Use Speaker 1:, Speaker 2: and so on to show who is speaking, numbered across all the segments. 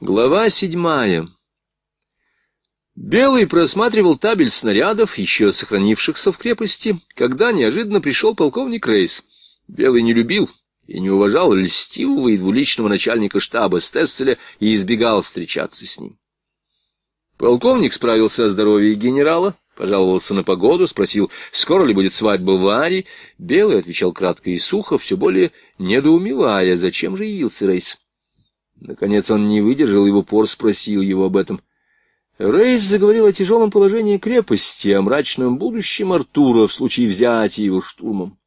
Speaker 1: Глава седьмая. Белый просматривал табель снарядов, еще сохранившихся в крепости, когда неожиданно пришел полковник Рейс. Белый не любил и не уважал льстивого и двуличного начальника штаба Стесселя и избегал встречаться с ним. Полковник справился о здоровье генерала, пожаловался на погоду, спросил, скоро ли будет свадьба в Аре. Белый отвечал кратко и сухо, все более недоумевая, зачем же явился Рейс. Наконец он не выдержал и в упор спросил его об этом. Рейс заговорил о тяжелом положении крепости, о мрачном будущем Артура в случае взятия его штурмом.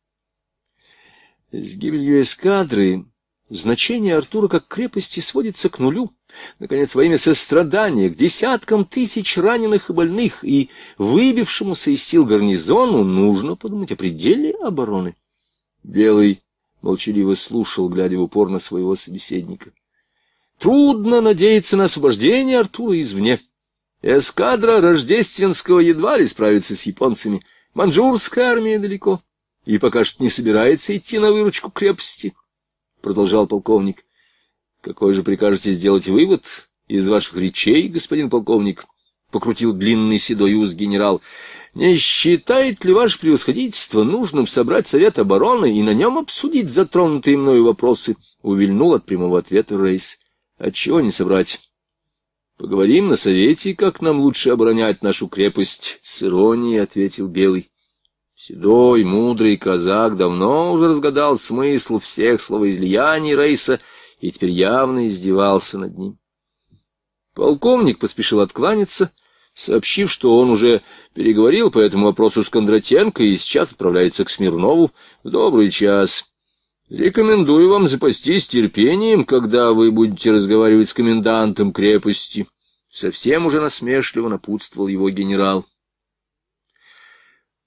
Speaker 1: С гибелью эскадры значение Артура как крепости сводится к нулю, наконец, во имя сострадания к десяткам тысяч раненых и больных, и выбившемуся из сил гарнизону нужно подумать о пределе обороны. Белый молчаливо слушал, глядя в упор на своего собеседника. — Трудно надеяться на освобождение Артура извне. Эскадра Рождественского едва ли справится с японцами. Манжурская армия далеко. И пока что не собирается идти на выручку крепости, — продолжал полковник. — Какой же прикажете сделать вывод из ваших речей, господин полковник? — покрутил длинный седой уз генерал. — Не считает ли ваше превосходительство нужным собрать совет обороны и на нем обсудить затронутые мною вопросы? — увильнул от прямого ответа Рейс. — Отчего а не собрать? Поговорим на совете, как нам лучше оборонять нашу крепость, — с иронией ответил Белый. Седой, мудрый казак давно уже разгадал смысл всех словоизлияний Рейса и теперь явно издевался над ним. Полковник поспешил откланяться, сообщив, что он уже переговорил по этому вопросу с Кондратенко и сейчас отправляется к Смирнову в добрый час. Рекомендую вам запастись терпением, когда вы будете разговаривать с комендантом крепости. Совсем уже насмешливо напутствовал его генерал.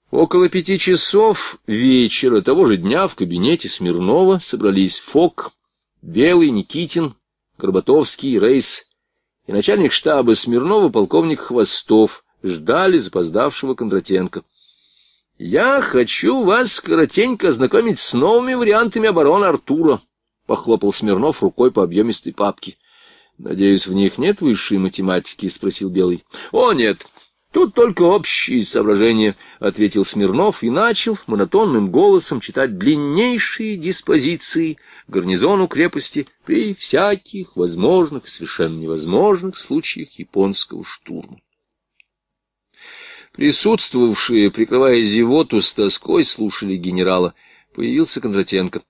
Speaker 1: Около пяти часов вечера того же дня в кабинете Смирнова собрались Фок, Белый, Никитин, Горбатовский, Рейс и начальник штаба Смирнова полковник Хвостов ждали запоздавшего Кондратенко. «Я хочу вас коротенько ознакомить с новыми вариантами обороны Артура», — похлопал Смирнов рукой по объемистой папке. «Надеюсь, в них нет высшей математики?» — спросил Белый. «О, нет!» Тут только общие соображения, — ответил Смирнов и начал монотонным голосом читать длиннейшие диспозиции гарнизону крепости при всяких возможных, совершенно невозможных случаях японского штурма. Присутствовавшие, прикрывая зевоту, с тоской слушали генерала. Появился Кондратенко.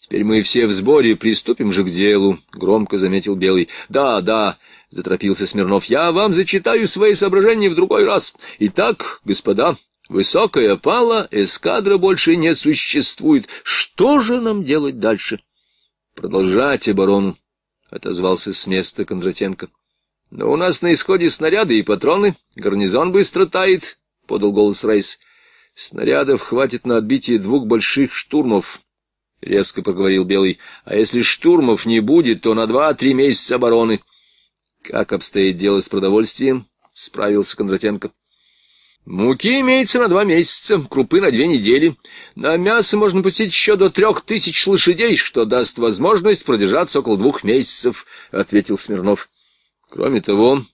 Speaker 1: «Теперь мы все в сборе, приступим же к делу», — громко заметил Белый. «Да, да», — заторопился Смирнов, — «я вам зачитаю свои соображения в другой раз. Итак, господа, высокая пала, эскадра больше не существует. Что же нам делать дальше?» «Продолжайте, барон», — отозвался с места Кондратенко. Но у нас на исходе снаряды и патроны. Гарнизон быстро тает, — подал голос Райс. — Снарядов хватит на отбитие двух больших штурмов, — резко проговорил Белый. — А если штурмов не будет, то на два-три месяца обороны. — Как обстоит дело с продовольствием? — справился Кондратенко. — Муки имеется на два месяца, крупы на две недели. На мясо можно пустить еще до трех тысяч лошадей, что даст возможность продержаться около двух месяцев, — ответил Смирнов. Кроме того,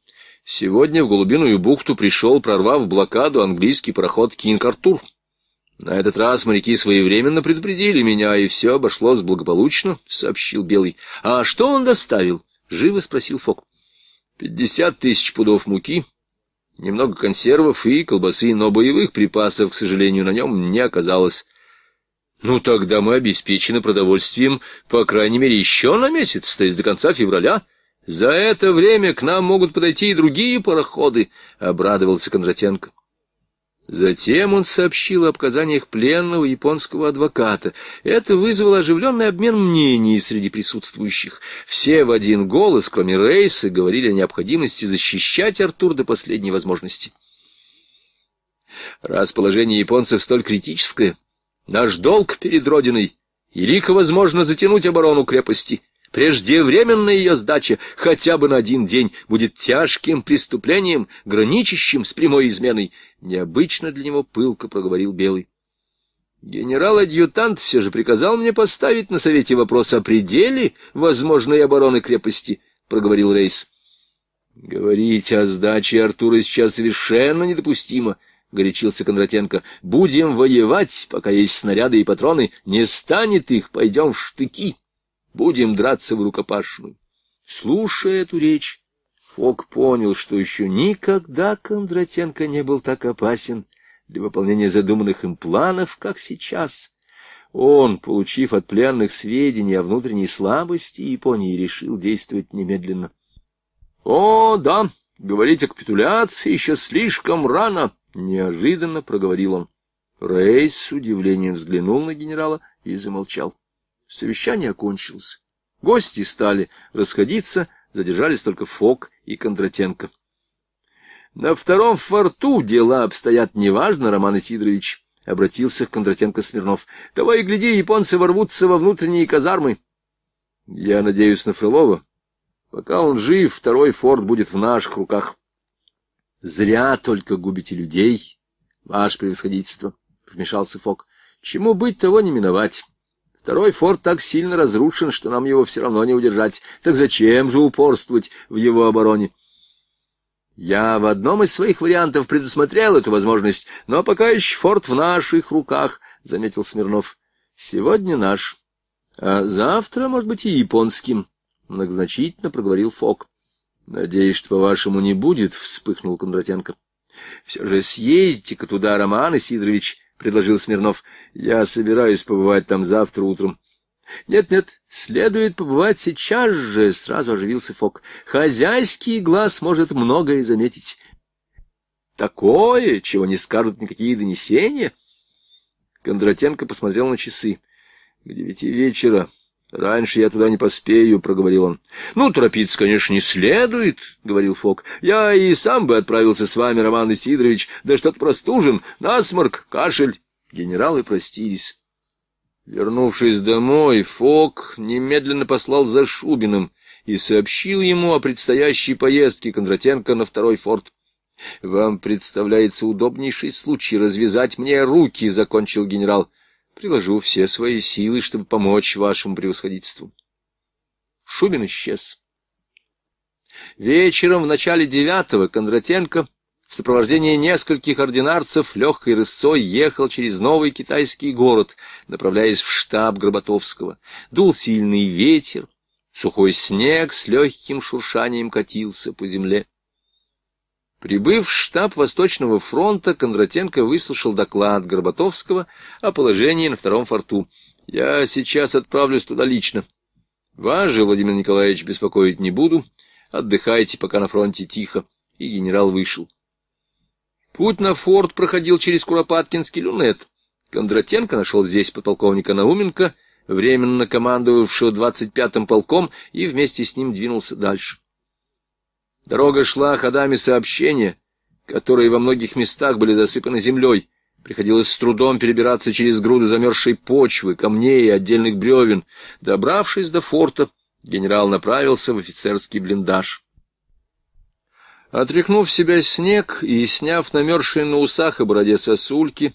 Speaker 1: сегодня в Голубиную бухту пришел, прорвав блокаду, английский пароход «Кинг Артур». На этот раз моряки своевременно предупредили меня, и все обошлось благополучно, — сообщил Белый. — А что он доставил? — живо спросил Фок. — Пятьдесят тысяч пудов муки, немного консервов и колбасы, но боевых припасов, к сожалению, на нем не оказалось. Ну, тогда мы обеспечены продовольствием, по крайней мере, еще на месяц, то есть до конца февраля. За это время к нам могут подойти и другие пароходы, — обрадовался Кондратенко. Затем он сообщил о показаниях пленного японского адвоката. Это вызвало оживленный обмен мнений среди присутствующих. Все в один голос, кроме Рейса, говорили о необходимости защищать Артур до последней возможности. Раз положение японцев столь критическое, наш долг перед Родиной — велико возможно затянуть оборону крепости, Преждевременная ее сдача хотя бы на один день будет тяжким преступлением, граничащим с прямой изменой. Необычно для него пылко проговорил Белый. Генерал-адъютант все же приказал мне поставить на совете вопрос о пределе возможной обороны крепости, — проговорил Рейс. — Говорить о сдаче Артура сейчас совершенно недопустимо, — горячился Кондратенко. — Будем воевать, пока есть снаряды и патроны. Не станет их, пойдем в штыки. Будем драться в рукопашную. Слушая эту речь, Фок понял, что еще никогда Кондратенко не был так опасен для выполнения задуманных им планов, как сейчас. Он, получив от пленных сведения о внутренней слабости Японии, решил действовать немедленно. — О, да, говорить о капитуляции еще слишком рано, — неожиданно проговорил он. Рейс с удивлением взглянул на генерала и замолчал. Совещание окончилось. Гости стали расходиться, задержались только Фок и Кондратенко. На втором форту дела обстоят неважно, Роман Исидорович, — обратился к Кондратенко Смирнов. — давай и гляди, японцы ворвутся во внутренние казармы. — Я надеюсь на Фролова. Пока он жив, второй форт будет в наших руках. — Зря только губите людей, ваше превосходительство, — вмешался Фок. — Чему быть, того не миновать. Второй форт так сильно разрушен, что нам его все равно не удержать. Так зачем же упорствовать в его обороне? Я в одном из своих вариантов предусмотрел эту возможность, но пока еще форт в наших руках, — заметил Смирнов. Сегодня наш, а завтра, может быть, и японским, — многозначительно проговорил Фок. Надеюсь, что, по-вашему, не будет, — вспыхнул Кондратенко. — Все же съездите-ка туда, Роман Исидорович, предложил Смирнов. Я собираюсь побывать там завтра утром. Нет-нет, следует побывать сейчас же, сразу оживился Фок. Хозяйский глаз может многое заметить. Такое, чего не скажут никакие донесения. Кондратенко посмотрел на часы. К девяти вечера — Раньше я туда не поспею, — проговорил он. — Ну, торопиться, конечно, не следует, — говорил Фок. — Я и сам бы отправился с вами, Роман Исидорович, да что-то простужен, насморк, кашель. Генералы простились. Вернувшись домой, Фок немедленно послал за Шубиным и сообщил ему о предстоящей поездке Кондратенко на второй форт. — Вам представляется удобнейший случай развязать мне руки, — закончил генерал приложу все свои силы, чтобы помочь вашему превосходительству. Шубин исчез. Вечером в начале девятого Кондратенко в сопровождении нескольких ординарцев легкой рысцой ехал через новый китайский город, направляясь в штаб Горбатовского. Дул сильный ветер, сухой снег с легким шуршанием катился по земле. Прибыв в штаб Восточного фронта, Кондратенко выслушал доклад Горбатовского о положении на втором форту. «Я сейчас отправлюсь туда лично. Вас же, Владимир Николаевич, беспокоить не буду. Отдыхайте, пока на фронте тихо». И генерал вышел. Путь на форт проходил через Куропаткинский люнет. Кондратенко нашел здесь подполковника Науменко, временно командовавшего 25-м полком, и вместе с ним двинулся дальше. Дорога шла ходами сообщения, которые во многих местах были засыпаны землей. Приходилось с трудом перебираться через груды замерзшей почвы, камней и отдельных бревен. Добравшись до форта, генерал направился в офицерский блиндаж. Отряхнув себя снег и сняв намерзшие на усах и бороде сосульки,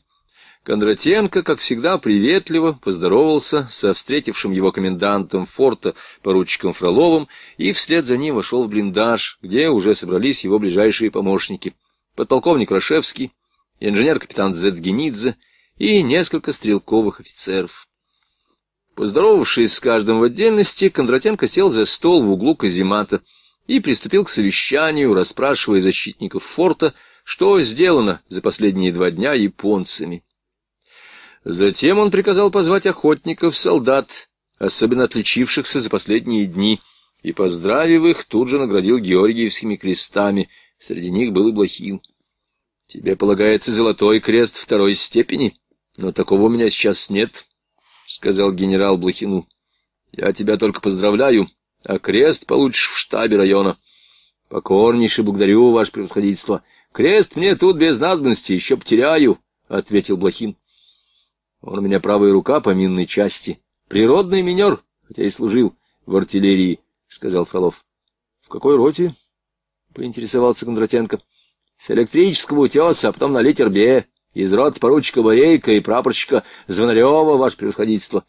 Speaker 1: Кондратенко, как всегда, приветливо поздоровался со встретившим его комендантом форта поручиком Фроловым и вслед за ним вошел в блиндаж, где уже собрались его ближайшие помощники. Подполковник Рашевский, инженер-капитан Зетгенидзе и несколько стрелковых офицеров. Поздоровавшись с каждым в отдельности, Кондратенко сел за стол в углу каземата и приступил к совещанию, расспрашивая защитников форта, что сделано за последние два дня японцами. Затем он приказал позвать охотников, солдат, особенно отличившихся за последние дни, и, поздравив их, тут же наградил георгиевскими крестами. Среди них был и Блохин. «Тебе полагается золотой крест второй степени, но такого у меня сейчас нет», — сказал генерал Блохину. «Я тебя только поздравляю, а крест получишь в штабе района». «Покорнейше благодарю, ваше превосходительство. Крест мне тут без надобности, еще потеряю», — ответил Блохин. Он у меня правая рука по минной части. Природный минер, хотя и служил в артиллерии, — сказал Фролов. — В какой роте? — поинтересовался Кондратенко. — С электрического утеса, а потом на Литербе. Из рот поручика Борейка и прапорщика Звонарева, ваше превосходительство.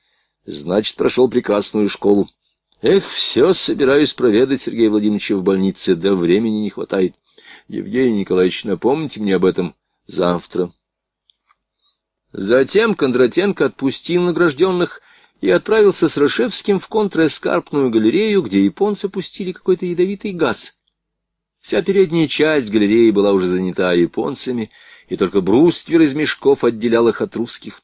Speaker 1: Значит, прошел прекрасную школу. Эх, все собираюсь проведать Сергея Владимировича в больнице, да времени не хватает. Евгений Николаевич, напомните мне об этом завтра. Затем Кондратенко отпустил награжденных и отправился с Рашевским в контрэскарпную галерею, где японцы пустили какой-то ядовитый газ. Вся передняя часть галереи была уже занята японцами, и только бруствер из мешков отделял их от русских.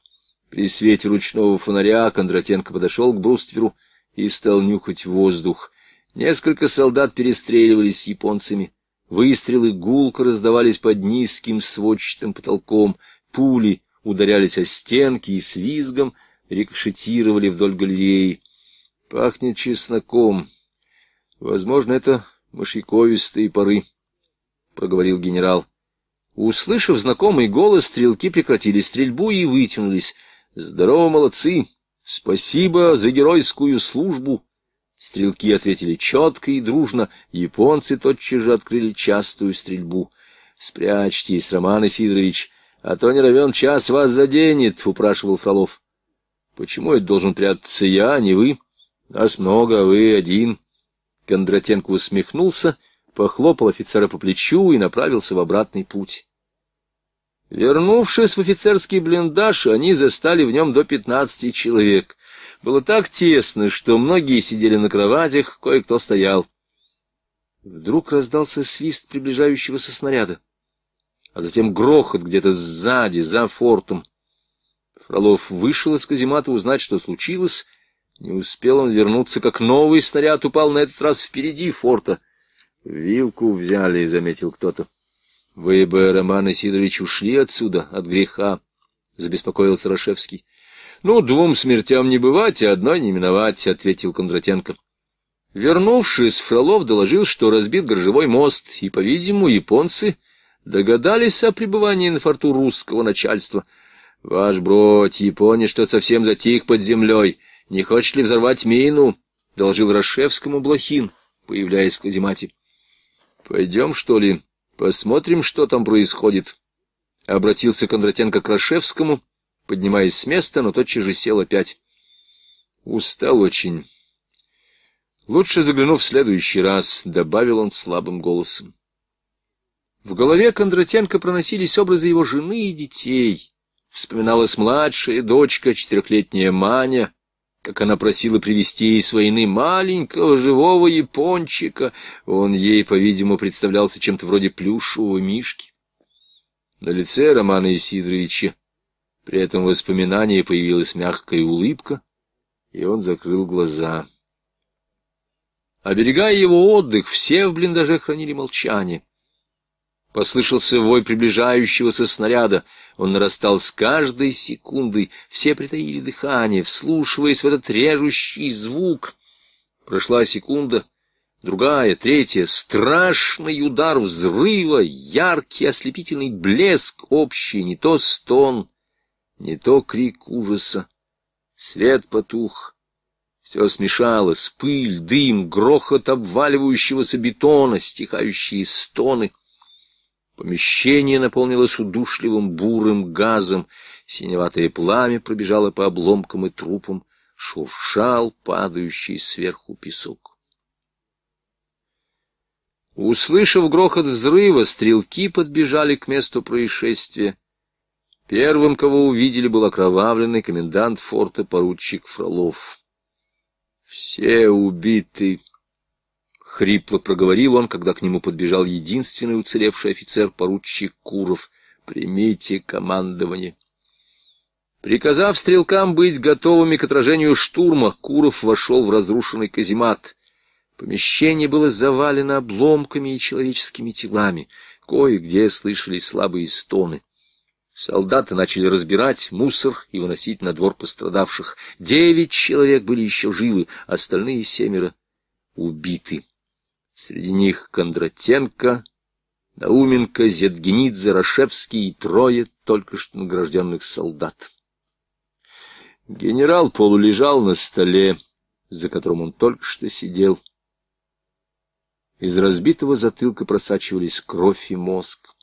Speaker 1: При свете ручного фонаря Кондратенко подошел к брустверу и стал нюхать воздух. Несколько солдат перестреливались с японцами. Выстрелы гулко раздавались под низким сводчатым потолком. Пули ударялись о стенки и с визгом рикошетировали вдоль галереи. Пахнет чесноком. Возможно, это мышьяковистые пары, — проговорил генерал. Услышав знакомый голос, стрелки прекратили стрельбу и вытянулись. «Здорово, молодцы! Спасибо за геройскую службу!» Стрелки ответили четко и дружно. Японцы тотчас же открыли частую стрельбу. «Спрячьтесь, Роман Исидорович!» а то не ровен час вас заденет, — упрашивал Фролов. — Почему это должен прятаться я, а не вы? Нас много, а вы один. Кондратенко усмехнулся, похлопал офицера по плечу и направился в обратный путь. Вернувшись в офицерский блиндаж, они застали в нем до пятнадцати человек. Было так тесно, что многие сидели на кроватях, кое-кто стоял. Вдруг раздался свист приближающегося снаряда а затем грохот где-то сзади, за фортом. Фролов вышел из каземата узнать, что случилось. Не успел он вернуться, как новый снаряд упал на этот раз впереди форта. Вилку взяли, — заметил кто-то. — Вы бы, Роман Исидорович, ушли отсюда, от греха, — забеспокоился Рашевский. — Ну, двум смертям не бывать, а одной не миновать, — ответил Кондратенко. Вернувшись, Фролов доложил, что разбит горжевой мост, и, по-видимому, японцы догадались о пребывании на форту русского начальства. Ваш бродь, Япония, что совсем затих под землей. Не хочешь ли взорвать мину? — доложил Рашевскому Блохин, появляясь в каземате. — Пойдем, что ли, посмотрим, что там происходит. Обратился Кондратенко к Рашевскому, поднимаясь с места, но тотчас же сел опять. — Устал очень. — Лучше загляну в следующий раз, — добавил он слабым голосом. В голове Кондратенко проносились образы его жены и детей. Вспоминалась младшая дочка, четырехлетняя Маня, как она просила привезти ей с войны маленького живого япончика. Он ей, по-видимому, представлялся чем-то вроде плюшевого мишки. На лице Романа Исидоровича при этом воспоминании появилась мягкая улыбка, и он закрыл глаза. Оберегая его отдых, все в блиндаже хранили молчание. Послышался вой приближающегося снаряда. Он нарастал с каждой секундой. Все притаили дыхание, вслушиваясь в этот режущий звук. Прошла секунда, другая, третья. Страшный удар взрыва, яркий ослепительный блеск общий, не то стон, не то крик ужаса. Свет потух. Все смешалось, пыль, дым, грохот обваливающегося бетона, стихающие стоны — Помещение наполнилось удушливым бурым газом, синеватое пламя пробежало по обломкам и трупам, шуршал падающий сверху песок. Услышав грохот взрыва, стрелки подбежали к месту происшествия. Первым, кого увидели, был окровавленный комендант форта поручик Фролов. «Все убиты», — хрипло проговорил он, когда к нему подбежал единственный уцелевший офицер, поручик Куров. «Примите командование». Приказав стрелкам быть готовыми к отражению штурма, Куров вошел в разрушенный каземат. Помещение было завалено обломками и человеческими телами. Кое-где слышались слабые стоны. Солдаты начали разбирать мусор и выносить на двор пострадавших. Девять человек были еще живы, остальные семеро убиты. Среди них Кондратенко, Науменко, Зетгенидзе, Рашевский и трое только что награжденных солдат. Генерал полулежал на столе, за которым он только что сидел. Из разбитого затылка просачивались кровь и мозг.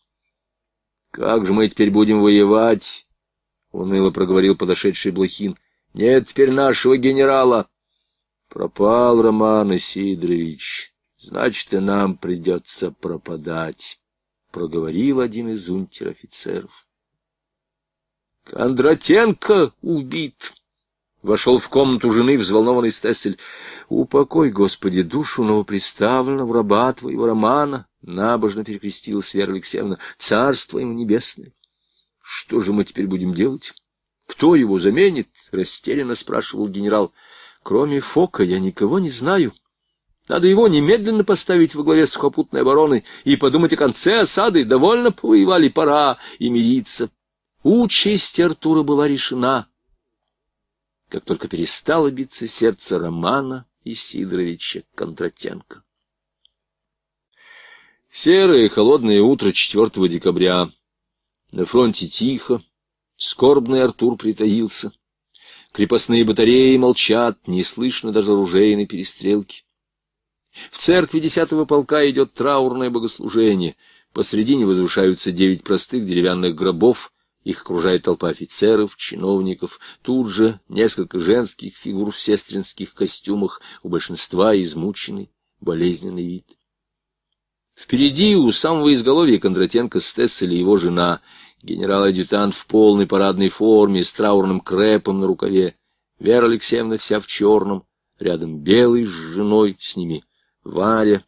Speaker 1: — Как же мы теперь будем воевать? — уныло проговорил подошедший Блохин. — Нет теперь нашего генерала. — Пропал Роман Исидорович, Значит, и нам придется пропадать, — проговорил один из унтер-офицеров. Кондратенко убит! Вошел в комнату жены взволнованный Стессель. «Упокой, Господи, душу новоприставленного раба твоего Романа!» Набожно перекрестилась Вера Алексеевна. «Царство ему небесное! Что же мы теперь будем делать? Кто его заменит?» Растерянно спрашивал генерал. «Кроме Фока я никого не знаю», надо его немедленно поставить во главе сухопутной обороны и подумать о конце осады. Довольно повоевали, пора и мириться. Участь Артура была решена. Как только перестало биться сердце Романа и Сидоровича Кондратенко. Серое холодное утро 4 декабря. На фронте тихо. Скорбный Артур притаился. Крепостные батареи молчат, не слышно даже ружейной перестрелки. В церкви десятого полка идет траурное богослужение. Посредине возвышаются девять простых деревянных гробов. Их окружает толпа офицеров, чиновников. Тут же несколько женских фигур в сестринских костюмах, у большинства измученный, болезненный вид. Впереди у самого изголовья Кондратенко Стессель и его жена, генерал-адъютант в полной парадной форме, с траурным крепом на рукаве, Вера Алексеевна вся в черном, рядом белый с женой, с ними Варя.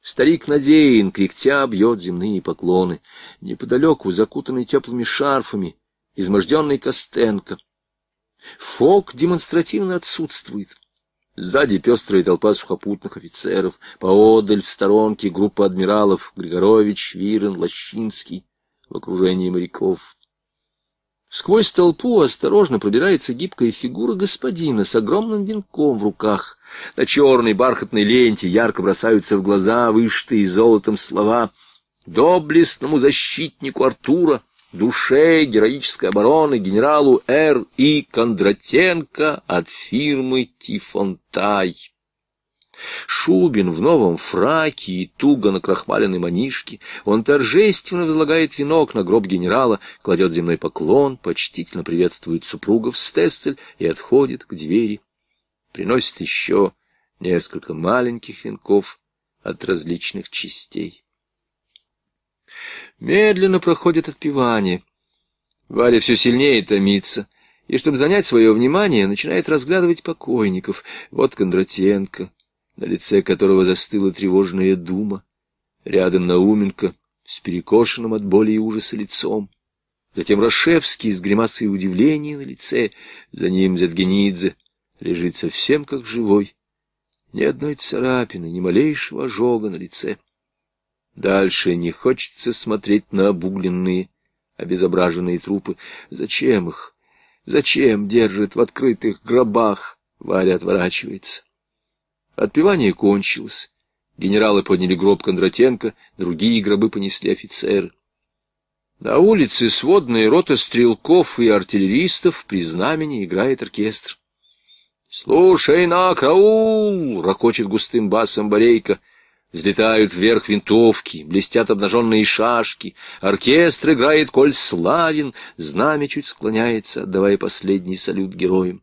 Speaker 1: Старик Надеин, кряхтя, бьет земные поклоны. Неподалеку, закутанный теплыми шарфами, изможденный Костенко. Фок демонстративно отсутствует. Сзади пестрая толпа сухопутных офицеров, поодаль в сторонке группа адмиралов Григорович, Вирен, Лощинский в окружении моряков. Сквозь толпу осторожно пробирается гибкая фигура господина с огромным венком в руках. На черной бархатной ленте ярко бросаются в глаза выштые золотом слова «Доблестному защитнику Артура, душе героической обороны генералу Р. И. Кондратенко от фирмы Тифонтай». Шубин в новом фраке и туго на крахмаленной манишке. Он торжественно возлагает венок на гроб генерала, кладет земной поклон, почтительно приветствует супругов Стессель и отходит к двери приносит еще несколько маленьких венков от различных частей. Медленно проходит отпевание. Варя все сильнее томится, и, чтобы занять свое внимание, начинает разглядывать покойников. Вот Кондратенко, на лице которого застыла тревожная дума. Рядом Науменко с перекошенным от боли и ужаса лицом. Затем Рашевский с гримасой удивления на лице, за ним Зетгенидзе — лежит совсем как живой, ни одной царапины, ни малейшего ожога на лице. Дальше не хочется смотреть на обугленные, обезображенные трупы. Зачем их? Зачем держит в открытых гробах? Варя отворачивается. Отпевание кончилось. Генералы подняли гроб Кондратенко, другие гробы понесли офицеры. На улице сводные роты стрелков и артиллеристов при знамени играет оркестр. «Слушай на, караул!» — ракочет густым басом Борейка. Взлетают вверх винтовки, блестят обнаженные шашки. Оркестр играет «Коль славен», знамя чуть склоняется, отдавая последний салют героям.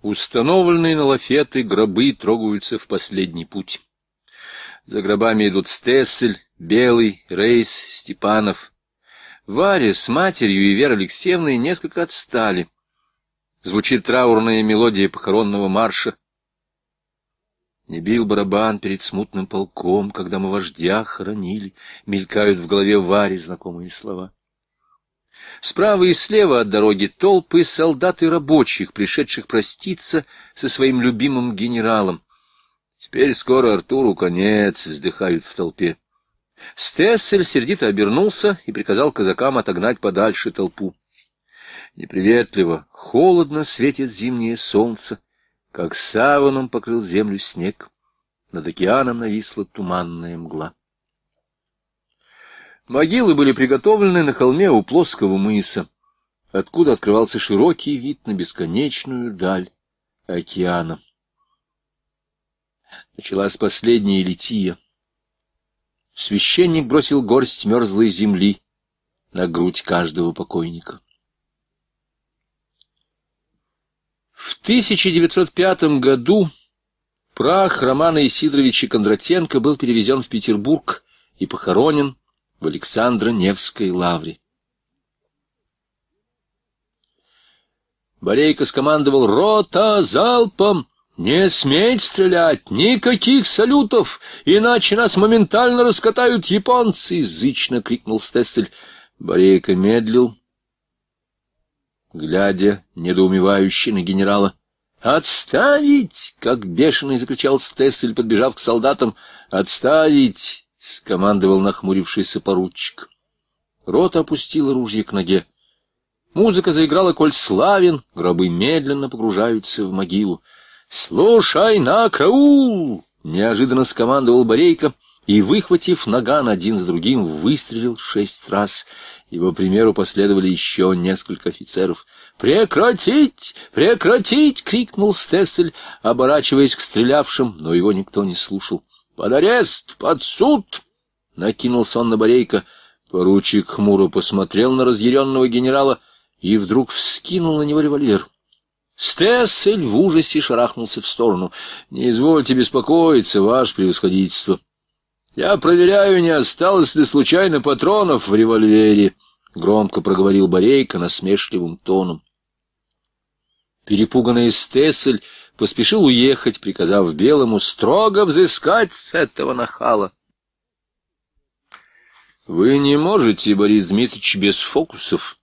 Speaker 1: Установленные на лафеты гробы трогаются в последний путь. За гробами идут Стессель, Белый, Рейс, Степанов. Варя с матерью и Верой Алексеевной несколько отстали — звучит траурная мелодия похоронного марша. Не бил барабан перед смутным полком, когда мы вождя хоронили, мелькают в голове Варе знакомые слова. Справа и слева от дороги толпы солдат и рабочих, пришедших проститься со своим любимым генералом. «Теперь скоро Артуру конец», — вздыхают в толпе. Стессель сердито обернулся и приказал казакам отогнать подальше толпу. Неприветливо, холодно светит зимнее солнце, как саваном покрыл землю снег. Над океаном нависла туманная мгла. Могилы были приготовлены на холме у плоского мыса, откуда открывался широкий вид на бесконечную даль океана. Началась последняя лития. Священник бросил горсть мерзлой земли на грудь каждого покойника. В 1905 году прах Романа Исидоровича Кондратенко был перевезен в Петербург и похоронен в Александро-Невской лавре. Борейко скомандовал «Рота залпом! Не сметь стрелять! Никаких салютов! Иначе нас моментально раскатают японцы!» — зычно крикнул Стессель. Борейко медлил, глядя недоумевающе на генерала. «Отставить!» — как бешеный закричал Стессель, подбежав к солдатам. «Отставить!» — скомандовал нахмурившийся поручик. Рота опустила ружье к ноге. Музыка заиграла, коль славен, гробы медленно погружаются в могилу. «Слушай на краул!» — неожиданно скомандовал Борейко — и, выхватив наган один за другим, выстрелил шесть раз. Его примеру последовали еще несколько офицеров. «Прекратить! Прекратить!» — крикнул Стессель, оборачиваясь к стрелявшим, но его никто не слушал. «Под арест! Под суд!» — накинулся он на Борейка. Поручик хмуро посмотрел на разъяренного генерала и вдруг вскинул на него револьвер. Стессель в ужасе шарахнулся в сторону. «Не извольте беспокоиться, ваше превосходительство!» «Я проверяю, не осталось ли случайно патронов в револьвере», — громко проговорил Борейко насмешливым тоном. Перепуганный Стесель поспешил уехать, приказав Белому строго взыскать с этого нахала. «Вы не можете, Борис Дмитриевич, без фокусов.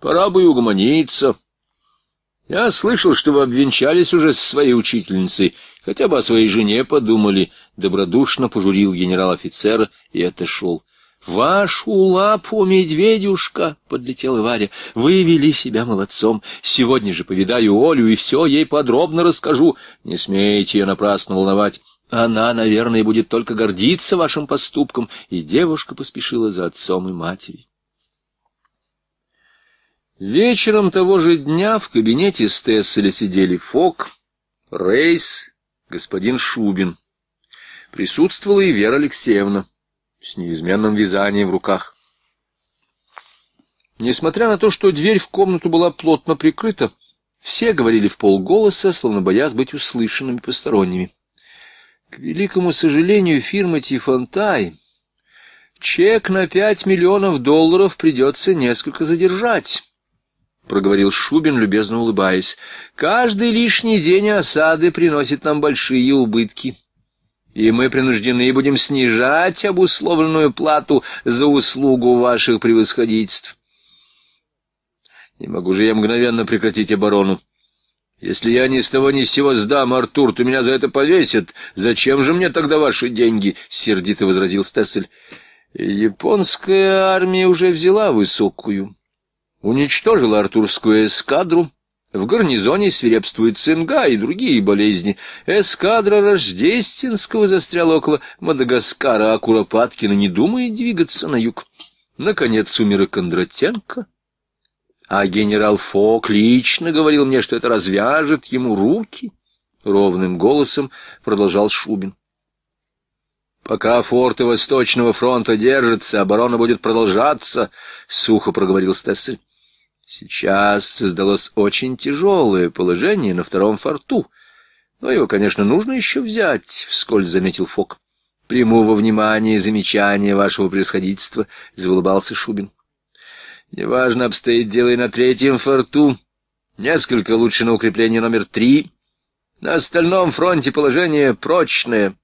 Speaker 1: Пора бы угомониться. Я слышал, что вы обвенчались уже с своей учительницей, хотя бы о своей жене подумали» добродушно пожурил генерал-офицера и отошел. «Вашу лапу, медведюшка!» — подлетела Варя. «Вы вели себя молодцом. Сегодня же повидаю Олю и все ей подробно расскажу. Не смейте ее напрасно волновать. Она, наверное, будет только гордиться вашим поступком». И девушка поспешила за отцом и матерью. Вечером того же дня в кабинете Стесселя сидели Фок, Рейс, господин Шубин присутствовала и Вера Алексеевна с неизменным вязанием в руках. Несмотря на то, что дверь в комнату была плотно прикрыта, все говорили в полголоса, словно боясь быть услышанными посторонними. К великому сожалению, фирма Тифантай чек на пять миллионов долларов придется несколько задержать. — проговорил Шубин, любезно улыбаясь. — Каждый лишний день осады приносит нам большие убытки и мы принуждены будем снижать обусловленную плату за услугу ваших превосходительств. Не могу же я мгновенно прекратить оборону. Если я ни с того ни с сего сдам, Артур, то меня за это повесят. Зачем же мне тогда ваши деньги? — сердито возразил Стессель. Японская армия уже взяла высокую. Уничтожила артурскую эскадру, в гарнизоне свирепствует цинга и другие болезни. Эскадра Рождественского застряла около Мадагаскара, а Куропаткина не думает двигаться на юг. Наконец, сумеры Кондратенко. А генерал Фок лично говорил мне, что это развяжет ему руки. Ровным голосом продолжал Шубин. «Пока форты Восточного фронта держатся, оборона будет продолжаться», — сухо проговорил Стессель. Сейчас создалось очень тяжелое положение на втором форту, но его, конечно, нужно еще взять, — вскользь заметил Фок. — Приму во внимание замечание вашего происходительства, — заулыбался Шубин. — Неважно, обстоит дело и на третьем форту. Несколько лучше на укрепление номер три. На остальном фронте положение прочное.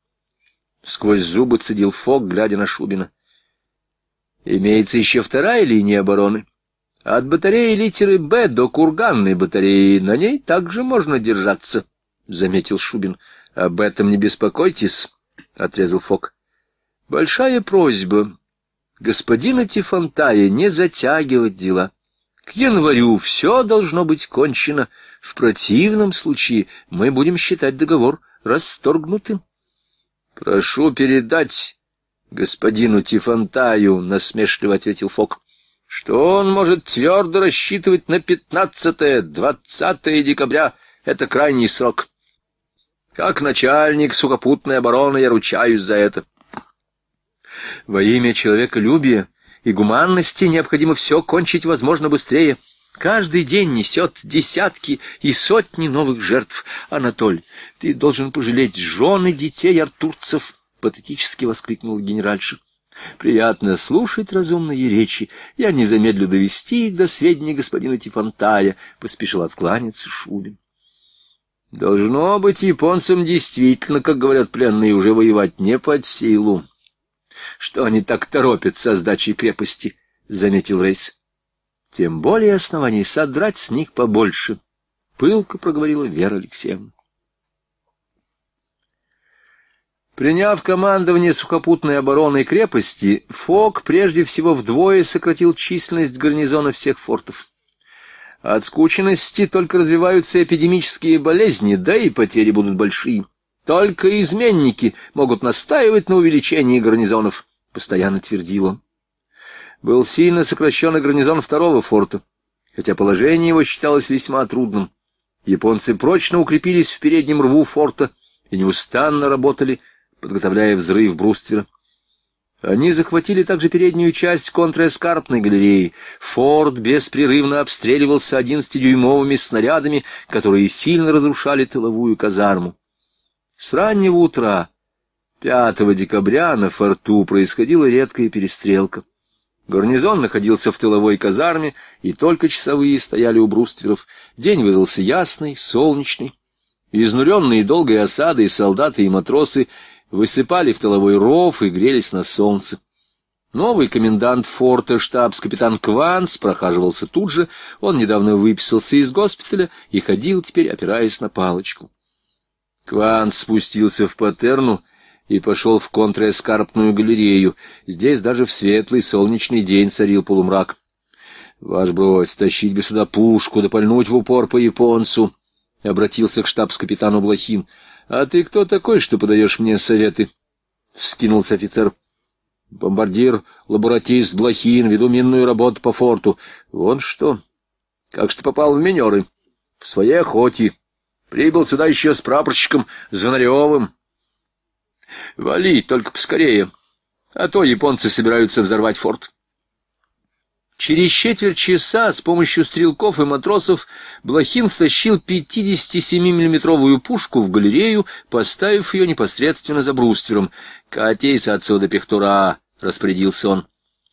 Speaker 1: Сквозь зубы цедил Фок, глядя на Шубина. — Имеется еще вторая линия обороны. От батареи литеры «Б» до курганной батареи на ней также можно держаться, — заметил Шубин. — Об этом не беспокойтесь, — отрезал Фок. — Большая просьба. Господина Тифантая не затягивать дела. К январю все должно быть кончено. В противном случае мы будем считать договор расторгнутым. — Прошу передать господину Тифантаю, — насмешливо ответил Фок. — что он может твердо рассчитывать на 15-20 декабря. Это крайний срок. Как начальник сухопутной обороны я ручаюсь за это. Во имя человеколюбия и гуманности необходимо все кончить, возможно, быстрее. Каждый день несет десятки и сотни новых жертв. Анатоль, ты должен пожалеть жены детей артурцев, — патетически воскликнул генеральша. Приятно слушать разумные речи. Я не замедлю довести их до сведения господина Типантая, — поспешил откланяться Шубин. Должно быть, японцам действительно, как говорят пленные, уже воевать не под силу. Что они так торопятся с сдачей крепости, — заметил Рейс. Тем более оснований содрать с них побольше, — пылко проговорила Вера Алексеевна. Приняв командование сухопутной обороны крепости, Фок прежде всего вдвое сократил численность гарнизона всех фортов. От скученности только развиваются эпидемические болезни, да и потери будут большие. Только изменники могут настаивать на увеличении гарнизонов, — постоянно твердил он. Был сильно сокращен гарнизон второго форта, хотя положение его считалось весьма трудным. Японцы прочно укрепились в переднем рву форта и неустанно работали подготовляя взрыв бруствера. Они захватили также переднюю часть контрэскарпной галереи. Форд беспрерывно обстреливался одиннадцатидюймовыми снарядами, которые сильно разрушали тыловую казарму. С раннего утра, 5 декабря, на форту происходила редкая перестрелка. Гарнизон находился в тыловой казарме, и только часовые стояли у брустверов. День выдался ясный, солнечный. Изнуренные долгой осадой солдаты и матросы высыпали в толовой ров и грелись на солнце. Новый комендант форта, штабс-капитан Кванс, прохаживался тут же. Он недавно выписался из госпиталя и ходил теперь, опираясь на палочку. Кванс спустился в патерну и пошел в контрэскарпную галерею. Здесь даже в светлый солнечный день царил полумрак. — Ваш брось, тащить бы сюда пушку, да пальнуть в упор по японцу! — обратился к штабс-капитану Блохин. «А ты кто такой, что подаешь мне советы?» — вскинулся офицер. «Бомбардир, лаборатист, блохин, веду минную работу по форту. Вон что! Как же попал в минеры? В своей охоте. Прибыл сюда еще с прапорщиком Звонаревым. Вали, только поскорее, а то японцы собираются взорвать форт». Через четверть часа с помощью стрелков и матросов Блохин втащил 57-миллиметровую пушку в галерею, поставив ее непосредственно за бруствером. «Катись отсюда, пехтура!» — распорядился он.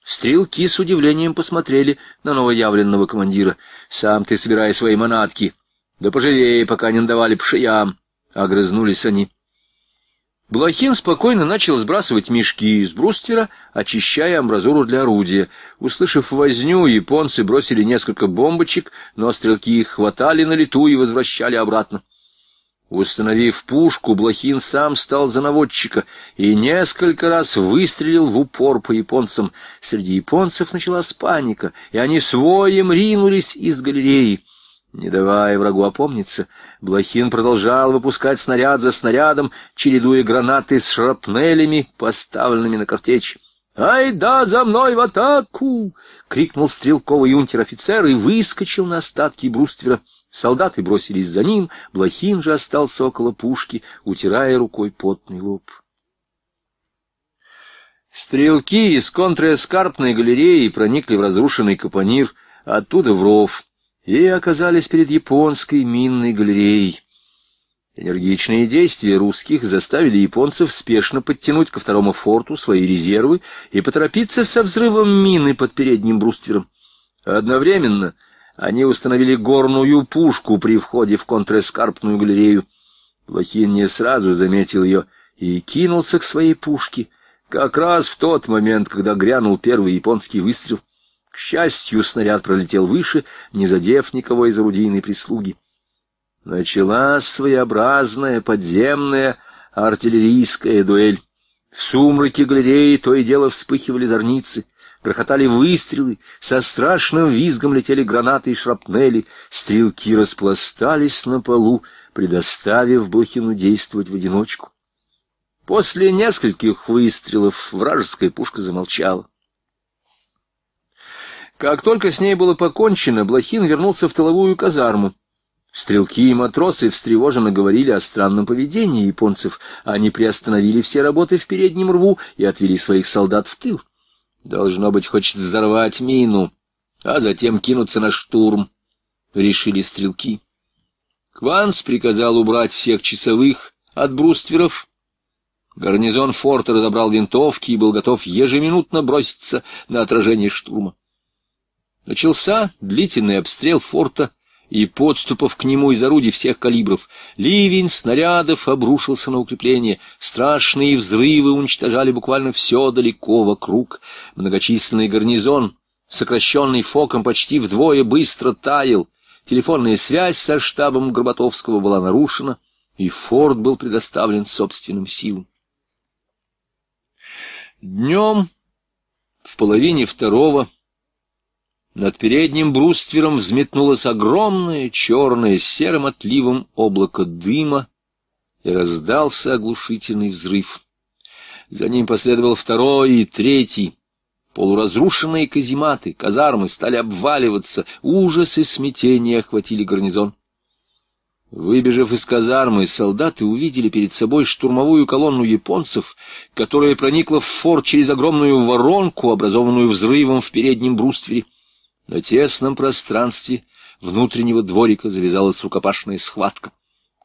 Speaker 1: Стрелки с удивлением посмотрели на новоявленного командира. «Сам ты собирай свои манатки!» «Да поживее, пока не надавали по огрызнулись они. Блохин спокойно начал сбрасывать мешки из бруствера, очищая амбразуру для орудия. Услышав возню, японцы бросили несколько бомбочек, но стрелки их хватали на лету и возвращали обратно. Установив пушку, Блохин сам стал за наводчика и несколько раз выстрелил в упор по японцам. Среди японцев началась паника, и они своим ринулись из галереи. Не давая врагу опомниться, Блохин продолжал выпускать снаряд за снарядом, чередуя гранаты с шрапнелями, поставленными на картечь. «Ай да, за мной в атаку!» — крикнул стрелковый юнтер-офицер и выскочил на остатки бруствера. Солдаты бросились за ним, Блохин же остался около пушки, утирая рукой потный лоб. Стрелки из контрэскарпной галереи проникли в разрушенный капонир, оттуда в ров и оказались перед японской минной галереей. Энергичные действия русских заставили японцев спешно подтянуть ко второму форту свои резервы и поторопиться со взрывом мины под передним бруствером. Одновременно они установили горную пушку при входе в контрэскарпную галерею. Лохин не сразу заметил ее и кинулся к своей пушке, как раз в тот момент, когда грянул первый японский выстрел. К счастью, снаряд пролетел выше, не задев никого из орудийной прислуги. Началась своеобразная подземная артиллерийская дуэль. В сумраке галереи то и дело вспыхивали зорницы, грохотали выстрелы, со страшным визгом летели гранаты и шрапнели, стрелки распластались на полу, предоставив Блохину действовать в одиночку. После нескольких выстрелов вражеская пушка замолчала. Как только с ней было покончено, Блохин вернулся в тыловую казарму. Стрелки и матросы встревоженно говорили о странном поведении японцев. Они приостановили все работы в переднем рву и отвели своих солдат в тыл. Должно быть, хочет взорвать мину, а затем кинуться на штурм, — решили стрелки. Кванс приказал убрать всех часовых от брустверов. Гарнизон форта разобрал винтовки и был готов ежеминутно броситься на отражение штурма. Начался длительный обстрел форта и подступов к нему из орудий всех калибров. Ливень снарядов обрушился на укрепление. Страшные взрывы уничтожали буквально все далеко вокруг. Многочисленный гарнизон, сокращенный фоком, почти вдвое быстро таял. Телефонная связь со штабом Горбатовского была нарушена, и форт был предоставлен собственным силам. Днем в половине второго над передним бруствером взметнулось огромное черное с серым отливом облако дыма, и раздался оглушительный взрыв. За ним последовал второй и третий. Полуразрушенные казематы, казармы стали обваливаться, ужас и смятение охватили гарнизон. Выбежав из казармы, солдаты увидели перед собой штурмовую колонну японцев, которая проникла в форт через огромную воронку, образованную взрывом в переднем бруствере. На тесном пространстве внутреннего дворика завязалась рукопашная схватка.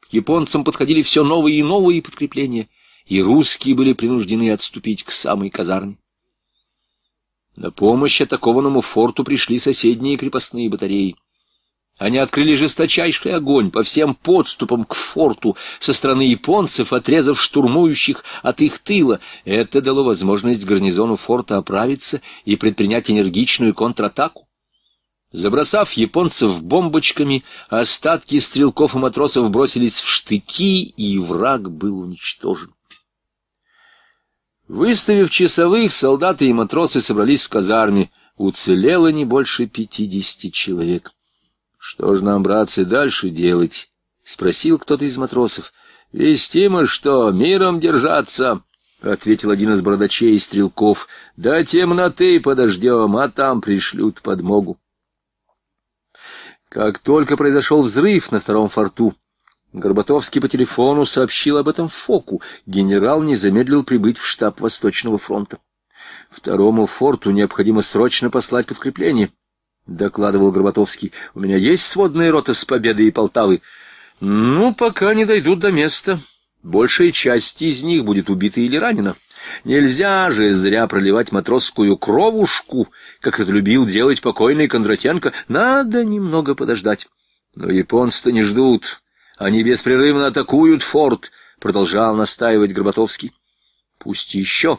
Speaker 1: К японцам подходили все новые и новые подкрепления, и русские были принуждены отступить к самой казарме. На помощь атакованному форту пришли соседние крепостные батареи. Они открыли жесточайший огонь по всем подступам к форту со стороны японцев, отрезав штурмующих от их тыла. Это дало возможность гарнизону форта оправиться и предпринять энергичную контратаку. Забросав японцев бомбочками, остатки стрелков и матросов бросились в штыки, и враг был уничтожен. Выставив часовых, солдаты и матросы собрались в казарме. Уцелело не больше пятидесяти человек. — Что же нам, братцы, дальше делать? — спросил кто-то из матросов. — Вести мы что, миром держаться? — ответил один из бородачей и стрелков. — До темноты подождем, а там пришлют подмогу. Как только произошел взрыв на втором форту, Горбатовский по телефону сообщил об этом Фоку. Генерал не замедлил прибыть в штаб Восточного фронта. Второму форту необходимо срочно послать подкрепление, — докладывал Горбатовский. — У меня есть сводные роты с Победы и Полтавы. Ну, пока не дойдут до места. Большая часть из них будет убита или ранена. Нельзя же зря проливать матросскую кровушку, как это любил делать покойный Кондратенко. Надо немного подождать. Но японцы-то не ждут. Они беспрерывно атакуют форт, — продолжал настаивать Горбатовский. Пусть еще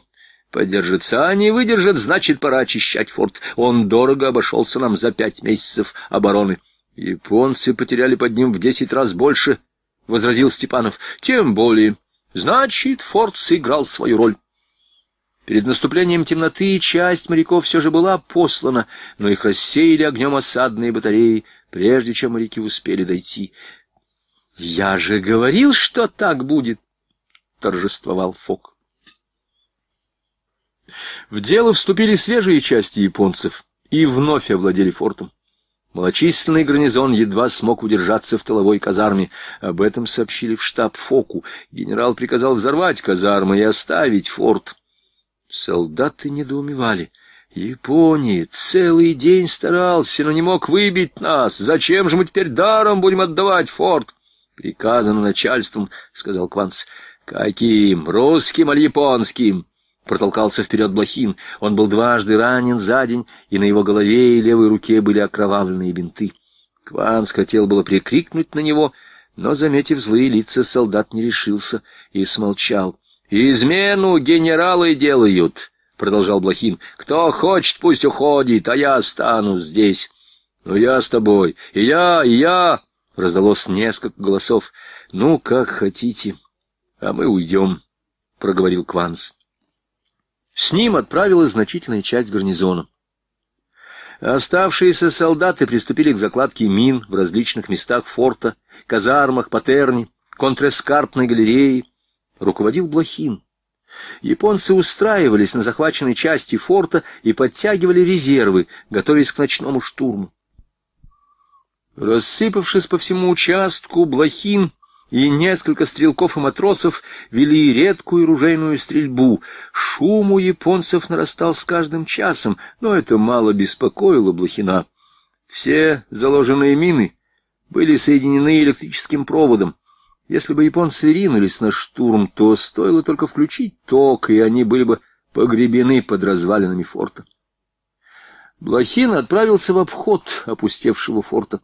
Speaker 1: поддержится, а не выдержит, значит, пора очищать форт. Он дорого обошелся нам за пять месяцев обороны. Японцы потеряли под ним в десять раз больше, — возразил Степанов. Тем более. Значит, форт сыграл свою роль. Перед наступлением темноты часть моряков все же была послана, но их рассеяли огнем осадные батареи, прежде чем моряки успели дойти. «Я же говорил, что так будет!» — торжествовал Фок. В дело вступили свежие части японцев и вновь овладели фортом. Малочисленный гарнизон едва смог удержаться в тыловой казарме. Об этом сообщили в штаб Фоку. Генерал приказал взорвать казармы и оставить форт. Солдаты недоумевали. Япония целый день старался, но не мог выбить нас. Зачем же мы теперь даром будем отдавать форт? Приказано начальством, сказал Кванц. Каким? Русским или японским? Протолкался вперед Блохин. Он был дважды ранен за день, и на его голове и левой руке были окровавленные бинты. Кванц хотел было прикрикнуть на него, но, заметив злые лица, солдат не решился и смолчал. «Измену генералы делают», — продолжал Блохин. «Кто хочет, пусть уходит, а я останусь здесь». «Ну, я с тобой. И я, и я!» — раздалось несколько голосов. «Ну, как хотите. А мы уйдем», — проговорил Кванс. С ним отправилась значительная часть гарнизона. Оставшиеся солдаты приступили к закладке мин в различных местах форта, казармах, патерне, контрескарпной галерее, руководил Блохин. Японцы устраивались на захваченной части форта и подтягивали резервы, готовясь к ночному штурму. Рассыпавшись по всему участку, Блохин и несколько стрелков и матросов вели редкую ружейную стрельбу. Шум у японцев нарастал с каждым часом, но это мало беспокоило Блохина. Все заложенные мины были соединены электрическим проводом. Если бы японцы ринулись на штурм, то стоило только включить ток, и они были бы погребены под развалинами форта. Блохин отправился в обход опустевшего форта.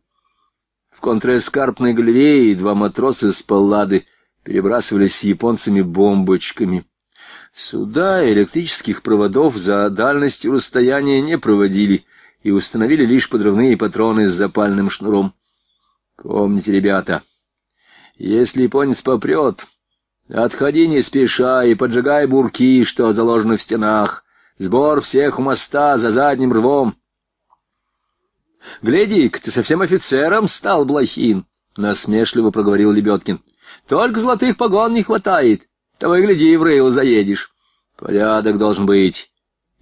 Speaker 1: В контрэскарпной галерее два матроса с паллады перебрасывались с японцами бомбочками. Сюда электрических проводов за дальностью расстояния не проводили и установили лишь подрывные патроны с запальным шнуром. «Помните, ребята!» Если японец попрет, отходи не спеша и поджигай бурки, что заложены в стенах. Сбор всех у моста за задним рвом. «Гляди-ка, ты совсем офицером стал, Блохин!» — насмешливо проговорил Лебедкин. «Только золотых погон не хватает. Того и гляди, в рейл заедешь. Порядок должен быть.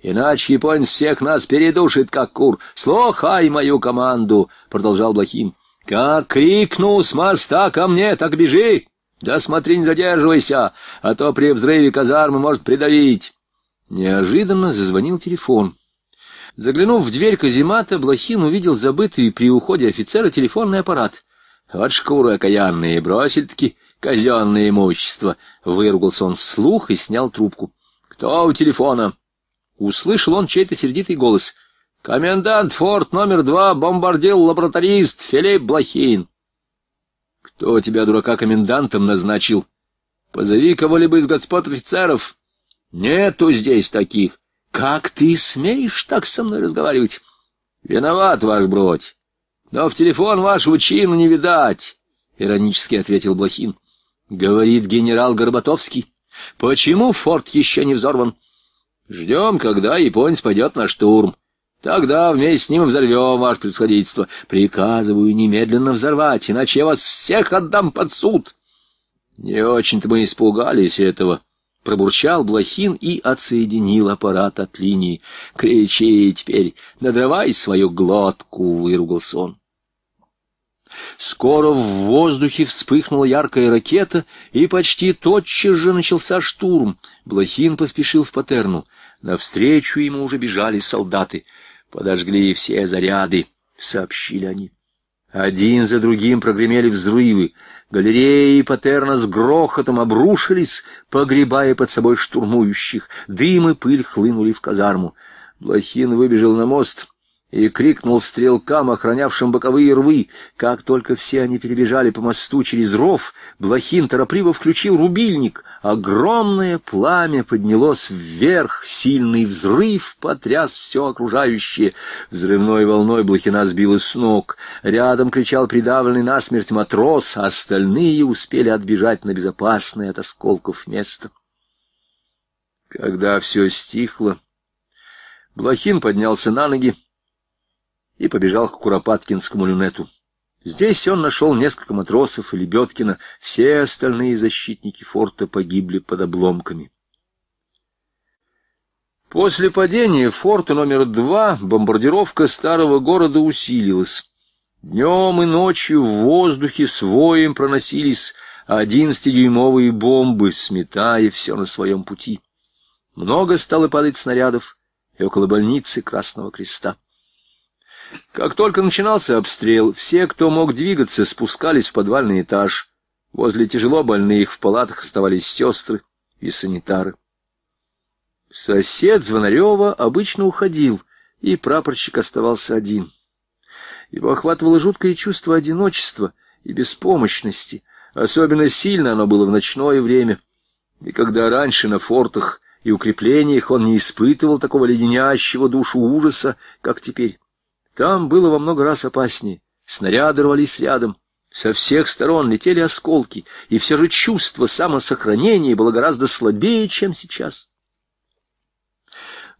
Speaker 1: Иначе японец всех нас передушит, как кур. Слухай мою команду!» — продолжал Блохин. Как крикну с моста ко мне, так бежи! Да смотри, не задерживайся, а то при взрыве казармы может придавить. Неожиданно зазвонил телефон. Заглянув в дверь каземата, Блохин увидел забытый при уходе офицера телефонный аппарат. «Вот шкуры окаянные, бросили-таки казенное имущество!» Выругался он вслух и снял трубку. «Кто у телефона?» Услышал он чей-то сердитый голос — Комендант форт номер два бомбардил лабораторист Филипп Блохин. Кто тебя, дурака, комендантом назначил? Позови кого-либо из господ офицеров. Нету здесь таких. Как ты смеешь так со мной разговаривать? Виноват ваш бродь. Но в телефон вашего чину не видать, — иронически ответил Блохин. Говорит генерал Горбатовский. Почему форт еще не взорван? Ждем, когда японец пойдет на штурм. Тогда вместе с ним взорвем, ваше предсходительство. Приказываю немедленно взорвать, иначе я вас всех отдам под суд. Не очень-то мы испугались этого. Пробурчал Блохин и отсоединил аппарат от линии. Кричи теперь, надрывай свою глотку, выругался он. Скоро в воздухе вспыхнула яркая ракета, и почти тотчас же начался штурм. Блохин поспешил в Патерну. Навстречу ему уже бежали солдаты — подожгли все заряды, — сообщили они. Один за другим прогремели взрывы. Галереи Патерна с грохотом обрушились, погребая под собой штурмующих. Дым и пыль хлынули в казарму. Блохин выбежал на мост — и крикнул стрелкам, охранявшим боковые рвы. Как только все они перебежали по мосту через ров, Блохин торопливо включил рубильник. Огромное пламя поднялось вверх, сильный взрыв потряс все окружающее. Взрывной волной Блохина сбило с ног. Рядом кричал придавленный насмерть матрос, а остальные успели отбежать на безопасное от осколков место. Когда все стихло, Блохин поднялся на ноги и побежал к Куропаткинскому люнету. Здесь он нашел несколько матросов и Лебедкина. Все остальные защитники форта погибли под обломками. После падения форта номер два бомбардировка старого города усилилась. Днем и ночью в воздухе с воем проносились 11-дюймовые бомбы, сметая все на своем пути. Много стало падать снарядов и около больницы Красного Креста. Как только начинался обстрел, все, кто мог двигаться, спускались в подвальный этаж. Возле тяжело больных в палатах оставались сестры и санитары. Сосед Звонарева обычно уходил, и прапорщик оставался один. Его охватывало жуткое чувство одиночества и беспомощности. Особенно сильно оно было в ночное время. И когда раньше на фортах и укреплениях он не испытывал такого леденящего душу ужаса, как теперь. Там было во много раз опаснее. Снаряды рвались рядом. Со всех сторон летели осколки, и все же чувство самосохранения было гораздо слабее, чем сейчас.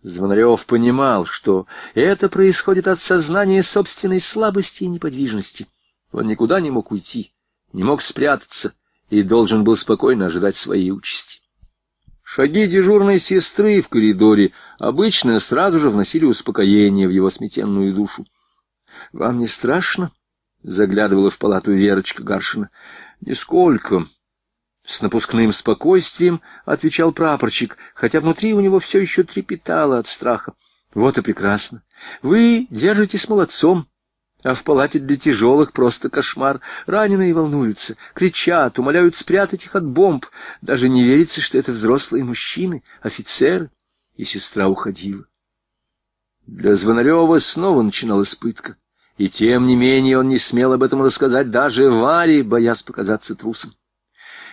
Speaker 1: Звонарев понимал, что это происходит от сознания собственной слабости и неподвижности. Он никуда не мог уйти, не мог спрятаться и должен был спокойно ожидать своей участи. Шаги дежурной сестры в коридоре обычно сразу же вносили успокоение в его сметенную душу. — Вам не страшно? — заглядывала в палату Верочка Гаршина. — Нисколько. С напускным спокойствием отвечал прапорщик, хотя внутри у него все еще трепетало от страха. — Вот и прекрасно. Вы держитесь молодцом а в палате для тяжелых просто кошмар. Раненые волнуются, кричат, умоляют спрятать их от бомб. Даже не верится, что это взрослые мужчины, офицеры. И сестра уходила. Для Звонарева снова начиналась пытка. И тем не менее он не смел об этом рассказать даже Варе, боясь показаться трусом.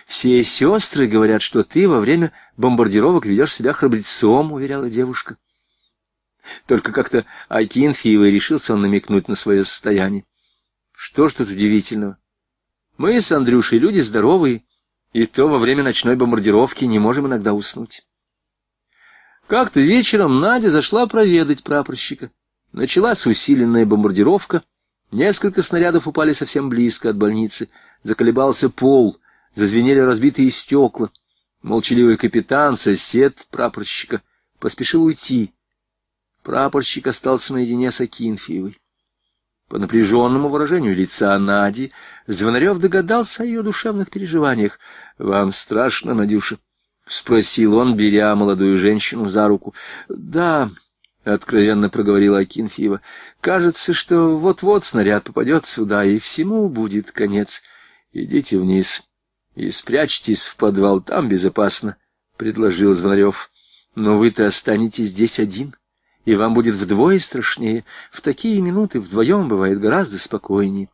Speaker 1: «Все сестры говорят, что ты во время бомбардировок ведешь себя храбрецом», — уверяла девушка. Только как-то Акинфеевой решился он намекнуть на свое состояние. Что ж тут удивительного? Мы с Андрюшей люди здоровые, и то во время ночной бомбардировки не можем иногда уснуть. Как-то вечером Надя зашла проведать прапорщика. Началась усиленная бомбардировка. Несколько снарядов упали совсем близко от больницы. Заколебался пол, зазвенели разбитые стекла. Молчаливый капитан, сосед прапорщика, поспешил уйти. Прапорщик остался наедине с Акинфеевой. По напряженному выражению лица Нади Звонарев догадался о ее душевных переживаниях. «Вам страшно, Надюша?» — спросил он, беря молодую женщину за руку. «Да», — откровенно проговорила Акинфеева, — «кажется, что вот-вот снаряд попадет сюда, и всему будет конец. Идите вниз и спрячьтесь в подвал, там безопасно», — предложил Звонарев. «Но вы-то останетесь здесь один» и вам будет вдвое страшнее. В такие минуты вдвоем бывает гораздо спокойнее.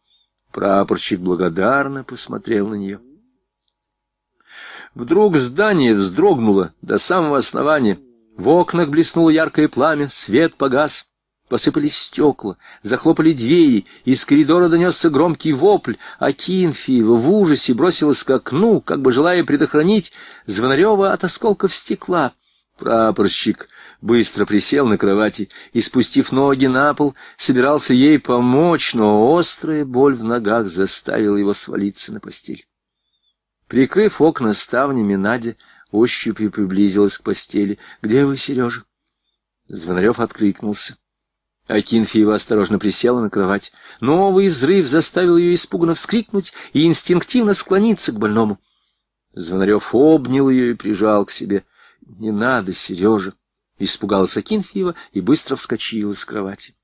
Speaker 1: Прапорщик благодарно посмотрел на нее. Вдруг здание вздрогнуло до самого основания. В окнах блеснуло яркое пламя, свет погас. Посыпались стекла, захлопали двери, из коридора донесся громкий вопль, а Кинфиева в ужасе бросилась к окну, как бы желая предохранить Звонарева от осколков стекла. Прапорщик быстро присел на кровати и, спустив ноги на пол, собирался ей помочь, но острая боль в ногах заставила его свалиться на постель. Прикрыв окна ставнями, Надя ощупью приблизилась к постели. «Где вы, Сережа?» Звонарев откликнулся. Акинфеева осторожно присела на кровать. Новый взрыв заставил ее испуганно вскрикнуть и инстинктивно склониться к больному. Звонарев обнял ее и прижал к себе. «Не надо, Сережа!» Испугалась Акинфиева и быстро вскочила с кровати.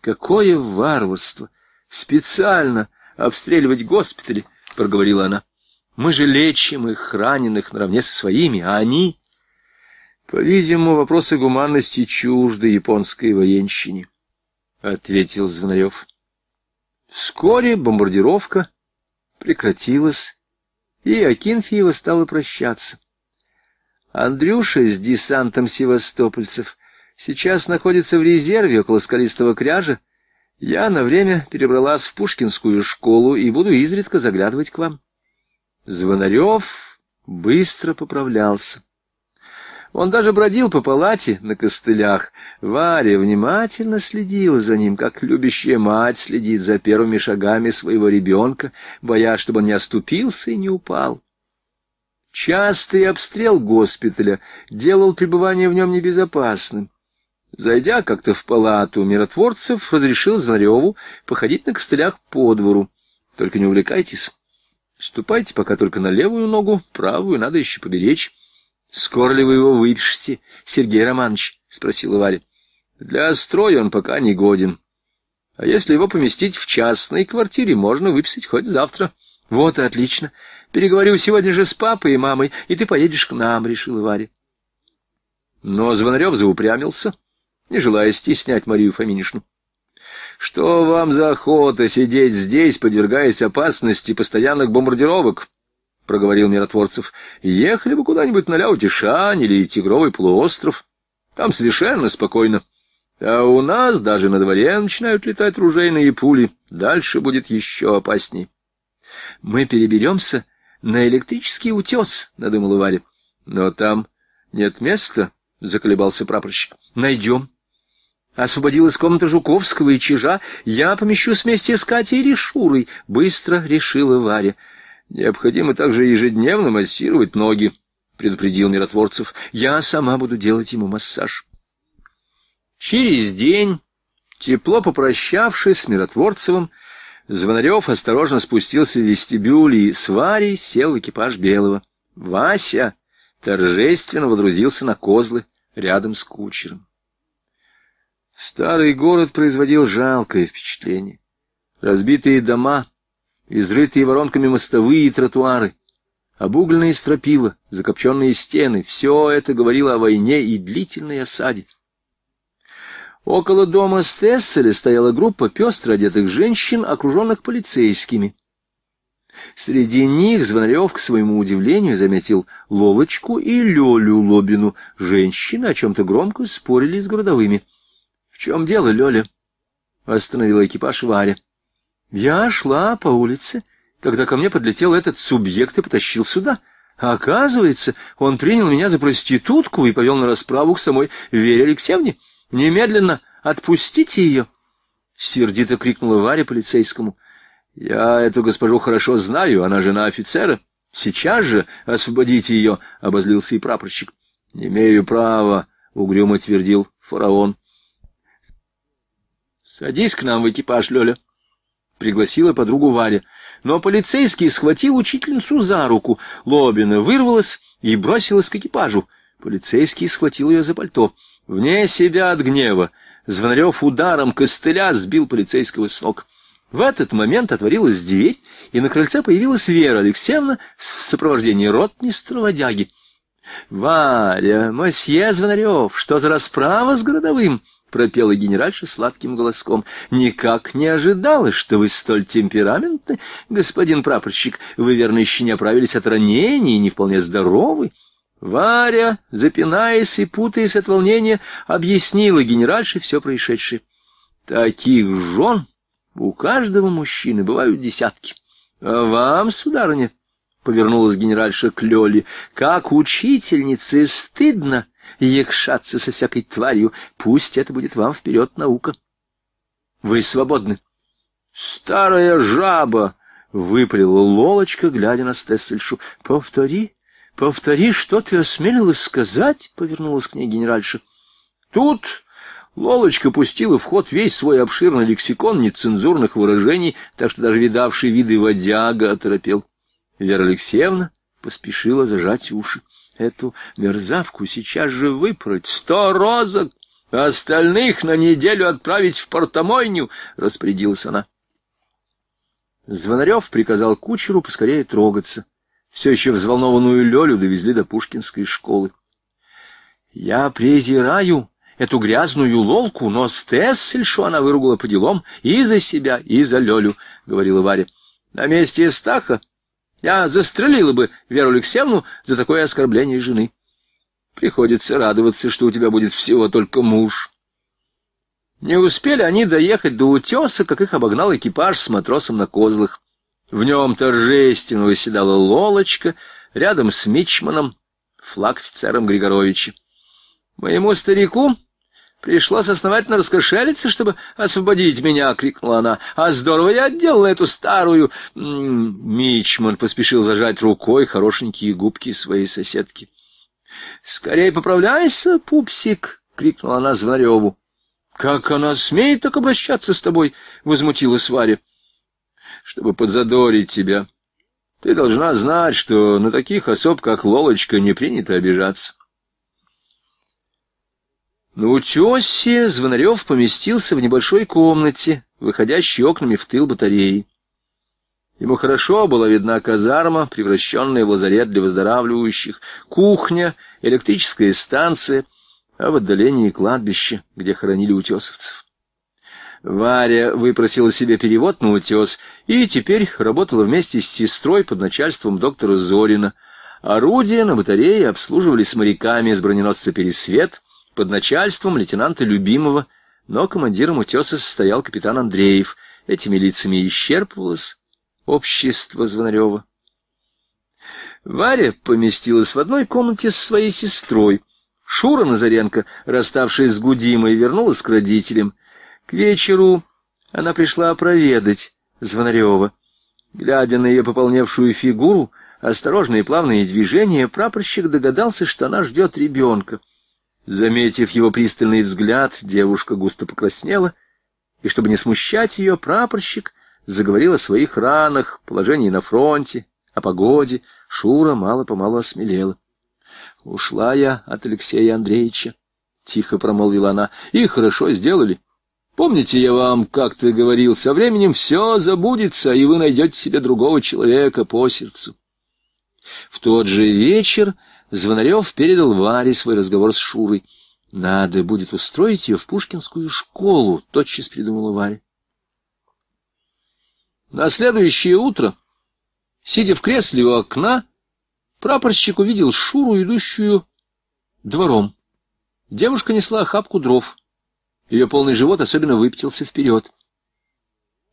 Speaker 1: Какое варварство! Специально обстреливать госпитали, проговорила она. Мы же лечим их раненых наравне со своими, а они... По-видимому, вопросы гуманности чужды японской военщине, ответил Звонарев. Вскоре бомбардировка прекратилась, и Акинфеева стала прощаться. Андрюша с десантом севастопольцев сейчас находится в резерве около скалистого кряжа. Я на время перебралась в Пушкинскую школу и буду изредка заглядывать к вам. Звонарев быстро поправлялся. Он даже бродил по палате на костылях. Варя внимательно следила за ним, как любящая мать следит за первыми шагами своего ребенка, боясь, чтобы он не оступился и не упал. Частый обстрел госпиталя делал пребывание в нем небезопасным. Зайдя как-то в палату миротворцев, разрешил Звонареву походить на костылях по двору. Только не увлекайтесь. Ступайте пока только на левую ногу, правую надо еще поберечь. — Скоро ли вы его выпишете, Сергей Романович? — спросила Варя. — Для строя он пока не годен. А если его поместить в частной квартире, можно выписать хоть завтра. — вот и отлично. Переговорю сегодня же с папой и мамой, и ты поедешь к нам, — решила Варя. Но Звонарев заупрямился, не желая стеснять Марию Фоминишну. Что вам за охота сидеть здесь, подвергаясь опасности постоянных бомбардировок? — проговорил Миротворцев. — Ехали бы куда-нибудь на Ляутишань или Тигровый полуостров. Там совершенно спокойно. А у нас даже на дворе начинают летать ружейные пули. Дальше будет еще опасней. Мы переберемся на электрический утес, — надумала Варя. Но там нет места, — заколебался прапорщик. Найдем. Освободилась комната Жуковского и Чижа. Я помещусь вместе с Катей и Решурой, — быстро решила Варя. Необходимо также ежедневно массировать ноги, — предупредил Миротворцев. Я сама буду делать ему массаж. Через день, тепло попрощавшись с Миротворцевым, Звонарев осторожно спустился в вестибюль и с Варей сел в экипаж Белого. Вася торжественно водрузился на козлы рядом с кучером. Старый город производил жалкое впечатление. Разбитые дома, изрытые воронками мостовые и тротуары, обугленные стропила, закопченные стены — все это говорило о войне и длительной осаде. Около дома Стесселя стояла группа пестро одетых женщин, окруженных полицейскими. Среди них Звонарев, к своему удивлению, заметил Лолочку и Лёлю Лобину. Женщины о чем-то громко спорили с городовыми. — В чем дело, Лёля? — остановила экипаж Варя. — Я шла по улице, когда ко мне подлетел этот субъект и потащил сюда. А оказывается, он принял меня за проститутку и повел на расправу к самой Вере Алексеевне. — Немедленно отпустите ее! — сердито крикнула Варя полицейскому. — Я эту госпожу хорошо знаю, она жена офицера. Сейчас же освободите ее! — обозлился и прапорщик. — Не имею права, — угрюмо твердил фараон. — Садись к нам в экипаж, Лёля, — пригласила подругу Варя. Но полицейский схватил учительницу за руку. Лобина вырвалась и бросилась к экипажу. Полицейский схватил ее за пальто. Вне себя от гнева Звонарев ударом костыля сбил полицейского с ног. В этот момент отворилась дверь, и на крыльце появилась Вера Алексеевна в сопровождении ротмистра водяги. «Варя, мосье Звонарев, что за расправа с городовым?» — пропела генеральша сладким голоском. «Никак не ожидала, что вы столь темпераментны, господин прапорщик. Вы, верно, еще не оправились от ранений, и не вполне здоровы». Варя, запинаясь и путаясь от волнения, объяснила генеральше все происшедшее. Таких жен у каждого мужчины бывают десятки. А вам, сударыня, — повернулась генеральша к Лёле, — как учительнице стыдно якшаться со всякой тварью. Пусть это будет вам вперед наука. Вы свободны. Старая жаба! — выпалила Лолочка, глядя на Стессельшу. — Повтори. «Повтори, что ты осмелилась сказать?» — повернулась к ней генеральша. «Тут...» Лолочка пустила в ход весь свой обширный лексикон нецензурных выражений, так что даже видавший виды водяга оторопел. Вера Алексеевна поспешила зажать уши. Эту мерзавку сейчас же выпороть. Сто розок! А остальных на неделю отправить в портомойню, — распорядилась она. Звонарев приказал кучеру поскорее трогаться все еще взволнованную Лёлю довезли до пушкинской школы. «Я презираю эту грязную лолку, но что она выругала по делам и за себя, и за Лёлю», — говорила Варя. «На месте Стаха я застрелила бы Веру Алексеевну за такое оскорбление жены. Приходится радоваться, что у тебя будет всего только муж». Не успели они доехать до утеса, как их обогнал экипаж с матросом на козлах. В нем торжественно выседала Лолочка рядом с Мичманом, флаг офицером Григоровича. «Моему старику пришлось основательно раскошелиться, чтобы освободить меня!» — крикнула она. «А здорово я отделала эту старую...» «М-м-м», Мичман поспешил зажать рукой хорошенькие губки своей соседки. «Скорей поправляйся, пупсик!» — крикнула она Звонареву. «Как она смеет так обращаться с тобой?» — возмутилась Варя чтобы подзадорить тебя. Ты должна знать, что на таких особ, как Лолочка, не принято обижаться. На утесе Звонарев поместился в небольшой комнате, выходящей окнами в тыл батареи. Ему хорошо была видна казарма, превращенная в лазарет для выздоравливающих, кухня, электрическая станция, а в отдалении кладбище, где хоронили утесовцев. Варя выпросила себе перевод на утес и теперь работала вместе с сестрой под начальством доктора Зорина. Орудия на батарее обслуживались моряками из броненосца «Пересвет» под начальством лейтенанта Любимого, но командиром утеса состоял капитан Андреев. Этими лицами исчерпывалось общество Звонарева. Варя поместилась в одной комнате со своей сестрой. Шура Назаренко, расставшись с Гудимой, вернулась к родителям. К вечеру она пришла проведать Звонарева. Глядя на ее пополневшую фигуру, осторожные плавные движения, прапорщик догадался, что она ждет ребенка. Заметив его пристальный взгляд, девушка густо покраснела, и, чтобы не смущать ее, прапорщик заговорил о своих ранах, положении на фронте, о погоде. Шура мало-помалу осмелела. — Ушла я от Алексея Андреевича, — тихо промолвила она, — и хорошо сделали. — Помните, я вам как-то говорил, со временем все забудется, и вы найдете себе другого человека по сердцу. В тот же вечер Звонарев передал Варе свой разговор с Шурой. «Надо будет устроить ее в пушкинскую школу», — тотчас придумала Варя. На следующее утро, сидя в кресле у окна, прапорщик увидел Шуру, идущую двором. Девушка несла охапку дров. Ее полный живот особенно выптился вперед.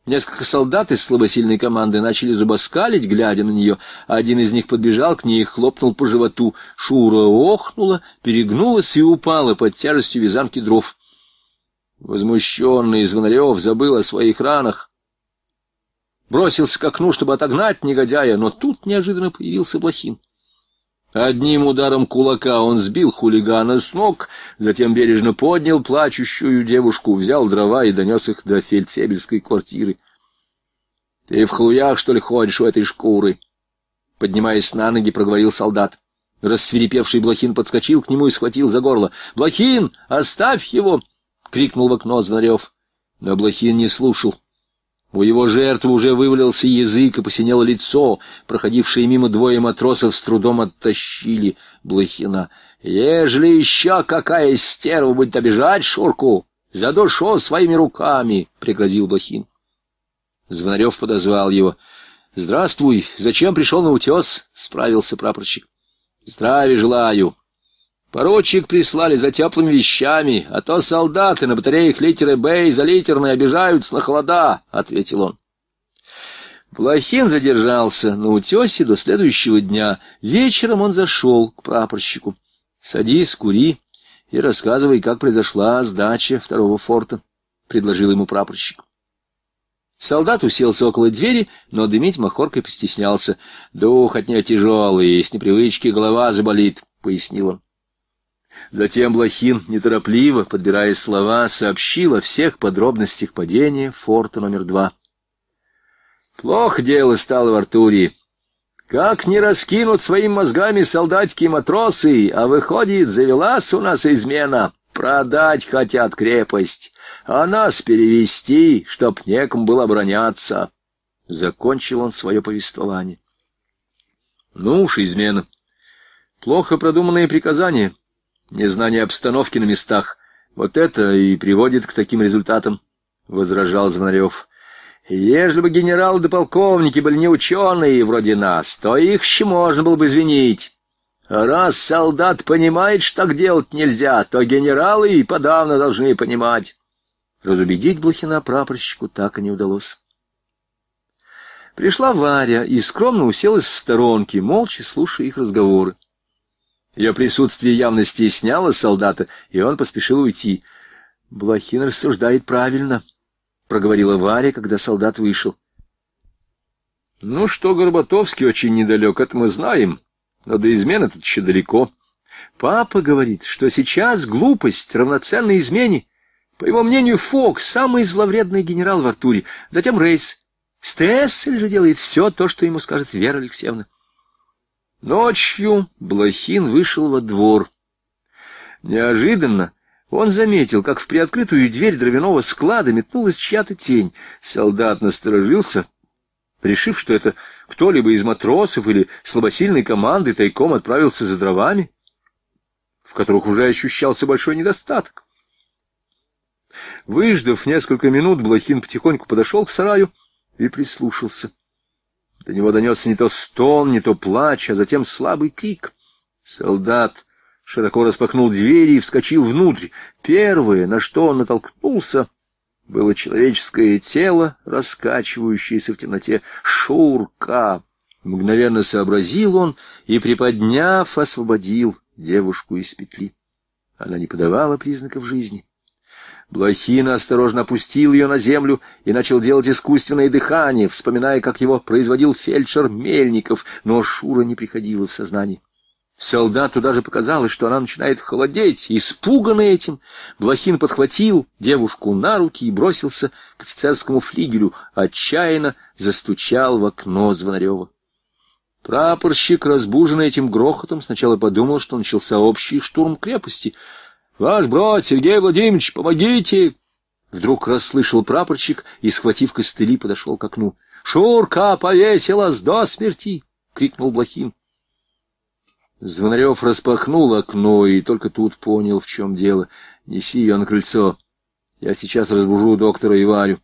Speaker 1: Несколько солдат из слабосильной команды начали зубоскалить, глядя на нее. Один из них подбежал к ней и хлопнул по животу. Шура охнула, перегнулась и упала под тяжестью вязанки дров. Возмущенный Звонарев забыл о своих ранах. Бросился к окну, чтобы отогнать негодяя, но тут неожиданно появился Блохин. Одним ударом кулака он сбил хулигана с ног, затем бережно поднял плачущую девушку, взял дрова и донес их до фельдфебельской квартиры. — Ты в хлуях, что ли, ходишь у этой шкуры? — поднимаясь на ноги, проговорил солдат. Рассверепевший Блохин подскочил к нему и схватил за горло. — Блохин, оставь его! — крикнул в окно Звонарев. Но Блохин не слушал. — у его жертвы уже вывалился язык и посинело лицо. Проходившие мимо двое матросов с трудом оттащили Блохина. «Ежели еще какая стерва будет обижать Шурку, задушу своими руками!» — пригрозил Блохин. Звонарев подозвал его. «Здравствуй! Зачем пришел на утес?» — справился прапорщик. «Здравия желаю!» Поручик прислали за теплыми вещами, а то солдаты на батареях литеры «Б» и за литерной обижаются на холода, — ответил он. Плохин задержался на утесе до следующего дня. Вечером он зашел к прапорщику. — Садись, кури и рассказывай, как произошла сдача второго форта, — предложил ему прапорщик. Солдат уселся около двери, но дымить махоркой постеснялся. — Дух от нее тяжелый, с непривычки голова заболит, — пояснил он. Затем Блохин, неторопливо, подбирая слова, сообщил о всех подробностях падения форта номер два. Плохо дело стало в Артурии. Как не раскинут своими мозгами солдатики и матросы, а выходит, завелась у нас измена. Продать хотят крепость, а нас перевести, чтоб некому было обороняться. Закончил он свое повествование. Ну уж измена. Плохо продуманные приказания — незнание обстановки на местах. Вот это и приводит к таким результатам, — возражал Звонарев. Ежели бы генералы да полковники были не ученые вроде нас, то их еще можно было бы извинить. раз солдат понимает, что так делать нельзя, то генералы и подавно должны понимать. Разубедить Блохина прапорщику так и не удалось. Пришла Варя и скромно уселась в сторонке, молча слушая их разговоры. Ее присутствие явно стесняло солдата, и он поспешил уйти. «Блохин рассуждает правильно», — проговорила Варя, когда солдат вышел. «Ну что, Горбатовский очень недалек, это мы знаем, но до измены тут еще далеко. Папа говорит, что сейчас глупость равноценна измене. По его мнению, Фок — самый зловредный генерал в Артуре, затем Рейс. Стессель же делает все то, что ему скажет Вера Алексеевна». Ночью Блохин вышел во двор. Неожиданно он заметил, как в приоткрытую дверь дровяного склада метнулась чья-то тень. Солдат насторожился, решив, что это кто-либо из матросов или слабосильной команды тайком отправился за дровами, в которых уже ощущался большой недостаток. Выждав несколько минут, Блохин потихоньку подошел к сараю и прислушался. До него донесся не то стон, не то плач, а затем слабый крик. Солдат широко распахнул двери и вскочил внутрь. Первое, на что он натолкнулся, было человеческое тело, раскачивающееся в темноте. «Шурка!» Мгновенно сообразил он и, приподняв, освободил девушку из петли. Она не подавала признаков жизни. Блохина осторожно опустил ее на землю и начал делать искусственное дыхание, вспоминая, как его производил фельдшер Мельников, но Шура не приходила в сознание. Солдату даже показалось, что она начинает холодеть, испуганный этим. Блохин подхватил девушку на руки и бросился к офицерскому флигелю, отчаянно застучал в окно Звонарева. Прапорщик, разбуженный этим грохотом, сначала подумал, что начался общий штурм крепости — «Ваш брат Сергей Владимирович, помогите!» Вдруг расслышал прапорщик и, схватив костыли, подошел к окну. «Шурка повесилась до смерти!» — крикнул Блохин. Звонарев распахнул окно и только тут понял, в чем дело. «Неси ее на крыльцо. Я сейчас разбужу доктора и Варю».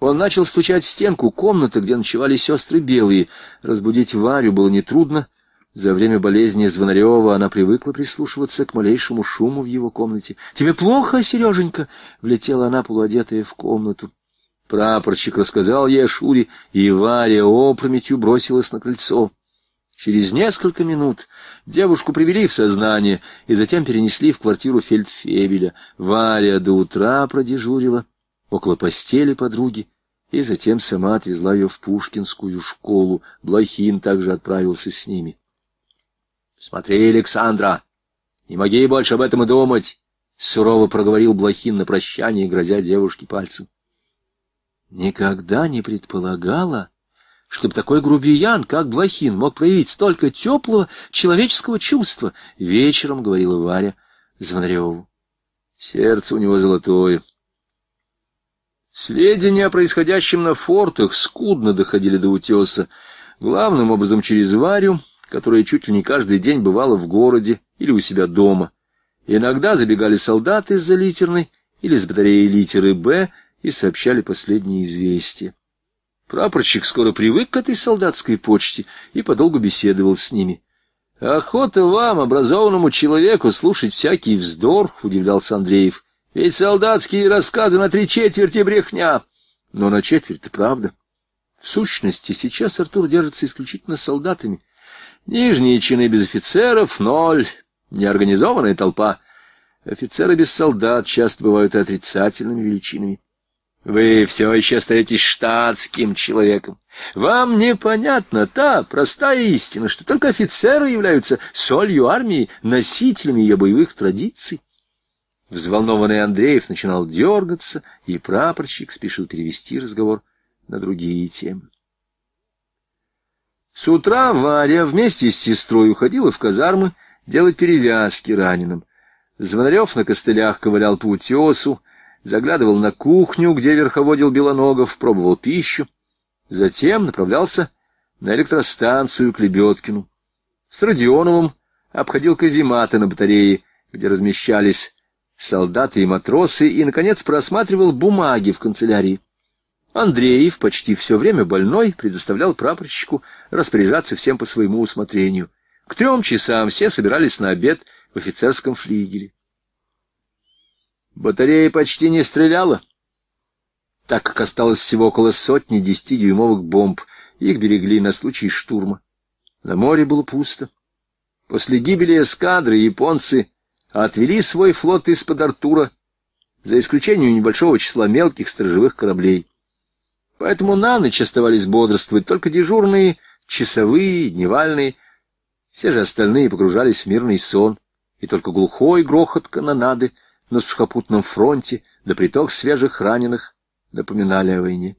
Speaker 1: Он начал стучать в стенку комнаты, где ночевали сестры белые. Разбудить Варю было нетрудно. За время болезни Звонарева она привыкла прислушиваться к малейшему шуму в его комнате. «Тебе плохо, Сереженька?» — влетела она, полуодетая, в комнату. Прапорщик рассказал ей о Шуре, и Варя опрометью бросилась на крыльцо. Через несколько минут девушку привели в сознание и затем перенесли в квартиру фельдфебеля. Варя до утра продежурила около постели подруги и затем сама отвезла ее в Пушкинскую школу. Блохин также отправился с ними. Смотри, Александра, не моги больше об этом и думать, — сурово проговорил Блохин на прощание, грозя девушке пальцем. Никогда не предполагала, чтобы такой грубиян, как Блохин, мог проявить столько теплого человеческого чувства, — вечером говорила Варя Звонареву. Сердце у него золотое. Сведения о происходящем на фортах скудно доходили до утеса, главным образом через Варю — которая чуть ли не каждый день бывала в городе или у себя дома. Иногда забегали солдаты из-за литерной или с батареи литеры «Б» и сообщали последние известия. Прапорщик скоро привык к этой солдатской почте и подолгу беседовал с ними. «Охота вам, образованному человеку, слушать всякий вздор», — удивлялся Андреев. «Ведь солдатские рассказы на три четверти брехня». «Но на четверть правда». В сущности, сейчас Артур держится исключительно солдатами — Нижние чины без офицеров — ноль, неорганизованная толпа. Офицеры без солдат часто бывают отрицательными величинами. Вы все еще остаетесь штатским человеком. Вам непонятна та простая истина, что только офицеры являются солью армии, носителями ее боевых традиций. Взволнованный Андреев начинал дергаться, и прапорщик спешил перевести разговор на другие темы. С утра Варя вместе с сестрой уходила в казармы делать перевязки раненым. Звонарев на костылях ковылял по утесу, заглядывал на кухню, где верховодил Белоногов, пробовал пищу. Затем направлялся на электростанцию к Лебедкину. С Родионовым обходил казематы на батарее, где размещались солдаты и матросы, и, наконец, просматривал бумаги в канцелярии. Андреев, почти все время больной, предоставлял прапорщику распоряжаться всем по своему усмотрению. К трем часам все собирались на обед в офицерском флигеле. Батарея почти не стреляла, так как осталось всего около сотни десятидюймовых бомб, их берегли на случай штурма. На море было пусто. После гибели эскадры японцы отвели свой флот из-под Артура, за исключением небольшого числа мелких сторожевых кораблей. Поэтому на ночь оставались бодрствовать только дежурные, часовые, дневальные. Все же остальные погружались в мирный сон, и только глухой грохот канонады на сухопутном фронте да приток свежих раненых напоминали о войне.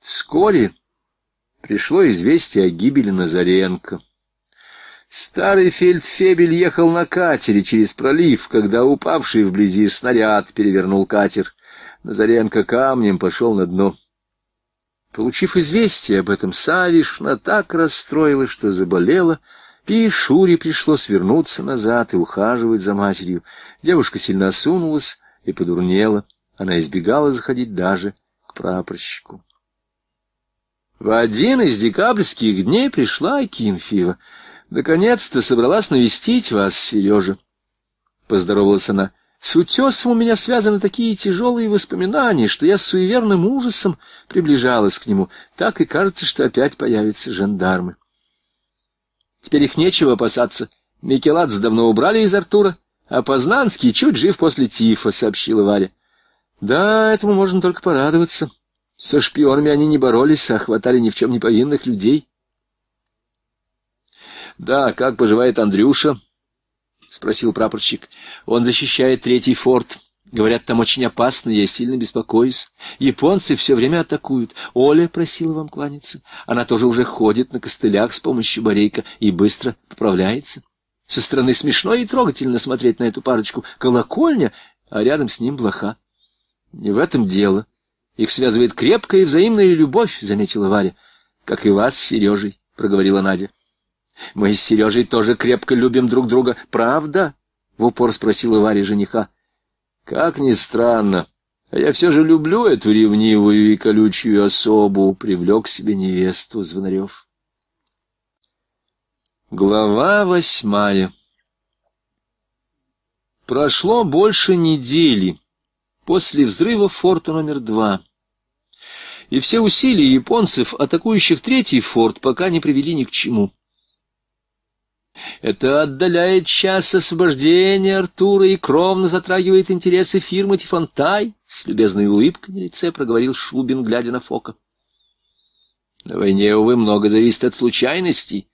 Speaker 1: Вскоре пришло известие о гибели Назаренко. Старый фельдфебель ехал на катере через пролив, когда упавший вблизи снаряд перевернул катер. Назаренко камнем пошел на дно. Получив известие об этом, Савишна так расстроилась, что заболела, и Шуре пришлось вернуться назад и ухаживать за матерью. Девушка сильно осунулась и подурнела. Она избегала заходить даже к прапорщику. В один из декабрьских дней пришла Акинфиева. «Наконец-то собралась навестить вас, Сережа!» — поздоровалась она. С утесом у меня связаны такие тяжелые воспоминания, что я с суеверным ужасом приближалась к нему. Так и кажется, что опять появятся жандармы. Теперь их нечего опасаться. Микеладзе давно убрали из Артура, а Познанский чуть жив после тифа, сообщила Варя. Да, этому можно только порадоваться. Со шпионами они не боролись, а хватали ни в чем не повинных людей. Да, как поживает Андрюша? спросил прапорщик. «Он защищает третий форт. Говорят, там очень опасно, я сильно беспокоюсь. Японцы все время атакуют. Оля просила вам кланяться. Она тоже уже ходит на костылях с помощью барейка и быстро поправляется. Со стороны смешно и трогательно смотреть на эту парочку. Колокольня, а рядом с ним блоха. Не в этом дело. Их связывает крепкая и взаимная любовь, — заметила Варя. — Как и вас с Сережей, — проговорила Надя. Мы с Сережей тоже крепко любим друг друга, правда? — в упор спросила Варя жениха. — Как ни странно, а я все же люблю эту ревнивую и колючую особу, — привлек к себе невесту Звонарев. Глава восьмая Прошло больше недели после взрыва форта номер два, и все усилия японцев, атакующих третий форт, пока не привели ни к чему. — это отдаляет час освобождения Артура и кровно затрагивает интересы фирмы Тифантай, — с любезной улыбкой на лице проговорил Шубин, глядя на Фока. На войне, увы, много зависит от случайностей.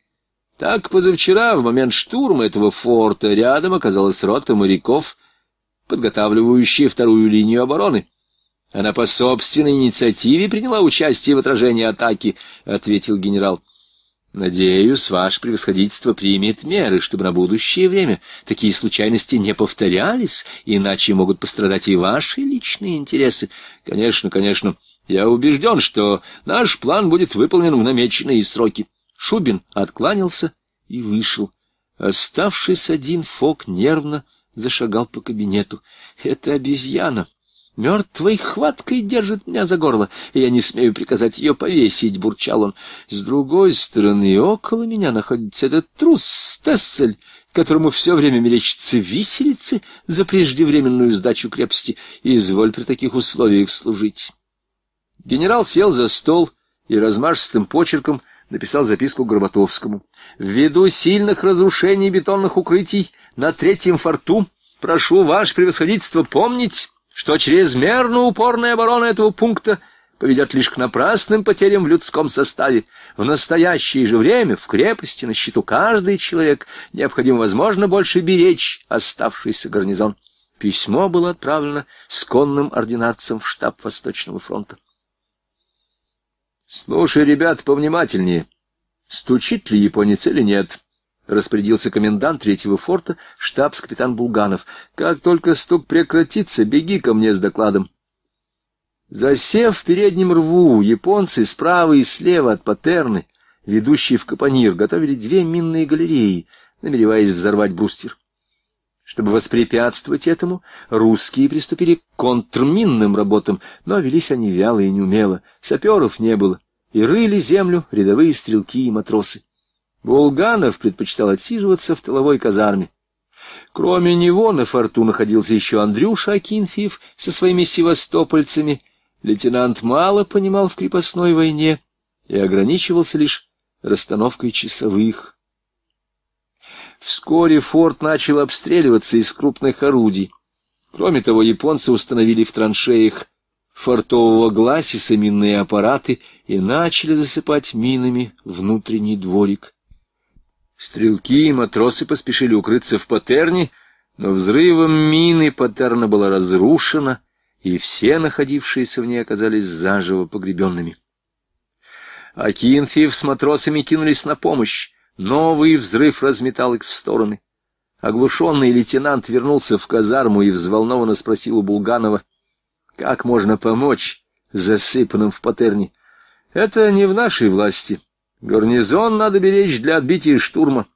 Speaker 1: Так позавчера, в момент штурма этого форта, рядом оказалась рота моряков, подготавливающая вторую линию обороны. — Она по собственной инициативе приняла участие в отражении атаки, — ответил генерал. — Надеюсь, ваше превосходительство примет меры, чтобы на будущее время такие случайности не повторялись, иначе могут пострадать и ваши личные интересы. Конечно, конечно, я убежден, что наш план будет выполнен в намеченные сроки. Шубин откланялся и вышел. Оставшись один, Фок нервно зашагал по кабинету. Это обезьяна мертвой хваткой держит меня за горло, и я не смею приказать ее повесить, — бурчал он. С другой стороны, около меня находится этот трус Стессель, которому все время мерещится виселицы за преждевременную сдачу крепости, и изволь при таких условиях служить. Генерал сел за стол и размашистым почерком — написал записку Горбатовскому. «Ввиду сильных разрушений бетонных укрытий на третьем форту, прошу ваше превосходительство помнить, что чрезмерно упорная оборона этого пункта поведет лишь к напрасным потерям в людском составе. В настоящее же время в крепости на счету каждый человек необходимо, возможно, больше беречь оставшийся гарнизон. Письмо было отправлено с конным ординарцем в штаб Восточного фронта. «Слушай, ребят, повнимательнее. Стучит ли японец или нет?» Распорядился комендант третьего форта, штабс-капитан Булганов. «Как только стук прекратится, беги ко мне с докладом». Засев в переднем рву, японцы справа и слева от патерны, ведущие в Капонир, готовили две минные галереи, намереваясь взорвать брустер. Чтобы воспрепятствовать этому, русские приступили к контрминным работам, но велись они вяло и неумело, саперов не было, и рыли землю рядовые стрелки и матросы. Булганов предпочитал отсиживаться в тыловой казарме. Кроме него на форту находился еще Андрюша Акинфиев со своими севастопольцами. Лейтенант мало понимал в крепостной войне и ограничивался лишь расстановкой часовых. Вскоре форт начал обстреливаться из крупных орудий. Кроме того, японцы установили в траншеях фортового гласиса минные аппараты и начали засыпать минами внутренний дворик. Стрелки и матросы поспешили укрыться в Патерне, но взрывом мины Патерна была разрушена, и все находившиеся в ней оказались заживо погребенными. Акинфиев с матросами кинулись на помощь. Новый взрыв разметал их в стороны. Оглушенный лейтенант вернулся в казарму и взволнованно спросил у Булганова, «Как можно помочь засыпанным в Патерне?» «Это не в нашей власти», Гарнизон надо беречь для отбития штурма.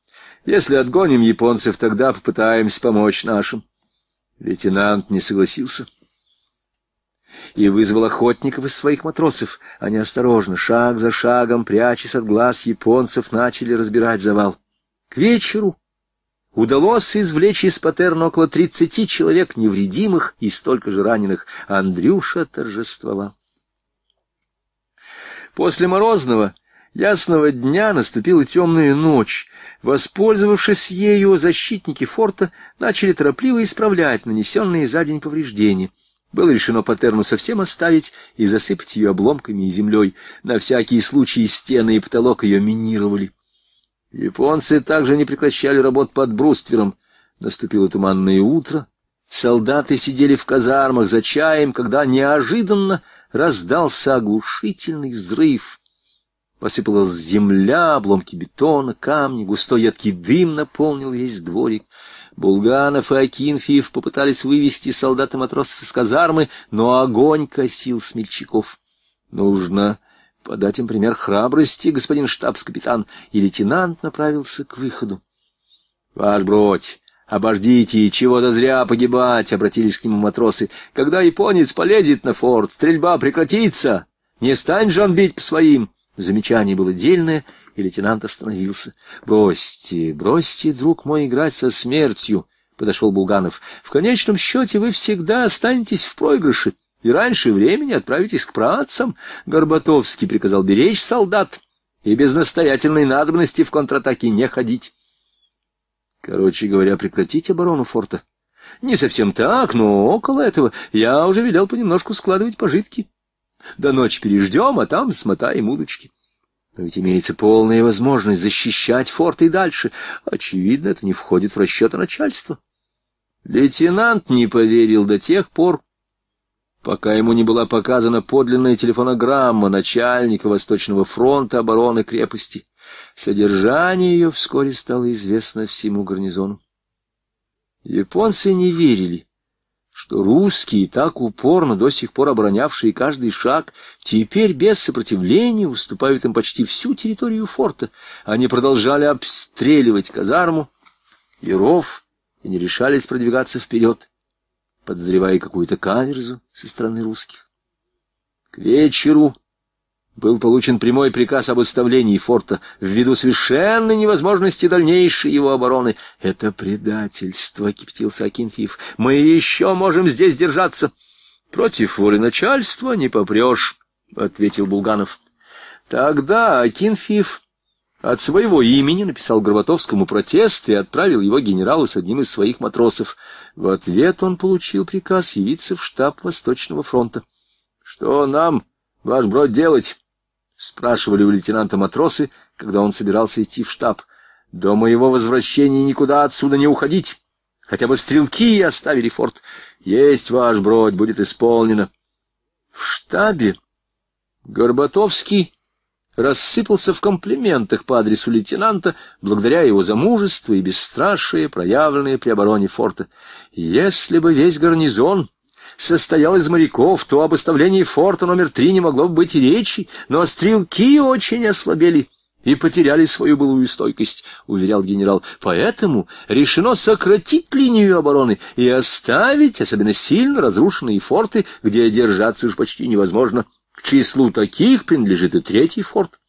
Speaker 1: Если отгоним японцев, тогда попытаемся помочь нашим. Лейтенант не согласился и вызвал охотников из своих матросов. Они осторожно, шаг за шагом, прячась от глаз японцев, начали разбирать завал. К вечеру удалось извлечь из патерна около тридцати человек невредимых и столько же раненых. Андрюша торжествовал. После Морозного Ясного дня наступила темная ночь. Воспользовавшись ею, защитники форта начали торопливо исправлять нанесенные за день повреждения. Было решено Патерну совсем оставить и засыпать ее обломками и землей. На всякий случай стены и потолок ее минировали. Японцы также не прекращали работ под бруствером. Наступило туманное утро. Солдаты сидели в казармах за чаем, когда неожиданно раздался оглушительный взрыв — Посыпалась земля, обломки бетона, камни, густой ядкий дым наполнил весь дворик. Булганов и Акинфиев попытались вывести солдат и матросов из казармы, но огонь косил смельчаков. Нужно подать им пример храбрости, господин штабс-капитан, и лейтенант направился к выходу. — Ваш бродь, обождите, чего-то зря погибать, — обратились к нему матросы. — Когда японец полезет на форт, стрельба прекратится. Не стань же он бить по своим. — Замечание было дельное, и лейтенант остановился. «Бросьте, бросьте, друг мой, играть со смертью!» — подошел Булганов. «В конечном счете вы всегда останетесь в проигрыше, и раньше времени отправитесь к працам!» Горбатовский приказал беречь солдат и без настоятельной надобности в контратаке не ходить. Короче говоря, прекратить оборону форта. Не совсем так, но около этого я уже велел понемножку складывать пожитки. До ночи переждем, а там смотаем удочки. Но ведь имеется полная возможность защищать форт и дальше. Очевидно, это не входит в расчеты начальства. Лейтенант не поверил до тех пор, пока ему не была показана подлинная телефонограмма начальника Восточного фронта обороны крепости. Содержание ее вскоре стало известно всему гарнизону. Японцы не верили, что русские, так упорно до сих пор оборонявшие каждый шаг, теперь без сопротивления уступают им почти всю территорию форта. Они продолжали обстреливать казарму и ров, и не решались продвигаться вперед, подозревая какую-то каверзу со стороны русских. К вечеру был получен прямой приказ об оставлении форта ввиду совершенно невозможности дальнейшей его обороны. — Это предательство, — кипятился Акинфиев. — Мы еще можем здесь держаться. — Против воли начальства не попрешь, — ответил Булганов. Тогда Акинфиев от своего имени написал Горбатовскому протест и отправил его генералу с одним из своих матросов. В ответ он получил приказ явиться в штаб Восточного фронта. — Что нам, ваш брод, делать? — спрашивали у лейтенанта матросы, когда он собирался идти в штаб. — До моего возвращения никуда отсюда не уходить. Хотя бы стрелки оставили форт. Есть ваш бродь, будет исполнено. В штабе Горбатовский рассыпался в комплиментах по адресу лейтенанта благодаря его замужеству и бесстрашие, проявленные при обороне форта. Если бы весь гарнизон состоял из моряков, то об оставлении форта номер три не могло быть и речи, но стрелки очень ослабели и потеряли свою былую стойкость, — уверял генерал. Поэтому решено сократить линию обороны и оставить особенно сильно разрушенные форты, где держаться уж почти невозможно. К числу таких принадлежит и третий форт.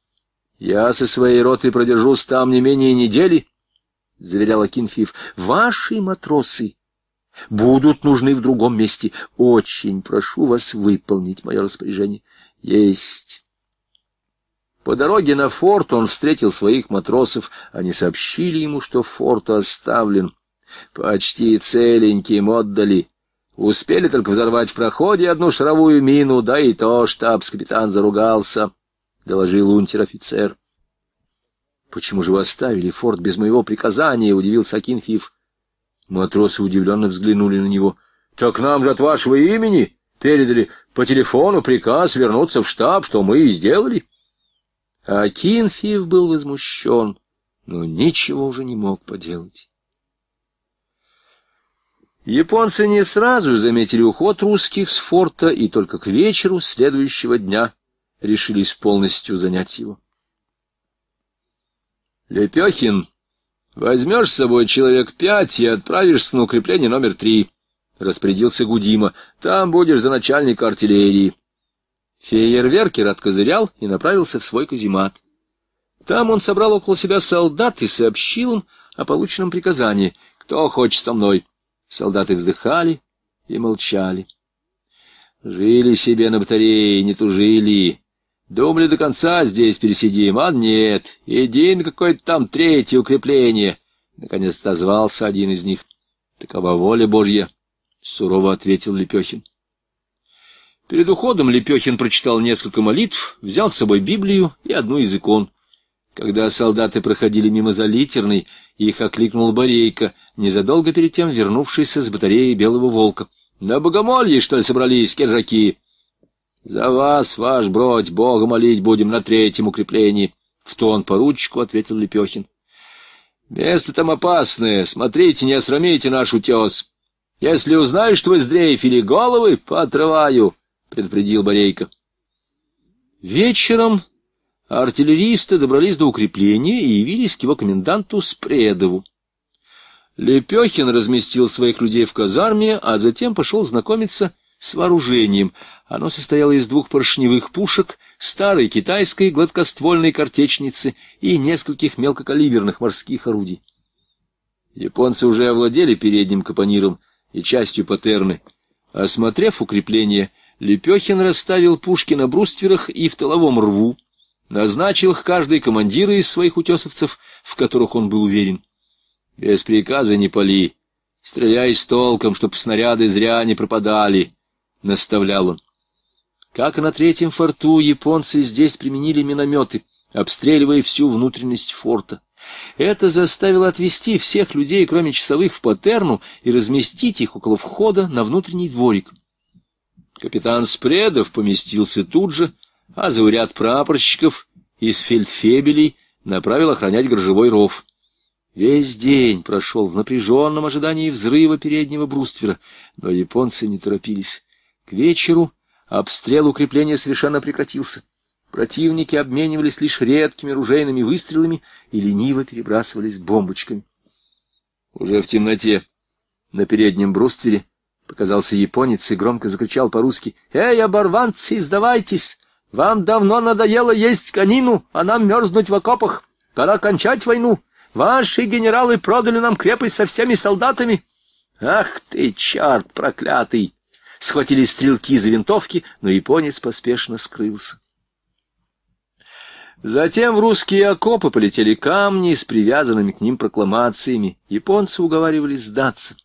Speaker 1: — Я со своей ротой продержусь там не менее недели, — заверял Акинфиев. — Ваши матросы будут нужны в другом месте. Очень прошу вас выполнить мое распоряжение. Есть. По дороге на форт он встретил своих матросов. Они сообщили ему, что форт оставлен. Почти целеньким отдали. Успели только взорвать в проходе одну шаровую мину, да и то штабс-капитан заругался, — доложил унтер-офицер. — Почему же вы оставили форт без моего приказания? — удивился Акинфиев. Матросы удивленно взглянули на него. — Так нам же от вашего имени передали по телефону приказ вернуться в штаб, что мы и сделали. А Кинфиев был возмущен, но ничего уже не мог поделать. Японцы не сразу заметили уход русских с форта и только к вечеру следующего дня решились полностью занять его. Лепехин Возьмешь с собой человек пять и отправишься на укрепление номер три, — распорядился Гудима. — Там будешь за начальника артиллерии. Фейерверкер откозырял и направился в свой каземат. Там он собрал около себя солдат и сообщил им о полученном приказании. «Кто хочет со мной?» Солдаты вздыхали и молчали. Жили себе на батарее, не тужили. Думали, до конца здесь пересидим, а нет. Иди на какое-то там третье укрепление. Наконец отозвался один из них. Такова воля Божья, сурово ответил Лепехин. Перед уходом Лепехин прочитал несколько молитв, взял с собой Библию и одну из икон. Когда солдаты проходили мимо залитерной, их окликнул Борейка, незадолго перед тем вернувшийся с батареи Белого Волка. — На богомолье, что ли, собрались, кержаки? За вас, ваш бродь, Бога молить будем на третьем укреплении, — в тон поручику ответил Лепехин. — Место там опасное, смотрите, не осрамите наш утес. Если узнаешь, что вы сдрейфили головы, поотрываю, — предупредил Борейко. Вечером артиллеристы добрались до укрепления и явились к его коменданту Спредову. Лепехин разместил своих людей в казарме, а затем пошел знакомиться с вооружением — оно состояло из двух поршневых пушек, старой китайской гладкоствольной картечницы и нескольких мелкокалиберных морских орудий. Японцы уже овладели передним капониром и частью патерны. Осмотрев укрепление, Лепехин расставил пушки на брустверах и в тыловом рву, назначил их каждый командира из своих утесовцев, в которых он был уверен. «Без приказа не пали, стреляй с толком, чтоб снаряды зря не пропадали», — наставлял он. Как и на третьем форту, японцы здесь применили минометы, обстреливая всю внутренность форта. Это заставило отвести всех людей, кроме часовых, в Патерну и разместить их около входа на внутренний дворик. Капитан Спредов поместился тут же, а зауряд прапорщиков из фельдфебелей направил охранять горжевой ров. Весь день прошел в напряженном ожидании взрыва переднего бруствера, но японцы не торопились. К вечеру Обстрел укрепления совершенно прекратился. Противники обменивались лишь редкими ружейными выстрелами и лениво перебрасывались бомбочками. Уже в темноте на переднем бруствере показался японец и громко закричал по-русски «Эй, оборванцы, сдавайтесь! Вам давно надоело есть конину, а нам мерзнуть в окопах! Пора кончать войну! Ваши генералы продали нам крепость со всеми солдатами!» «Ах ты, черт проклятый!» схватили стрелки за винтовки, но японец поспешно скрылся. Затем в русские окопы полетели камни с привязанными к ним прокламациями. Японцы уговаривали сдаться.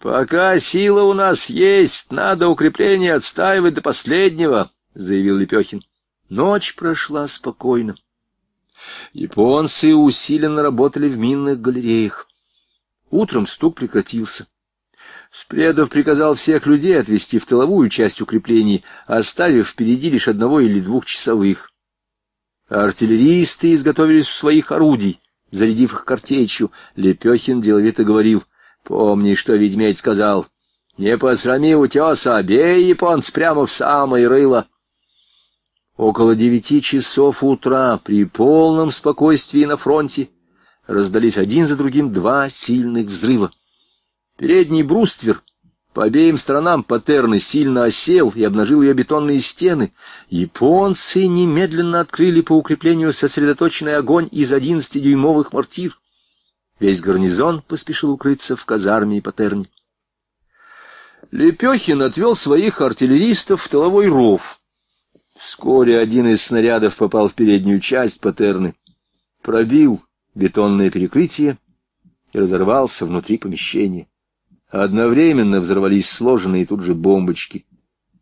Speaker 1: «Пока сила у нас есть, надо укрепление отстаивать до последнего», — заявил Лепехин. Ночь прошла спокойно. Японцы усиленно работали в минных галереях. Утром стук прекратился. Спредов приказал всех людей отвести в тыловую часть укреплений, оставив впереди лишь одного или двух часовых. Артиллеристы изготовились у своих орудий, зарядив их картечью. Лепехин деловито говорил, «Помни, что ведьмедь сказал. Не посрами утеса, бей японц прямо в самое рыло». Около девяти часов утра при полном спокойствии на фронте раздались один за другим два сильных взрыва. Передний бруствер по обеим сторонам патерны сильно осел и обнажил ее бетонные стены. Японцы немедленно открыли по укреплению сосредоточенный огонь из 11-дюймовых мортир. Весь гарнизон поспешил укрыться в казарме и патерне. Лепехин отвел своих артиллеристов в тыловой ров. Вскоре один из снарядов попал в переднюю часть патерны, пробил бетонное перекрытие и разорвался внутри помещения. Одновременно взорвались сложенные тут же бомбочки.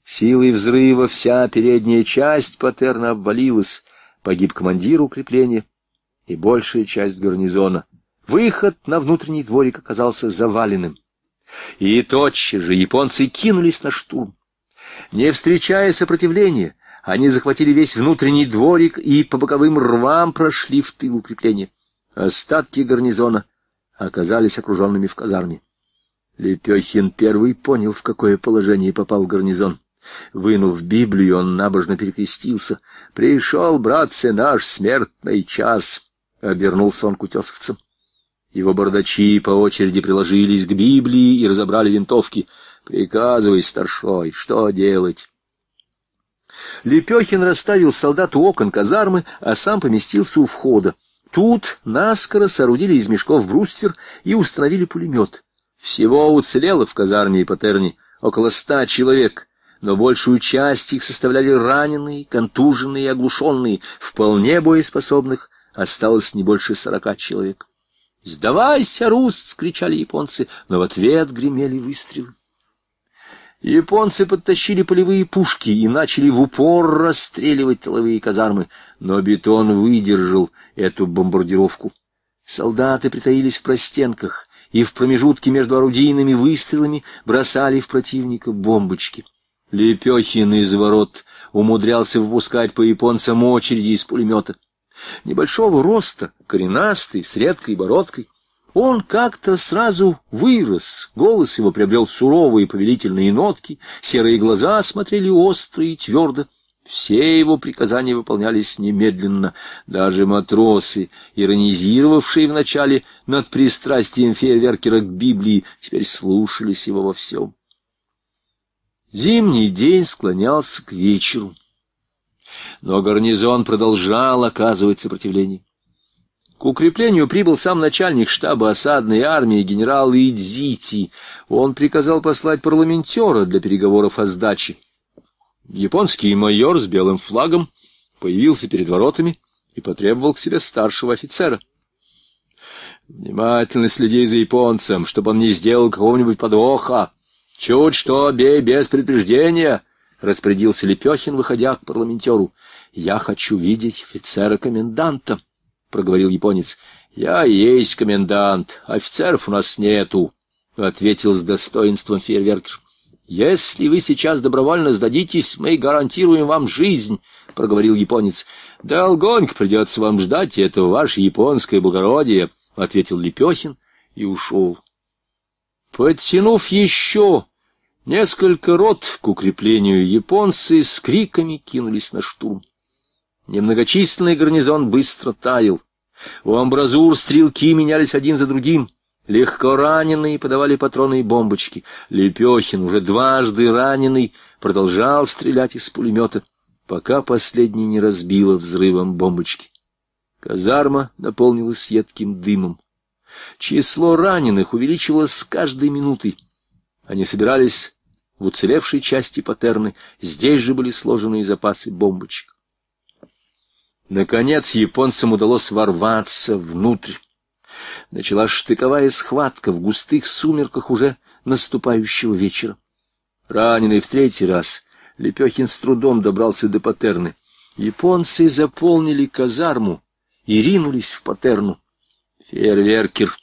Speaker 1: Силой взрыва вся передняя часть патерна обвалилась, погиб командир укрепления и большая часть гарнизона. Выход на внутренний дворик оказался заваленным. И тотчас же японцы кинулись на штурм. Не встречая сопротивления, они захватили весь внутренний дворик и по боковым рвам прошли в тыл укрепления. Остатки гарнизона оказались окруженными в казарме. Лепехин первый понял, в какое положение попал гарнизон. Вынув Библию, он набожно перекрестился. «Пришел, братцы, наш смертный час!» — обернулся он к утесовцам. Его бардачи по очереди приложились к Библии и разобрали винтовки. «Приказывай, старшой, что делать?» Лепехин расставил солдат у окон казармы, а сам поместился у входа. Тут наскоро соорудили из мешков бруствер и установили пулемет. Всего уцелело в казарме и патерне около ста человек, но большую часть их составляли раненые, контуженные и оглушенные, вполне боеспособных осталось не больше сорока человек. «Сдавайся, рус!» — кричали японцы, но в ответ гремели выстрелы. Японцы подтащили полевые пушки и начали в упор расстреливать тыловые казармы, но бетон выдержал эту бомбардировку. Солдаты притаились в простенках, и в промежутке между орудийными выстрелами бросали в противника бомбочки. Лепехин из ворот умудрялся выпускать по японцам очереди из пулемета. Небольшого роста, коренастый, с редкой бородкой, он как-то сразу вырос, голос его приобрел суровые повелительные нотки, серые глаза смотрели остро и твердо. Все его приказания выполнялись немедленно. Даже матросы, иронизировавшие вначале над пристрастием фейерверкера к Библии, теперь слушались его во всем. Зимний день склонялся к вечеру. Но гарнизон продолжал оказывать сопротивление. К укреплению прибыл сам начальник штаба осадной армии генерал Идзити. Он приказал послать парламентера для переговоров о сдаче. Японский майор с белым флагом появился перед воротами и потребовал к себе старшего офицера. «Внимательно следи за японцем, чтобы он не сделал какого-нибудь подвоха. Чуть что, бей без предупреждения!» — распорядился Лепехин, выходя к парламентеру. «Я хочу видеть офицера-коменданта», — проговорил японец. «Я есть комендант. Офицеров у нас нету», — ответил с достоинством фейерверкер. «Если вы сейчас добровольно сдадитесь, мы гарантируем вам жизнь», — проговорил японец. «Долгонько придется вам ждать, это ваше японское благородие», — ответил Лепехин и ушёл. Подтянув ещё несколько рот к укреплению, японцы с криками кинулись на штурм. Немногочисленный гарнизон быстро таял. У амбразур стрелки менялись один за другим — Легко раненые подавали патроны и бомбочки. Лепехин, уже дважды раненый, продолжал стрелять из пулемета, пока последний не разбило взрывом бомбочки. Казарма наполнилась едким дымом. Число раненых увеличилось с каждой минутой. Они собирались в уцелевшей части патерны. Здесь же были сложены запасы бомбочек. Наконец японцам удалось ворваться внутрь началась штыковая схватка в густых сумерках уже наступающего вечера. Раненый в третий раз, Лепехин с трудом добрался до Патерны. Японцы заполнили казарму и ринулись в Патерну. Фейерверкер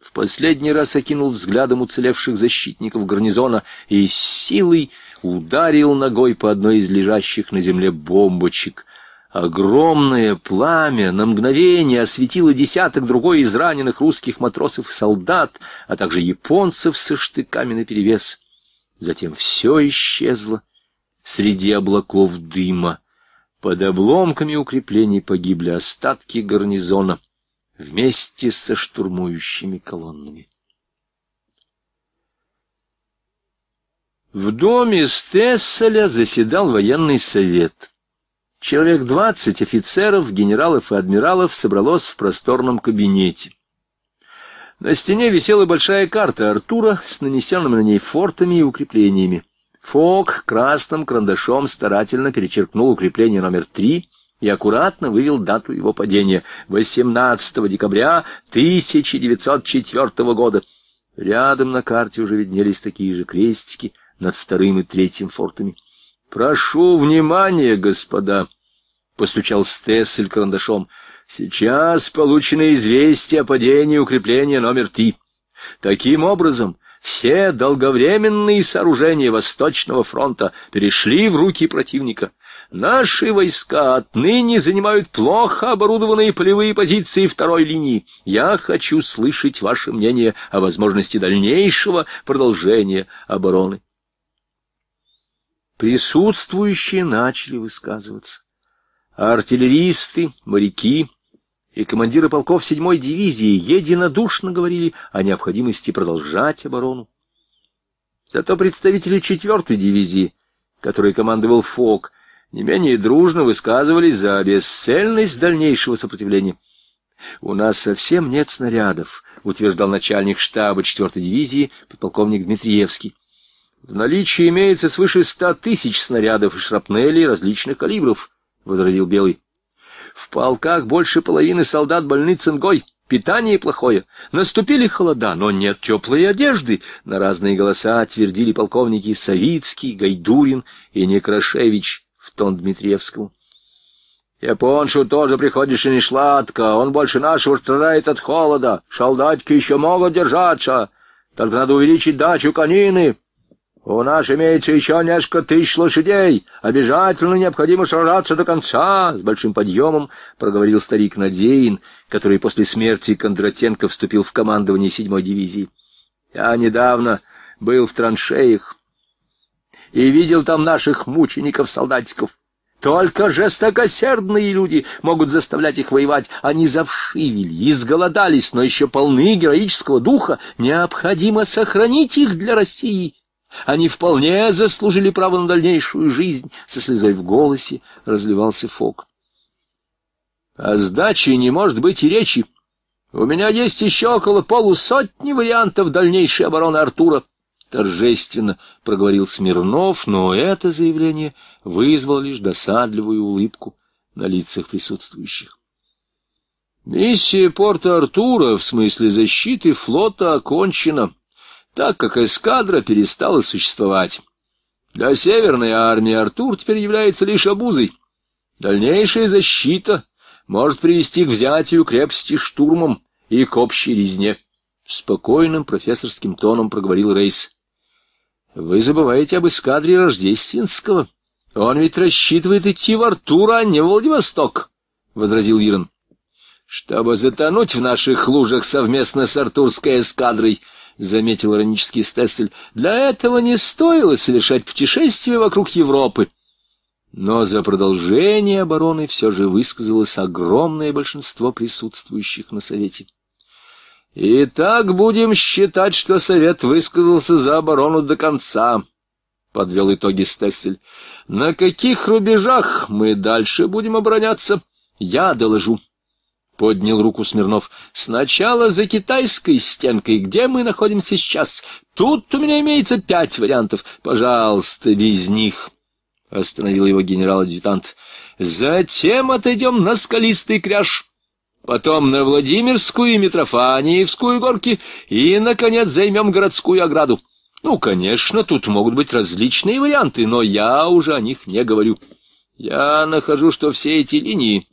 Speaker 1: в последний раз окинул взглядом уцелевших защитников гарнизона и с силой ударил ногой по одной из лежащих на земле бомбочек — Огромное пламя на мгновение осветило десяток другой из раненых русских матросов и солдат, а также японцев со штыками наперевес. Затем все исчезло среди облаков дыма. Под обломками укреплений погибли остатки гарнизона вместе со штурмующими колоннами. В доме Стесселя заседал военный совет — Человек двадцать офицеров, генералов и адмиралов собралось в просторном кабинете. На стене висела большая карта Артура с нанесенными на ней фортами и укреплениями. Фок красным карандашом старательно перечеркнул укрепление номер три и аккуратно вывел дату его падения — 18 декабря 1904 года. Рядом на карте уже виднелись такие же крестики над вторым и третьим фортами. «Прошу внимания, господа!» — постучал Стессель карандашом. «Сейчас получено известие о падении укрепления номер три. Таким образом, все долговременные сооружения Восточного фронта перешли в руки противника. Наши войска отныне занимают плохо оборудованные полевые позиции второй линии. Я хочу слышать ваше мнение о возможности дальнейшего продолжения обороны». Присутствующие начали высказываться. Артиллеристы, моряки и командиры полков 7-й дивизии единодушно говорили о необходимости продолжать оборону. Зато представители 4-й дивизии, которой командовал Фок, не менее дружно высказывались за бесцельность дальнейшего сопротивления. «У нас совсем нет снарядов», — утверждал начальник штаба 4-й дивизии подполковник Дмитриевский. «В наличии имеется свыше ста тысяч снарядов и шрапнелей различных калибров. — возразил Белый. «В полках больше половины солдат больны цингой». Питание плохое, наступили холода, но нет теплой одежды. На разные голоса твердили полковники Савицкий, Гайдурин и Некрашевич в тон Дмитриевскому. Японшу тоже приходишь и не шладко, он больше нашего страдает от холода. Шалдатки еще могут держаться, только надо увеличить дачу конины. У нас имеется еще несколько тысяч лошадей. Обязательно необходимо сражаться до конца, — с большим подъемом проговорил старик Надеин, который после смерти Кондратенко вступил в командование седьмой дивизии. Я недавно был в траншеях и видел там наших мучеников-солдатиков. Только жестокосердные люди могут заставлять их воевать. Они завшивели, изголодались, но еще полны героического духа. Необходимо сохранить их для России они вполне заслужили право на дальнейшую жизнь, — со слезой в голосе разливался Фок. — О сдаче не может быть и речи. У меня есть еще около полусотни вариантов дальнейшей обороны Артура. Торжественно проговорил Смирнов, но это заявление вызвало лишь досадливую улыбку на лицах присутствующих. Миссия порта Артура в смысле защиты флота окончена, так как эскадра перестала существовать. Для Северной армии Артур теперь является лишь обузой. Дальнейшая защита может привести к взятию крепости штурмом и к общей резне. Спокойным профессорским тоном проговорил Рейс. «Вы забываете об эскадре Рождественского. Он ведь рассчитывает идти в Артура, а не в Владивосток», — возразил Ирон. «Чтобы затонуть в наших лужах совместно с артурской эскадрой», — заметил иронический Стессель, — «для этого не стоило совершать путешествие вокруг Европы». Но за продолжение обороны все же высказалось огромное большинство присутствующих на Совете. «Итак, будем считать, что Совет высказался за оборону до конца», — подвел итоги Стессель. «На каких рубежах мы дальше будем обороняться? Я доложу». — поднял руку Смирнов. — Сначала за китайской стенкой, где мы находимся сейчас. Тут у меня имеется пять вариантов. Пожалуйста, без них. — остановил его генерал-адъютант. — Затем отойдем на скалистый кряж. Потом на Владимирскую и Митрофаниевскую горки. И, наконец, займем городскую ограду. Ну, конечно, тут могут быть различные варианты, но я уже о них не говорю. Я нахожу, что все эти линии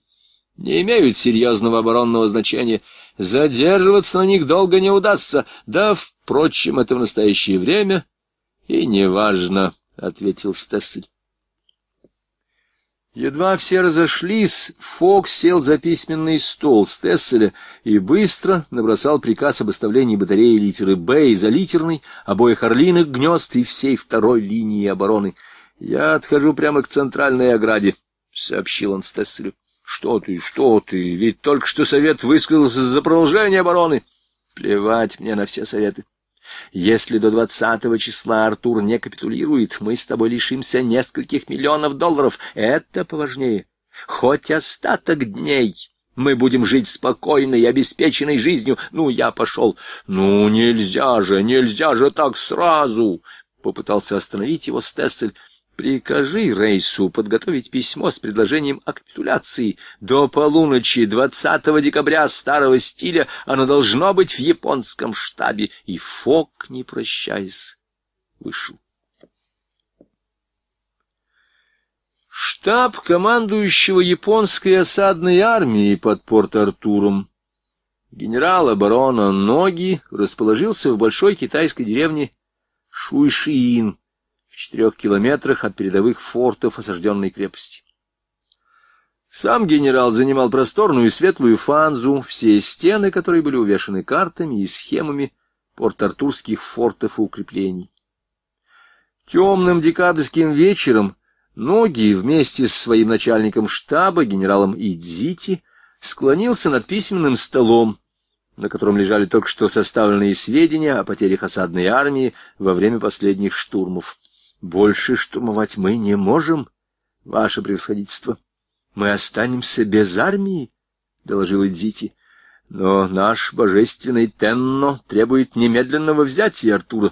Speaker 1: не имеют серьезного оборонного значения. Задерживаться на них долго не удастся. Да, впрочем, это в настоящее время и неважно, — ответил Стессель. Едва все разошлись, Фокс сел за письменный стол Стесселя и быстро набросал приказ об оставлении батареи литеры «Б» из-за литерной, обоих орлиных гнезд и всей второй линии обороны. «Я отхожу прямо к центральной ограде», — сообщил он Стесселю. Что ты, что ты, ведь только что совет высказался за продолжение обороны. Плевать мне на все советы. Если до двадцатого числа Артур не капитулирует, мы с тобой лишимся нескольких миллионов долларов. Это поважнее. Хоть остаток дней мы будем жить спокойной и обеспеченной жизнью. Ну, я пошел. Ну, нельзя же, нельзя же так сразу. Попытался остановить его Стессель. Прикажи Рейсу подготовить письмо с предложением о капитуляции. До полуночи 20 декабря старого стиля оно должно быть в японском штабе. И Фок, не прощаясь, вышел. Штаб командующего японской осадной армией под Порт-Артуром генерала барона Ноги расположился в большой китайской деревне Шуйшиин четырех километрах от передовых фортов осажденной крепости. Сам генерал занимал просторную и светлую фанзу, все стены которой были увешаны картами и схемами порт-артурских фортов и укреплений. Темным декабрьским вечером Ноги вместе с своим начальником штаба, генералом Идзити, склонился над письменным столом, на котором лежали только что составленные сведения о потерях осадной армии во время последних штурмов. Больше штурмовать мы не можем, ваше превосходительство. Мы останемся без армии, — доложил Дзити. Но наш божественный Тенно требует немедленного взятия Артура.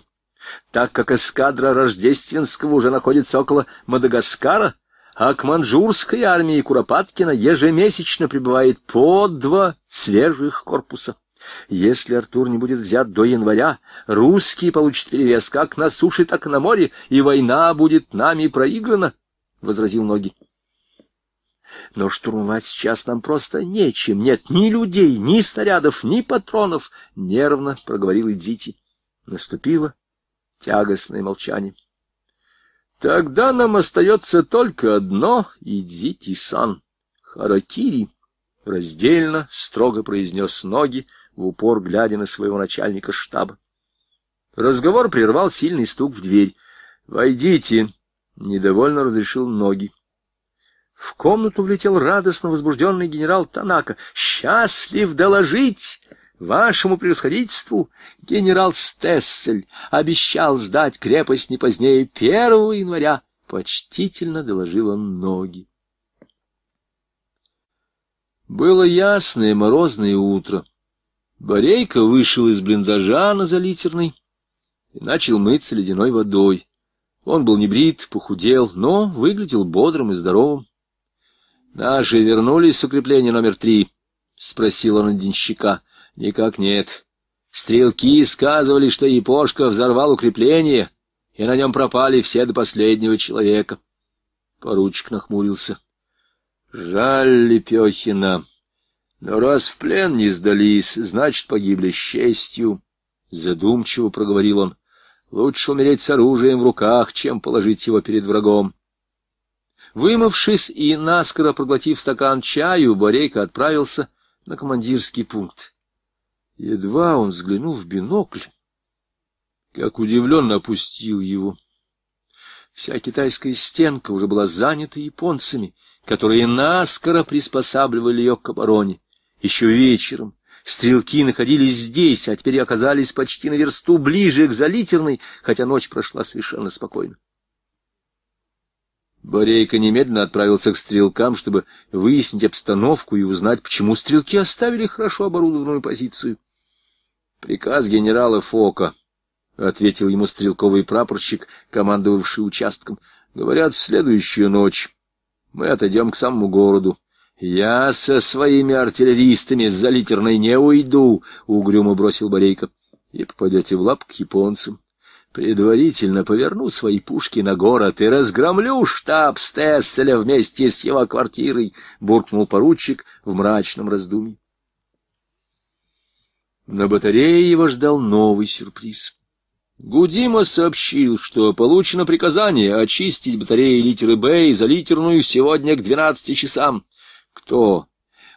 Speaker 1: Так как эскадра Рождественского уже находится около Мадагаскара, а к манжурской армии Куропаткина ежемесячно прибывает по два свежих корпуса. Если Артур не будет взят до января, русские получат перевес как на суше, так и на море, и война будет нами проиграна, — возразил Ноги. Но штурмовать сейчас нам просто нечем. Нет ни людей, ни снарядов, ни патронов, — нервно проговорил Идзити. Наступило тягостное молчание. — Тогда нам остается только одно, Идзити-сан, Харакири, — раздельно, строго произнес Ноги, — в упор глядя на своего начальника штаба. Разговор прервал сильный стук в дверь. «Войдите!» — недовольно разрешил ноги. В комнату влетел радостно возбужденный генерал Танака. «Счастлив доложить!» Вашему превосходительству генерал Стессель обещал сдать крепость не позднее первого января. Почтительно доложил он ноги. Было ясное морозное утро. Борейка вышел из блиндажа на залитерной и начал мыться ледяной водой. Он был небрит, похудел, но выглядел бодрым и здоровым. — Наши вернулись с укрепления номер три? — спросил он денщика. — Никак нет. Стрелки сказывали, что Япошка взорвал укрепление, и на нем пропали все до последнего человека. Поручик нахмурился. — Жаль Лепехина. Но раз в плен не сдались, значит, погибли с честью. Задумчиво проговорил он. Лучше умереть с оружием в руках, чем положить его перед врагом. Вымывшись и наскоро проглотив стакан чаю, Борейка отправился на командирский пункт. Едва он взглянул в бинокль, как удивленно опустил его. Вся китайская стенка уже была занята японцами, которые наскоро приспосабливали ее к обороне. Еще вечером стрелки находились здесь, а теперь оказались почти на версту ближе к Залитерной, хотя ночь прошла совершенно спокойно. Борейко немедленно отправился к стрелкам, чтобы выяснить обстановку и узнать, почему стрелки оставили хорошо оборудованную позицию. «Приказ генерала Фока», — ответил ему стрелковый прапорщик, командовавший участком, — «говорят, в следующую ночь мы отойдем к самому городу. «Я со своими артиллеристами с залитерной не уйду», — угрюмо бросил Борейко. «И попадете в лап к японцам. Предварительно поверну свои пушки на город и разгромлю штаб Стесселя вместе с его квартирой», — буркнул поручик в мрачном раздумье. На батарее его ждал новый сюрприз. Гудима сообщил, что получено приказание очистить батареи литеры «Б» и залитерную сегодня к двенадцати часам. Кто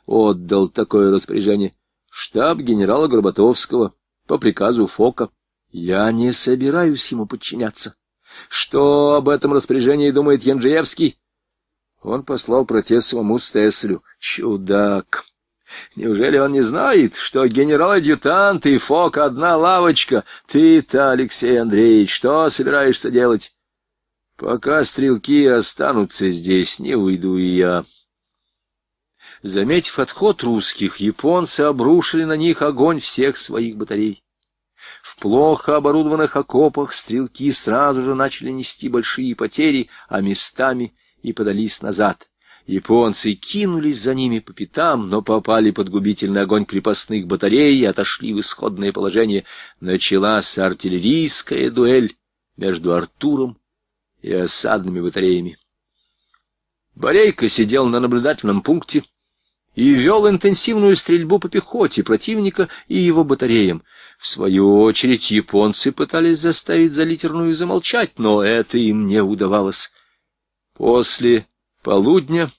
Speaker 1: отдал такое распоряжение? Штаб генерала Горбатовского по приказу Фока. Я не собираюсь ему подчиняться. Что об этом распоряжении думает Янжеевский? Он послал протест своему Стеслю. Чудак! Неужели он не знает, что генерал-адъютант и Фок одна лавочка? Ты-то, Алексей Андреевич, что собираешься делать? Пока стрелки останутся здесь, не уйду и я. Заметив отход русских, японцы обрушили на них огонь всех своих батарей. В плохо оборудованных окопах стрелки сразу же начали нести большие потери, а местами и подались назад. Японцы кинулись за ними по пятам, но попали под губительный огонь крепостных батарей и отошли в исходное положение. Началась артиллерийская дуэль между Артуром и осадными батареями. Борейко сидел на наблюдательном пункте, и вел интенсивную стрельбу по пехоте противника и его батареям. В свою очередь японцы пытались заставить залитерную замолчать, но это им не удавалось. После полудня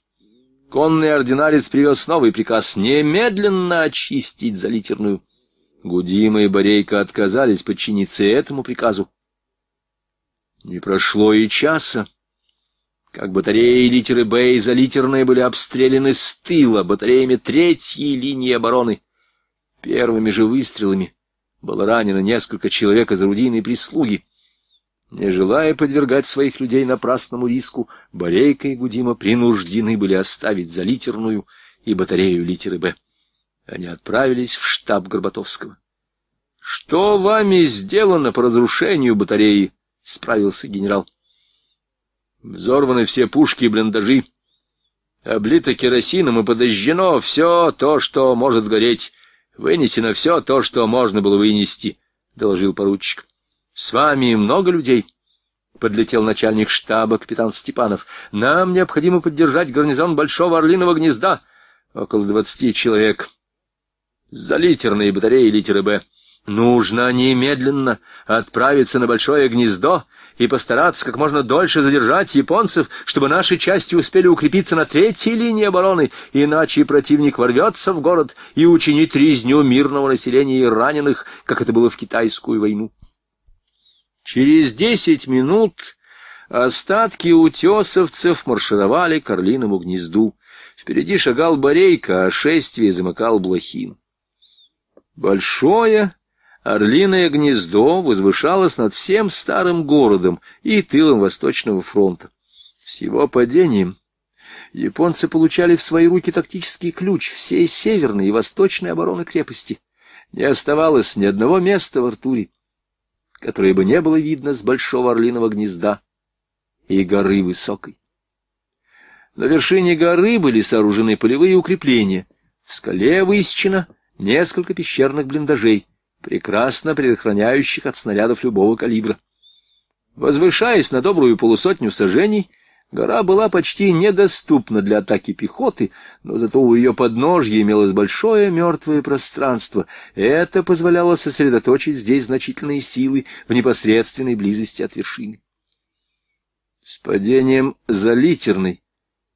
Speaker 1: конный ординарец привез новый приказ немедленно очистить залитерную. Гудима и Борейка отказались подчиниться этому приказу. Не прошло и часа как батареи литеры «Б» и залитерные были обстреляны с тыла батареями третьей линии обороны. Первыми же выстрелами было ранено несколько человек из орудийной прислуги. Не желая подвергать своих людей напрасному риску, Борейка и Гудима принуждены были оставить залитерную и батарею литеры «Б». Они отправились в штаб Горбатовского. — Что вами сделано по разрушению батареи? — справился генерал. — Взорваны все пушки и блиндажи. Облито керосином и подожжено все то, что может гореть. Вынесено все то, что можно было вынести, — доложил поручик. — С вами много людей? — подлетел начальник штаба капитан Степанов. — Нам необходимо поддержать гарнизон Большого Орлиного гнезда. Около двадцати человек. За литерные батареи литеры «Б». Нужно немедленно отправиться на большое гнездо и постараться как можно дольше задержать японцев, чтобы наши части успели укрепиться на третьей линии обороны, иначе противник ворвется в город и учинит резню мирного населения и раненых, как это было в Китайскую войну. Через десять минут остатки утесовцев маршировали к орлиному гнезду. Впереди шагал Борейка, а шествие замыкал Блохин. Большое Орлиное гнездо возвышалось над всем старым городом и тылом Восточного фронта. С его падением японцы получали в свои руки тактический ключ всей северной и восточной обороны крепости. Не оставалось ни одного места в Артуре, которое бы не было видно с большого орлиного гнезда и горы высокой. На вершине горы были сооружены полевые укрепления. В скале высечено несколько пещерных блиндажей — прекрасно предохраняющих от снарядов любого калибра. Возвышаясь на добрую полусотню сажений, гора была почти недоступна для атаки пехоты, но зато у ее подножья имелось большое мертвое пространство, это позволяло сосредоточить здесь значительные силы в непосредственной близости от вершины. С падением залитерной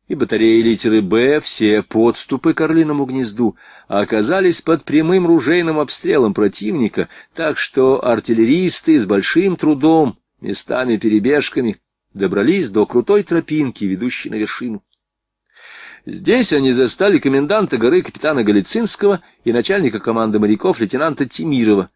Speaker 1: и батареи литеры «Б» все подступы к Орлиному гнезду оказались под прямым ружейным обстрелом противника, так что артиллеристы с большим трудом, местами-перебежками, добрались до крутой тропинки, ведущей на вершину. Здесь они застали коменданта горы капитана Галицинского и начальника команды моряков лейтенанта Тимирова.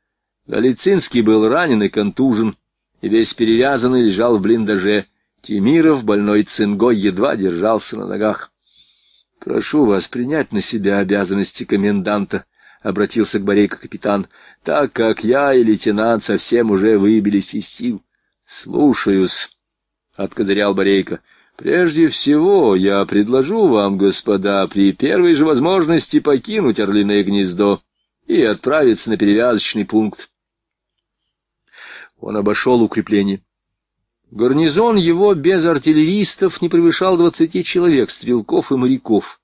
Speaker 1: Галицинский был ранен и контужен, и весь перевязанный лежал в блиндаже. Тимиров, больной цингой, едва держался на ногах. — Прошу вас принять на себя обязанности коменданта, — обратился к Борейко капитан, — так как я и лейтенант совсем уже выбились из сил. — Слушаюсь, — откозырял Борейко. — Прежде всего я предложу вам, господа, при первой же возможности покинуть Орлиное гнездо и отправиться на перевязочный пункт. Он обошел укрепление. Гарнизон его без артиллеристов не превышал двадцати человек, стрелков и моряков.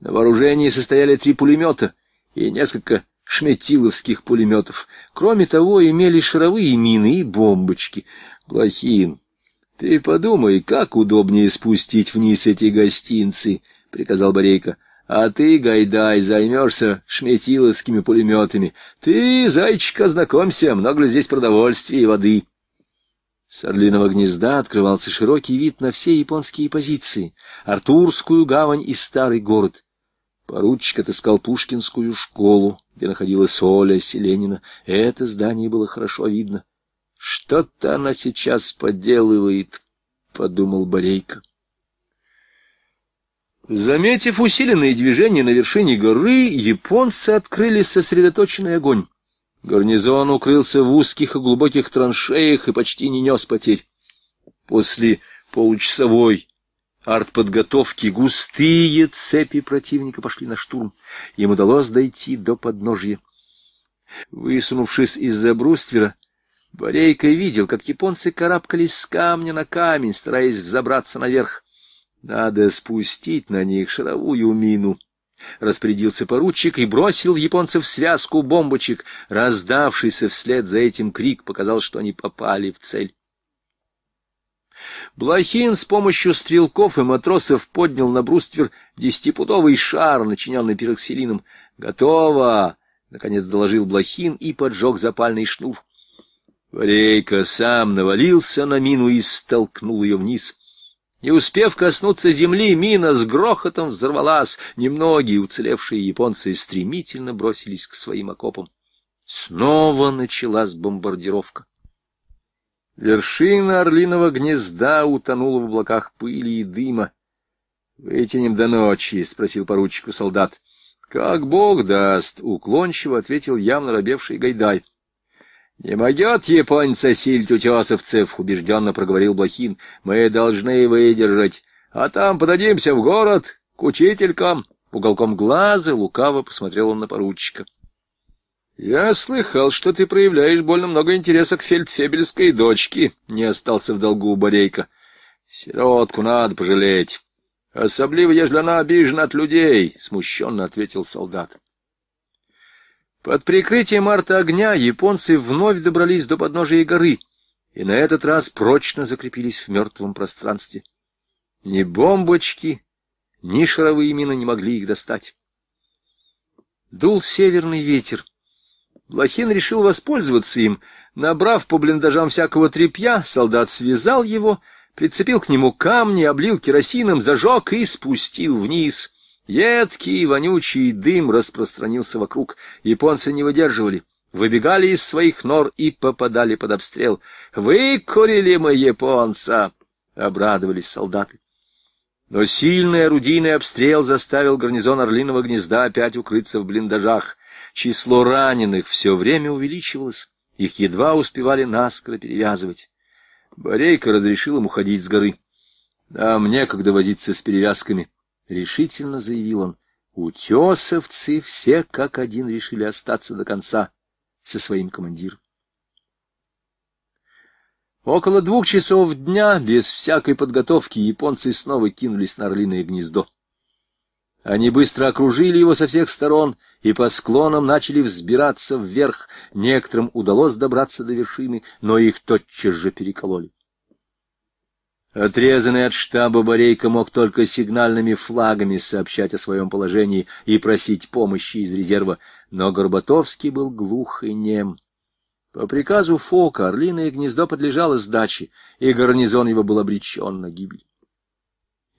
Speaker 1: На вооружении состояли три пулемета и несколько шметиловских пулеметов. Кроме того, имели шаровые мины и бомбочки. Блохин, ты подумай, как удобнее спустить вниз эти гостинцы, — приказал Борейко. А ты, Гайдай, займешься шметиловскими пулеметами. Ты, зайчик, ознакомься, много ли здесь продовольствия и воды. С орлиного гнезда открывался широкий вид на все японские позиции, Артурскую гавань и старый город. Поручик отыскал Пушкинскую школу, где находилась Оля Селенина. Это здание было хорошо видно. «Что-то она сейчас подделывает, подумал Борейко. Заметив усиленные движения на вершине горы, японцы открыли сосредоточенный огонь. Гарнизон укрылся в узких и глубоких траншеях и почти не нес потерь. После получасовой артподготовки густые цепи противника пошли на штурм. Им удалось дойти до подножья. Высунувшись из-за бруствера, Борейка видел, как японцы карабкались с камня на камень, стараясь взобраться наверх. Надо спустить на них шаровую мину. — распорядился поручик и бросил японцев связку бомбочек. Раздавшийся вслед за этим крик показал, что они попали в цель. Блохин с помощью стрелков и матросов поднял на бруствер десятипудовый шар, начиненный пироксилином. «Готово!» — наконец доложил Блохин и поджег запальный шнур. Варейка сам навалился на мину и столкнул ее вниз — не успев коснуться земли, мина с грохотом взорвалась. Немногие уцелевшие японцы стремительно бросились к своим окопам. Снова началась бомбардировка. Вершина орлиного гнезда утонула в облаках пыли и дыма. — Вытянем до ночи, — спросил поручику солдат. — Как бог даст, — уклончиво ответил явно робевший Гайдай. —— Не могет японец осилить утесовцев, — убежденно проговорил Блохин. — Мы должны выдержать. А там подадимся в город, к учителькам. Уголком глаза лукаво посмотрел он на поручика. — Я слыхал, что ты проявляешь больно много интереса к фельдфебельской дочке, — не остался в долгу Борейка. — Сиротку надо пожалеть. — Особливо, ежели она обижена от людей, — смущенно ответил солдат. Под прикрытием арта огня японцы вновь добрались до подножия горы и на этот раз прочно закрепились в мертвом пространстве. Ни бомбочки, ни шаровые мины не могли их достать. Дул северный ветер. Блохин решил воспользоваться им. Набрав по блиндажам всякого тряпья, солдат связал его, прицепил к нему камни, облил керосином, зажег и спустил вниз — Едкий вонючий дым распространился вокруг. Японцы не выдерживали. Выбегали из своих нор и попадали под обстрел. «Выкурили мы японца!» — обрадовались солдаты. Но сильный орудийный обстрел заставил гарнизон Орлиного гнезда опять укрыться в блиндажах. Число раненых все время увеличивалось. Их едва успевали наскоро перевязывать. Борейка разрешил им уходить с горы. «Нам некогда возиться с перевязками», — решительно заявил он. Утесовцы все как один решили остаться до конца со своим командиром. Около двух часов дня, без всякой подготовки, японцы снова кинулись на орлиное гнездо. Они быстро окружили его со всех сторон и по склонам начали взбираться вверх. Некоторым удалось добраться до вершины, но их тотчас же перекололи. Отрезанный от штаба Борейка мог только сигнальными флагами сообщать о своем положении и просить помощи из резерва, но Горбатовский был глух и нем. По приказу Фока орлиное гнездо подлежало сдаче, и гарнизон его был обречен на гибель.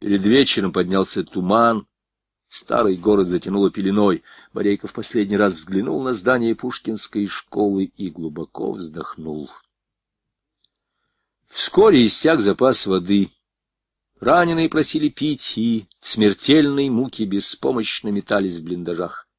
Speaker 1: Перед вечером поднялся туман, старый город затянуло пеленой. Борейко в последний раз взглянул на здание Пушкинской школы и глубоко вздохнул. Вскоре иссяк запас воды. Раненые просили пить и в смертельной муке беспомощно метались в блиндажах.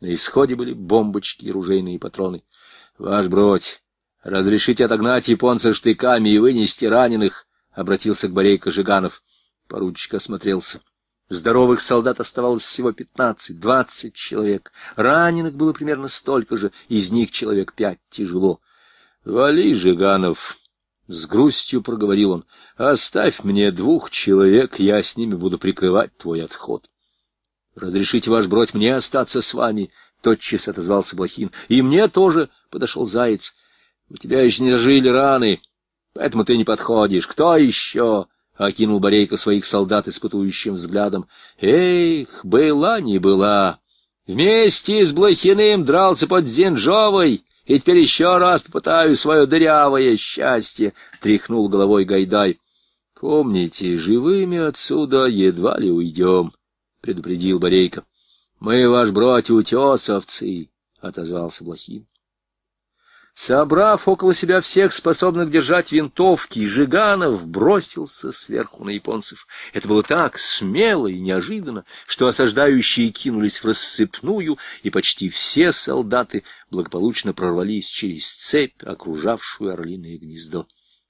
Speaker 1: На исходе были бомбочки и ружейные патроны. — Ваш бродь, разрешите отогнать японца штыками и вынести раненых, — обратился к Борей Жиганов. Поручик осмотрелся. Здоровых солдат оставалось всего пятнадцать, двадцать человек. Раненых было примерно столько же, из них человек пять тяжело. — Вали, Жиганов! С грустью проговорил он. «Оставь мне двух человек, я с ними буду прикрывать твой отход». «Разрешите, ваш бродь, мне остаться с вами?» — тотчас отозвался Блохин. «И мне тоже!» — подошел Заяц. «У тебя еще не зажили раны, поэтому ты не подходишь. Кто еще?» — окинул Борейка своих солдат испытующим взглядом. «Эх, была не была! Вместе с Блохиным дрался под Зенжовой!» и теперь еще раз попытаю свое дырявое счастье, — тряхнул головой Гайдай. — Помните, живыми отсюда едва ли уйдем, — предупредил Борейко. — Мы, ваш братья утесовцы, — отозвался Блохин собрав около себя всех способных держать винтовки, Жиганов бросился сверху на японцев. Это было так смело и неожиданно, что осаждающие кинулись в рассыпную, и почти все солдаты благополучно прорвались через цепь, окружавшую орлиное гнездо.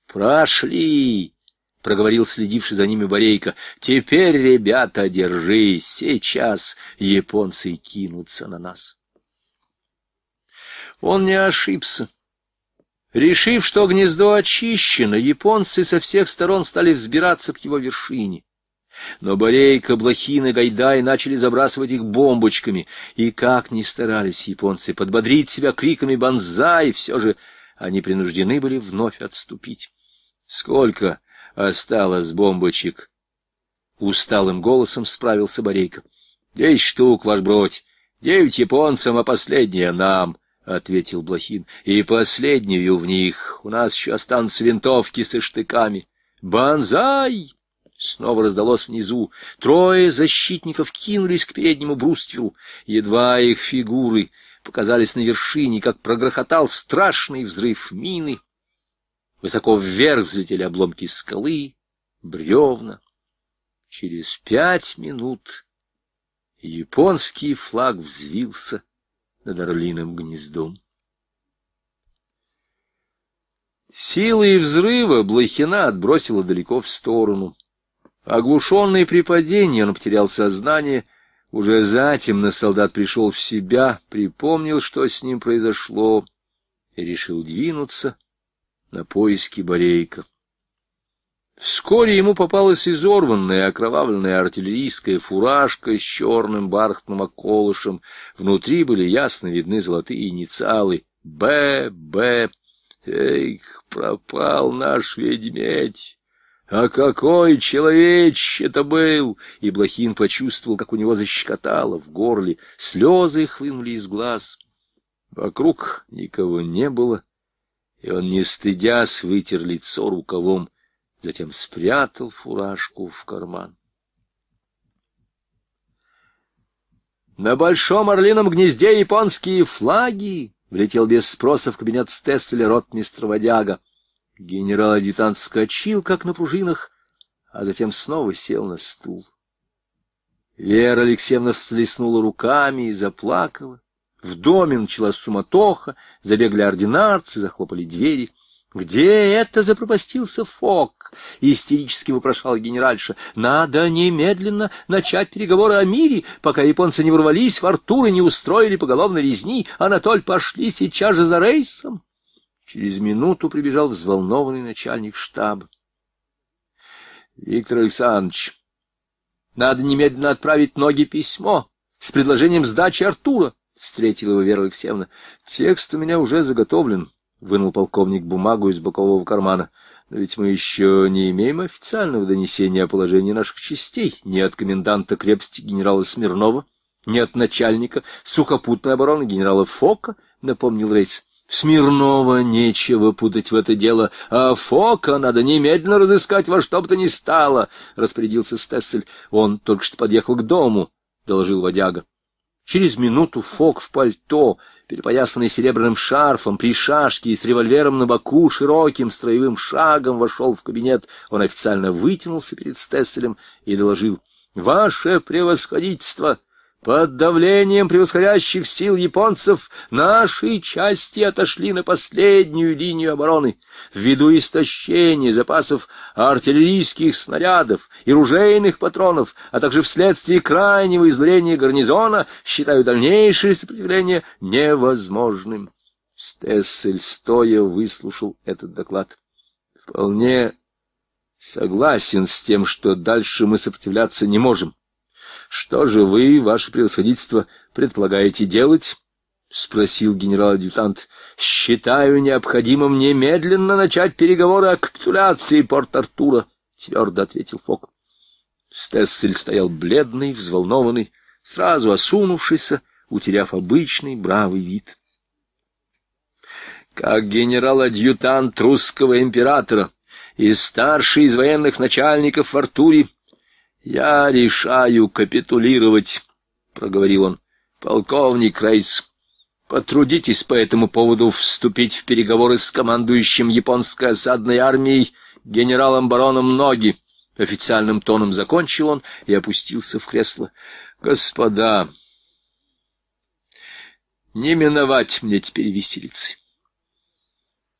Speaker 1: «Прошли!» — проговорил следивший за ними Борейко. — Теперь, ребята, держись, сейчас японцы кинутся на нас. Он не ошибся. Решив, что гнездо очищено, японцы со всех сторон стали взбираться к его вершине. Но Борейка, Блохин и Гайдай начали забрасывать их бомбочками, и как ни старались японцы подбодрить себя криками «Бонзай!», все же они принуждены были вновь отступить. «Сколько осталось бомбочек?» Усталым голосом справился Борейка. «Десять штук, ваш бродь, девять японцам, а последняя нам». — ответил Блохин. — И последнюю в них. У нас еще останутся винтовки со штыками. «Бонзай!» — снова раздалось внизу. Трое защитников кинулись к переднему брустверу. Едва их фигуры показались на вершине, как прогрохотал страшный взрыв мины. Высоко вверх взлетели обломки скалы, бревна. Через пять минут японский флаг взвился над орлиным гнездом. Силой взрыва Блохина отбросила далеко в сторону. Оглушенный при падении, он потерял сознание. Уже затемно солдат пришел в себя, припомнил, что с ним произошло, и решил двинуться на поиски Борейка. Вскоре ему попалась изорванная, окровавленная артиллерийская фуражка с черным бархатным околышем. Внутри были ясно видны золотые инициалы «Б. Б». «Эйх, пропал наш ведьмедь!» «А какой человечь это был!» И Блохин почувствовал, как у него защекотало в горле. Слезы хлынули из глаз. Вокруг никого не было, и он, не стыдясь, вытер лицо рукавом затем спрятал фуражку в карман. На большом орлином гнезде японские флаги влетел без спроса в кабинет Стесселя ротмистр Водяга. Генерал-адъютант вскочил, как на пружинах, а затем снова сел на стул. Вера Алексеевна всплеснула руками и заплакала. В доме началась суматоха, Забегли ординарцы, захлопали двери — «Где это запропастился Фок?» — истерически вопрошал генеральша. «Надо немедленно начать переговоры о мире, пока японцы не ворвались в Артур и не устроили поголовной резни. Анатоль, пошли сейчас же за рейсом!» Через минуту прибежал взволнованный начальник штаба. «Виктор Александрович, надо немедленно отправить ноги письмо с предложением сдачи Артура», — встретила его Вера Алексеевна. «Текст у меня уже заготовлен». Вынул полковник бумагу из бокового кармана. Но ведь мы еще не имеем официального донесения о положении наших частей, ни от коменданта крепости генерала Смирнова, ни от начальника сухопутной обороны генерала Фока, напомнил Рейс. Смирнова нечего путать в это дело, а Фока надо немедленно разыскать во что бы то ни стало, — распорядился Стессель. Он только что подъехал к дому, — доложил водяга. Через минуту Фок в пальто перепоясанный серебряным шарфом, при шашке и с револьвером на боку, широким строевым шагом вошел в кабинет. Он официально вытянулся перед Стесселем и доложил. «Ваше превосходительство!» Под давлением превосходящих сил японцев наши части отошли на последнюю линию обороны. Ввиду истощения запасов артиллерийских снарядов и ружейных патронов, а также вследствие крайнего изнурения гарнизона, считаю дальнейшее сопротивление невозможным. Стессель стоя выслушал этот доклад. Вполне согласен с тем, что дальше мы сопротивляться не можем. Что же вы, ваше превосходительство, предполагаете делать? — спросил генерал-адъютант. — Считаю необходимым немедленно начать переговоры о капитуляции Порт-Артура, — твердо ответил Фок. Стессель стоял бледный, взволнованный, сразу осунувшийся, утеряв обычный бравый вид. — Как генерал-адъютант русского императора и старший из военных начальников в Артуре, — «Я решаю капитулировать», — проговорил он. «Полковник Рейс, потрудитесь по этому поводу вступить в переговоры с командующим японской осадной армией генералом-бароном Ноги». Официальным тоном закончил он и опустился в кресло. «Господа, не миновать мне теперь виселицы».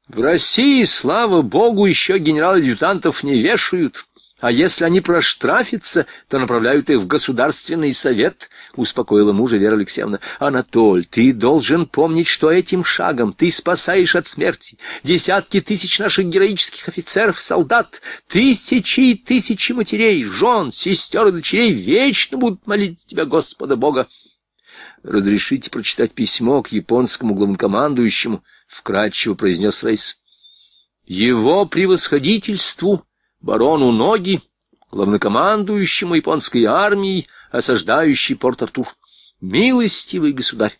Speaker 1: В России, слава богу, еще генерал-адъютантов не вешают. А если они проштрафятся, то направляют их в Государственный совет, — успокоила мужа Вера Алексеевна. — Анатоль, ты должен помнить, что этим шагом ты спасаешь от смерти десятки тысяч наших героических офицеров, солдат, тысячи и тысячи матерей, жен, сестер и дочерей вечно будут молить тебя, Господа Бога. — Разрешите прочитать письмо к японскому главнокомандующему, — вкратчиво произнес Рейс. — Его превосходительству! — барону Ноги, главнокомандующему японской армией, осаждающей Порт-Артур. Милостивый государь!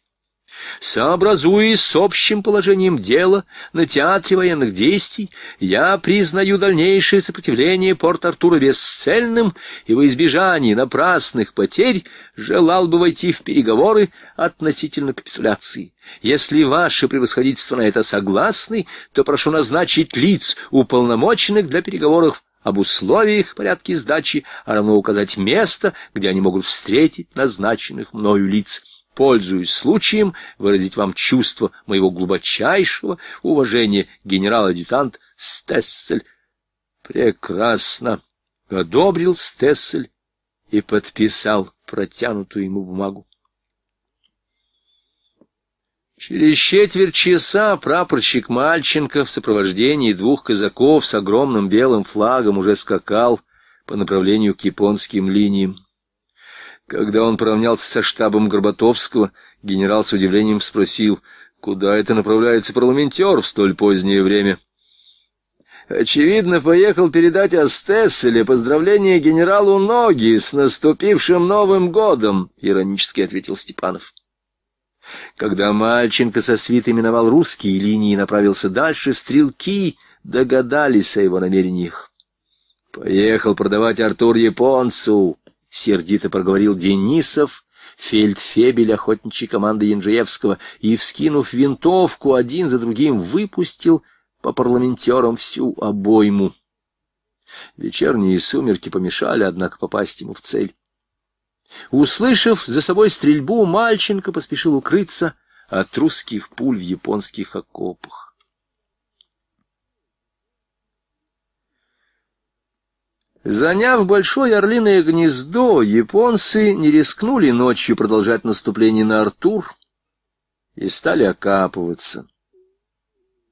Speaker 1: Сообразуясь с общим положением дела на театре военных действий, я признаю дальнейшее сопротивление Порт-Артура бесцельным и во избежании напрасных потерь желал бы войти в переговоры относительно капитуляции. Если ваше превосходительство на это согласны, то прошу назначить лиц, уполномоченных для переговоров об условиях порядке сдачи, а равно указать место, где они могут встретить назначенных мною лиц. Пользуюсь случаем выразить вам чувство моего глубочайшего уважения, генерал-адъютант Стессель. Прекрасно! — одобрил Стессель и подписал протянутую ему бумагу. Через четверть часа прапорщик Мальченко в сопровождении двух казаков с огромным белым флагом уже скакал по направлению к японским линиям. Когда он поравнялся со штабом Горбатовского, генерал с удивлением спросил, куда это направляется парламентер в столь позднее время. Очевидно, поехал передать астес или поздравление генералу Ноги с наступившим Новым годом, иронически ответил Степанов. Когда Мальченко со свитой миновал русские линии и направился дальше, стрелки догадались о его намерениях. «Поехал продавать Артур японцу!» — сердито проговорил Денисов, фельдфебель охотничьей команды Янжеевского, и, вскинув винтовку, один за другим выпустил по парламентерам всю обойму. Вечерние сумерки помешали, однако, попасть ему в цель. Услышав за собой стрельбу, Мальченко поспешил укрыться от русских пуль в японских окопах. Заняв большое орлиное гнездо, японцы не рискнули ночью продолжать наступление на Артур и стали окапываться.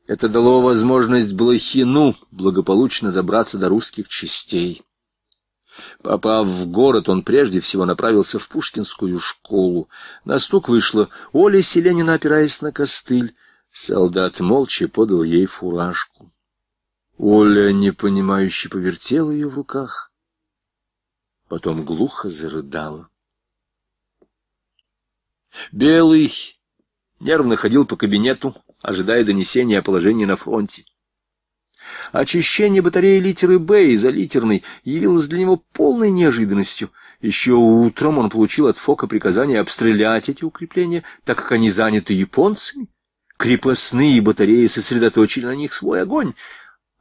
Speaker 1: Это дало возможность Блохину благополучно добраться до русских частей. Попав в город, он прежде всего направился в Пушкинскую школу. На стук вышла Оля Селенина, опираясь на костыль. Солдат молча подал ей фуражку. Оля, непонимающе, повертела ее в руках. Потом глухо зарыдала. Белый нервно ходил по кабинету, ожидая донесения о положении на фронте. Очищение батареи литеры «Б» из-за литерной явилось для него полной неожиданностью. Еще утром он получил от Фока приказание обстрелять эти укрепления, так как они заняты японцами. Крепостные батареи сосредоточили на них свой огонь.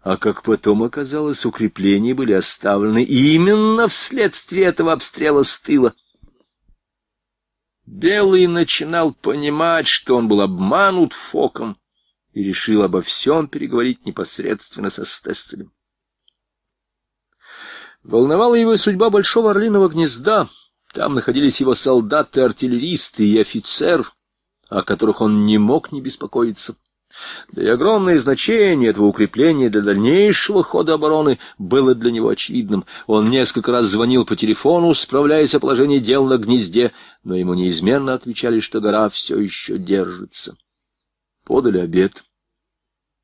Speaker 1: А как потом оказалось, укрепления были оставлены именно вследствие этого обстрела с тыла. Белый начинал понимать, что он был обманут Фоком и решил обо всем переговорить непосредственно со Стесцелем. Волновала его судьба Большого Орлиного гнезда. Там находились его солдаты, артиллеристы и офицер, о которых он не мог не беспокоиться. Да и огромное значение этого укрепления для дальнейшего хода обороны было для него очевидным. Он несколько раз звонил по телефону, справляясь о положении дел на гнезде, но ему неизменно отвечали, что гора все еще держится подали обед.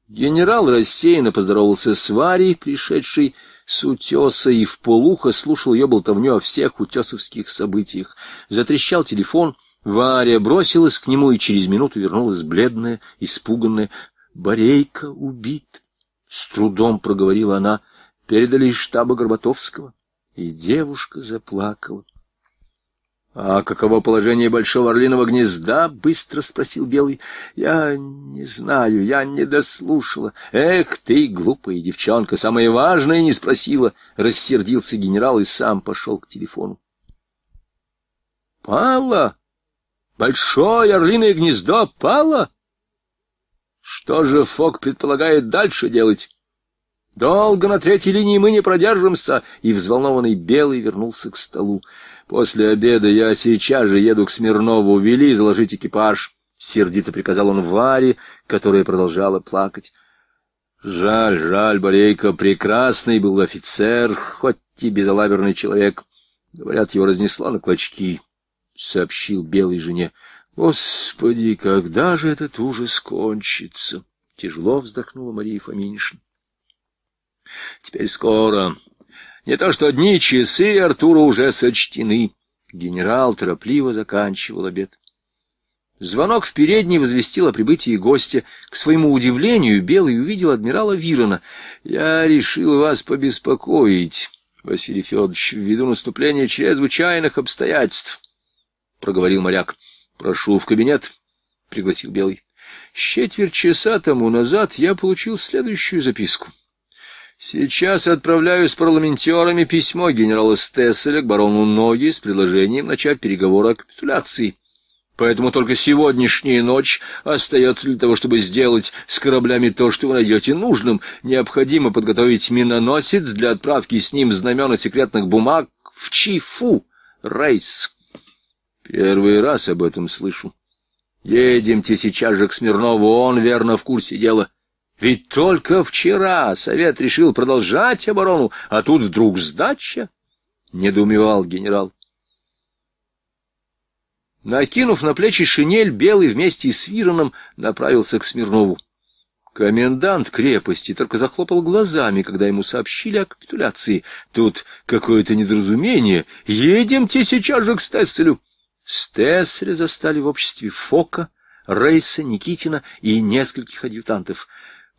Speaker 1: Генерал рассеянно поздоровался с Варей, пришедшей с утеса, и в полухо слушал ее болтовню о всех утесовских событиях. Затрещал телефон, Варя бросилась к нему и через минуту вернулась бледная, испуганная. «Борейка убит!» — с трудом проговорила она. «Передали из штаба Горбатовского». И девушка заплакала. «А каково положение Большого Орлиного гнезда?» — быстро спросил Белый. «Я не знаю, я не дослушала». «Эх ты, глупая девчонка, самое важное не спросила!» — рассердился генерал и сам пошел к телефону. «Пала? Большое Орлиное гнездо пало?» «Что же Фок предполагает дальше делать?» «Долго на третьей линии мы не продержимся!» И взволнованный Белый вернулся к столу. После обеда я сейчас же еду к Смирнову. Вели заложить экипаж. Сердито приказал он Варе, которая продолжала плакать. Жаль, жаль, Борейка, прекрасный был офицер, хоть и безалаберный человек. Говорят, его разнесло на клочки, — сообщил Белой жене. Господи, когда же этот ужас кончится? Тяжело вздохнула Мария Фоминишна. Теперь скоро, не то что дни, часы Артура уже сочтены. Генерал торопливо заканчивал обед. Звонок в передней возвестил о прибытии гостя. К своему удивлению Белый увидел адмирала Вирона. «Я решил вас побеспокоить, Василий Федорович, ввиду наступления чрезвычайных обстоятельств», — проговорил моряк. «Прошу в кабинет», — пригласил Белый. «С четверть часа тому назад я получил следующую записку». Сейчас отправляю с парламентерами письмо генерала Стесселя к барону Ноги с предложением начать переговоры о капитуляции. Поэтому только сегодняшняя ночь остается для того, чтобы сделать с кораблями то, что вы найдете нужным. Необходимо подготовить миноносец для отправки с ним знамен и секретных бумаг в Чифу, Рейск. Первый раз об этом слышу. Едемте сейчас же к Смирнову, он верно в курсе дела. Ведь только вчера совет решил продолжать оборону, а тут вдруг сдача, — недоумевал генерал. Накинув на плечи шинель, Белый вместе с Вироном направился к Смирнову. Комендант крепости только захлопал глазами, когда ему сообщили о капитуляции. Тут какое-то недоразумение. Едемте сейчас же к Стесселю. Стесселя застали в обществе Фока, Рейса, Никитина и нескольких адъютантов.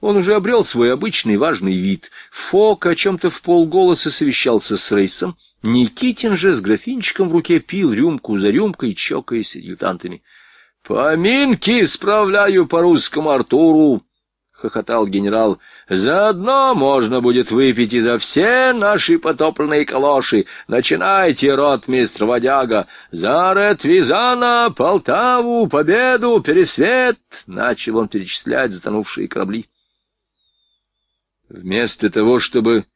Speaker 1: Он уже обрел свой обычный важный вид. Фок о чем-то в полголоса совещался с Рейсом. Никитин же с графинчиком в руке пил рюмку за рюмкой, чокаясь с адъютантами. — Поминки справляю по русскому Артуру! — хохотал генерал. — Заодно можно будет выпить и за все наши потопленные калоши. Начинайте, рот, мистер Водяга! За Ретвизана, Полтаву, Победу, Пересвет! — начал он перечислять затонувшие корабли. — Вместо того, чтобы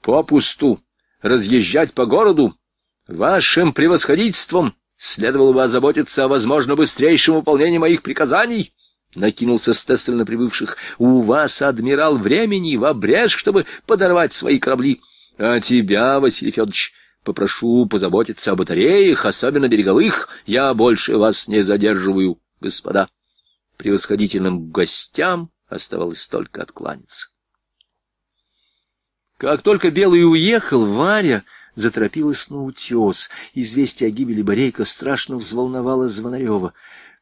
Speaker 1: попусту разъезжать по городу, вашим превосходительством следовало бы озаботиться о возможно быстрейшем выполнении моих приказаний, — накинулся Стессель на прибывших. — У вас, адмирал, времени в обрежь, чтобы подорвать свои корабли. А тебя, Василий Федорович, попрошу позаботиться о батареях, особенно береговых. Я больше вас не задерживаю, господа. Превосходительным гостям оставалось только откланяться. Как только Белый уехал, Варя заторопилась на утес. Известие о гибели Борейка страшно взволновало Звонарева.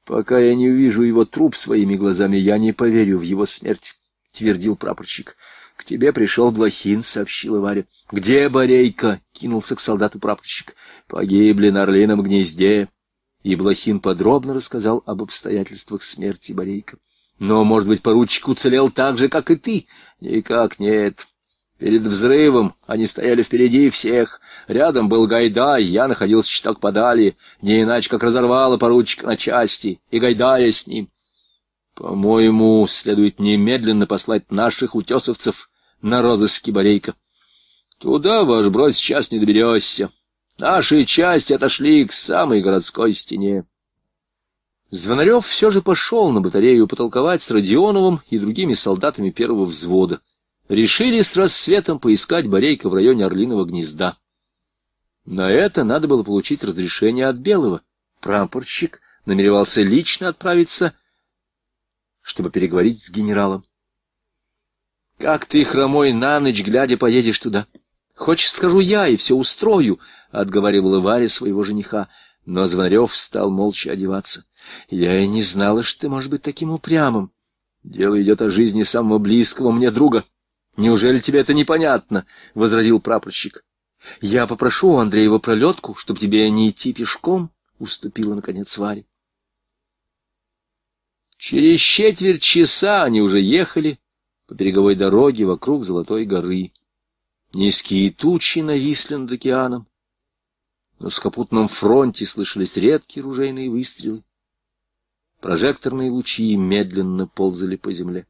Speaker 1: «Пока я не увижу его труп своими глазами, я не поверю в его смерть», — твердил прапорщик. «К тебе пришел Блохин», — сообщила Варя. «Где Борейка?» — кинулся к солдату прапорщик. «Погибли на орлином гнезде». И Блохин подробно рассказал об обстоятельствах смерти Борейка. «Но, может быть, поручик уцелел так же, как и ты?» «Никак нет». Перед взрывом они стояли впереди всех. Рядом был Гайдай, я находился чуток подали, не иначе как разорвало поручика на части, и Гайдая с ним. По-моему, следует немедленно послать наших утесовцев на розыске Борейка. Туда, ваш брось, сейчас не доберешься. Наши части отошли к самой городской стене. Звонарев все же пошел на батарею потолковать с Родионовым и другими солдатами первого взвода решили с рассветом поискать Борейка в районе Орлиного гнезда. На это надо было получить разрешение от Белого. Прапорщик намеревался лично отправиться, чтобы переговорить с генералом. — Как ты, хромой, на ночь глядя, поедешь туда? Хочешь, скажу я и все устрою, — отговаривала Варя своего жениха. Но Звонарев стал молча одеваться. — Я и не знала, что ты можешь быть таким упрямым. Дело идет о жизни самого близкого мне друга. — Неужели тебе это непонятно? — возразил прапорщик. — Я попрошу у Андреева пролетку, чтобы тебе не идти пешком, — уступила, наконец, Варя. Через четверть часа они уже ехали по береговой дороге вокруг Золотой горы. Низкие тучи нависли над океаном. но На скопутном фронте слышались редкие ружейные выстрелы. Прожекторные лучи медленно ползали по земле.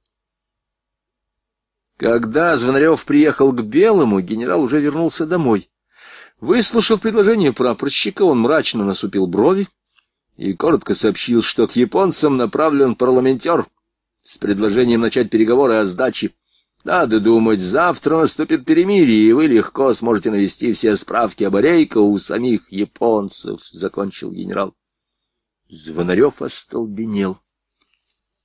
Speaker 1: Когда Звонарев приехал к Белому, генерал уже вернулся домой. Выслушав предложение прапорщика, он мрачно насупил брови и коротко сообщил, что к японцам направлен парламентер с предложением начать переговоры о сдаче. Надо думать, завтра наступит перемирие, и вы легко сможете навести все справки об Орейко у самих японцев, — закончил генерал. Звонарев остолбенел.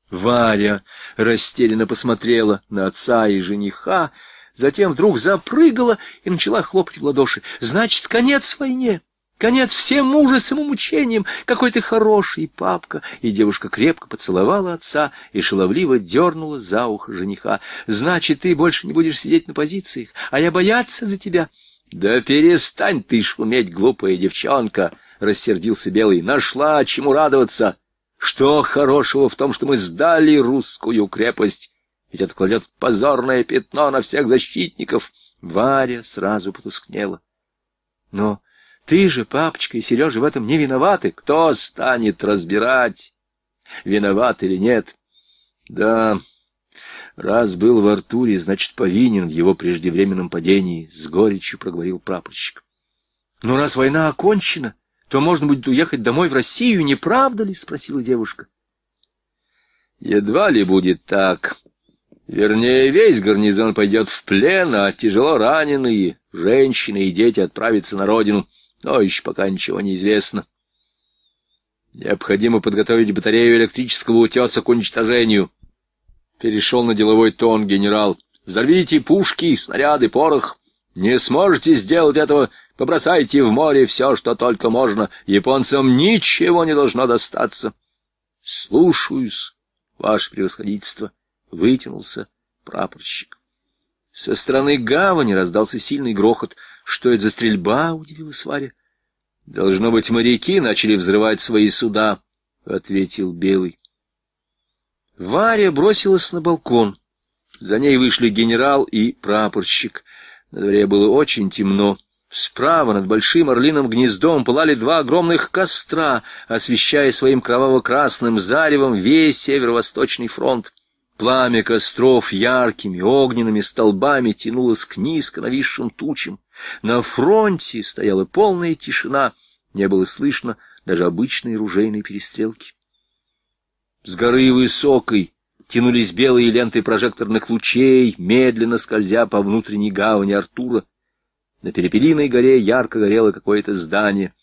Speaker 1: Варя растерянно посмотрела на отца и жениха, затем вдруг запрыгала и начала хлопать в ладоши. «Значит, конец войне!» Конец всем ужасам и мучениям, какой ты хороший, папка. И девушка крепко поцеловала отца и шаловливо дернула за ухо жениха. Значит, ты больше не будешь сидеть на позициях, а я бояться за тебя. Да перестань ты шуметь, глупая девчонка, — рассердился Белый. Нашла чему радоваться. Что хорошего в том, что мы сдали русскую крепость? Ведь это кладет позорное пятно на всех защитников. Варя сразу потускнела. Но ты же, папочка и Сережа, в этом не виноваты. Кто станет разбирать, виноват или нет? Да, раз был в Артуре, значит, повинен в его преждевременном падении, — с горечью проговорил прапорщик. Но ну, раз война окончена, то можно будет уехать домой в Россию, не правда ли? — спросила девушка. — Едва ли будет так. Вернее, весь гарнизон пойдет в плен, а тяжело раненые, женщины и дети отправятся на родину. Но еще пока ничего не известно. Необходимо подготовить батарею электрического утеса к уничтожению. Перешел на деловой тон генерал. Взорвите пушки, снаряды, порох. Не сможете сделать этого, Побросайте в море все, что только можно. Японцам ничего не должно достаться. — Слушаюсь, ваше превосходительство, — вытянулся прапорщик. Со стороны гавани раздался сильный грохот. Что это за стрельба? — удивилась Варя. — Должно быть, моряки начали взрывать свои суда, — ответил Белый. Варя бросилась на балкон. За ней вышли генерал и прапорщик. На дворе было очень темно. Справа над большим орлиным гнездом пылали два огромных костра, освещая своим кроваво-красным заревом весь северо-восточный фронт. Пламя костров яркими огненными столбами тянулось к низко нависшим тучам. На фронте стояла полная тишина, не было слышно даже обычной ружейной перестрелки. С горы высокой тянулись белые ленты прожекторных лучей, медленно скользя по внутренней гавани Артура. На Перепелиной горе ярко горело какое-то здание.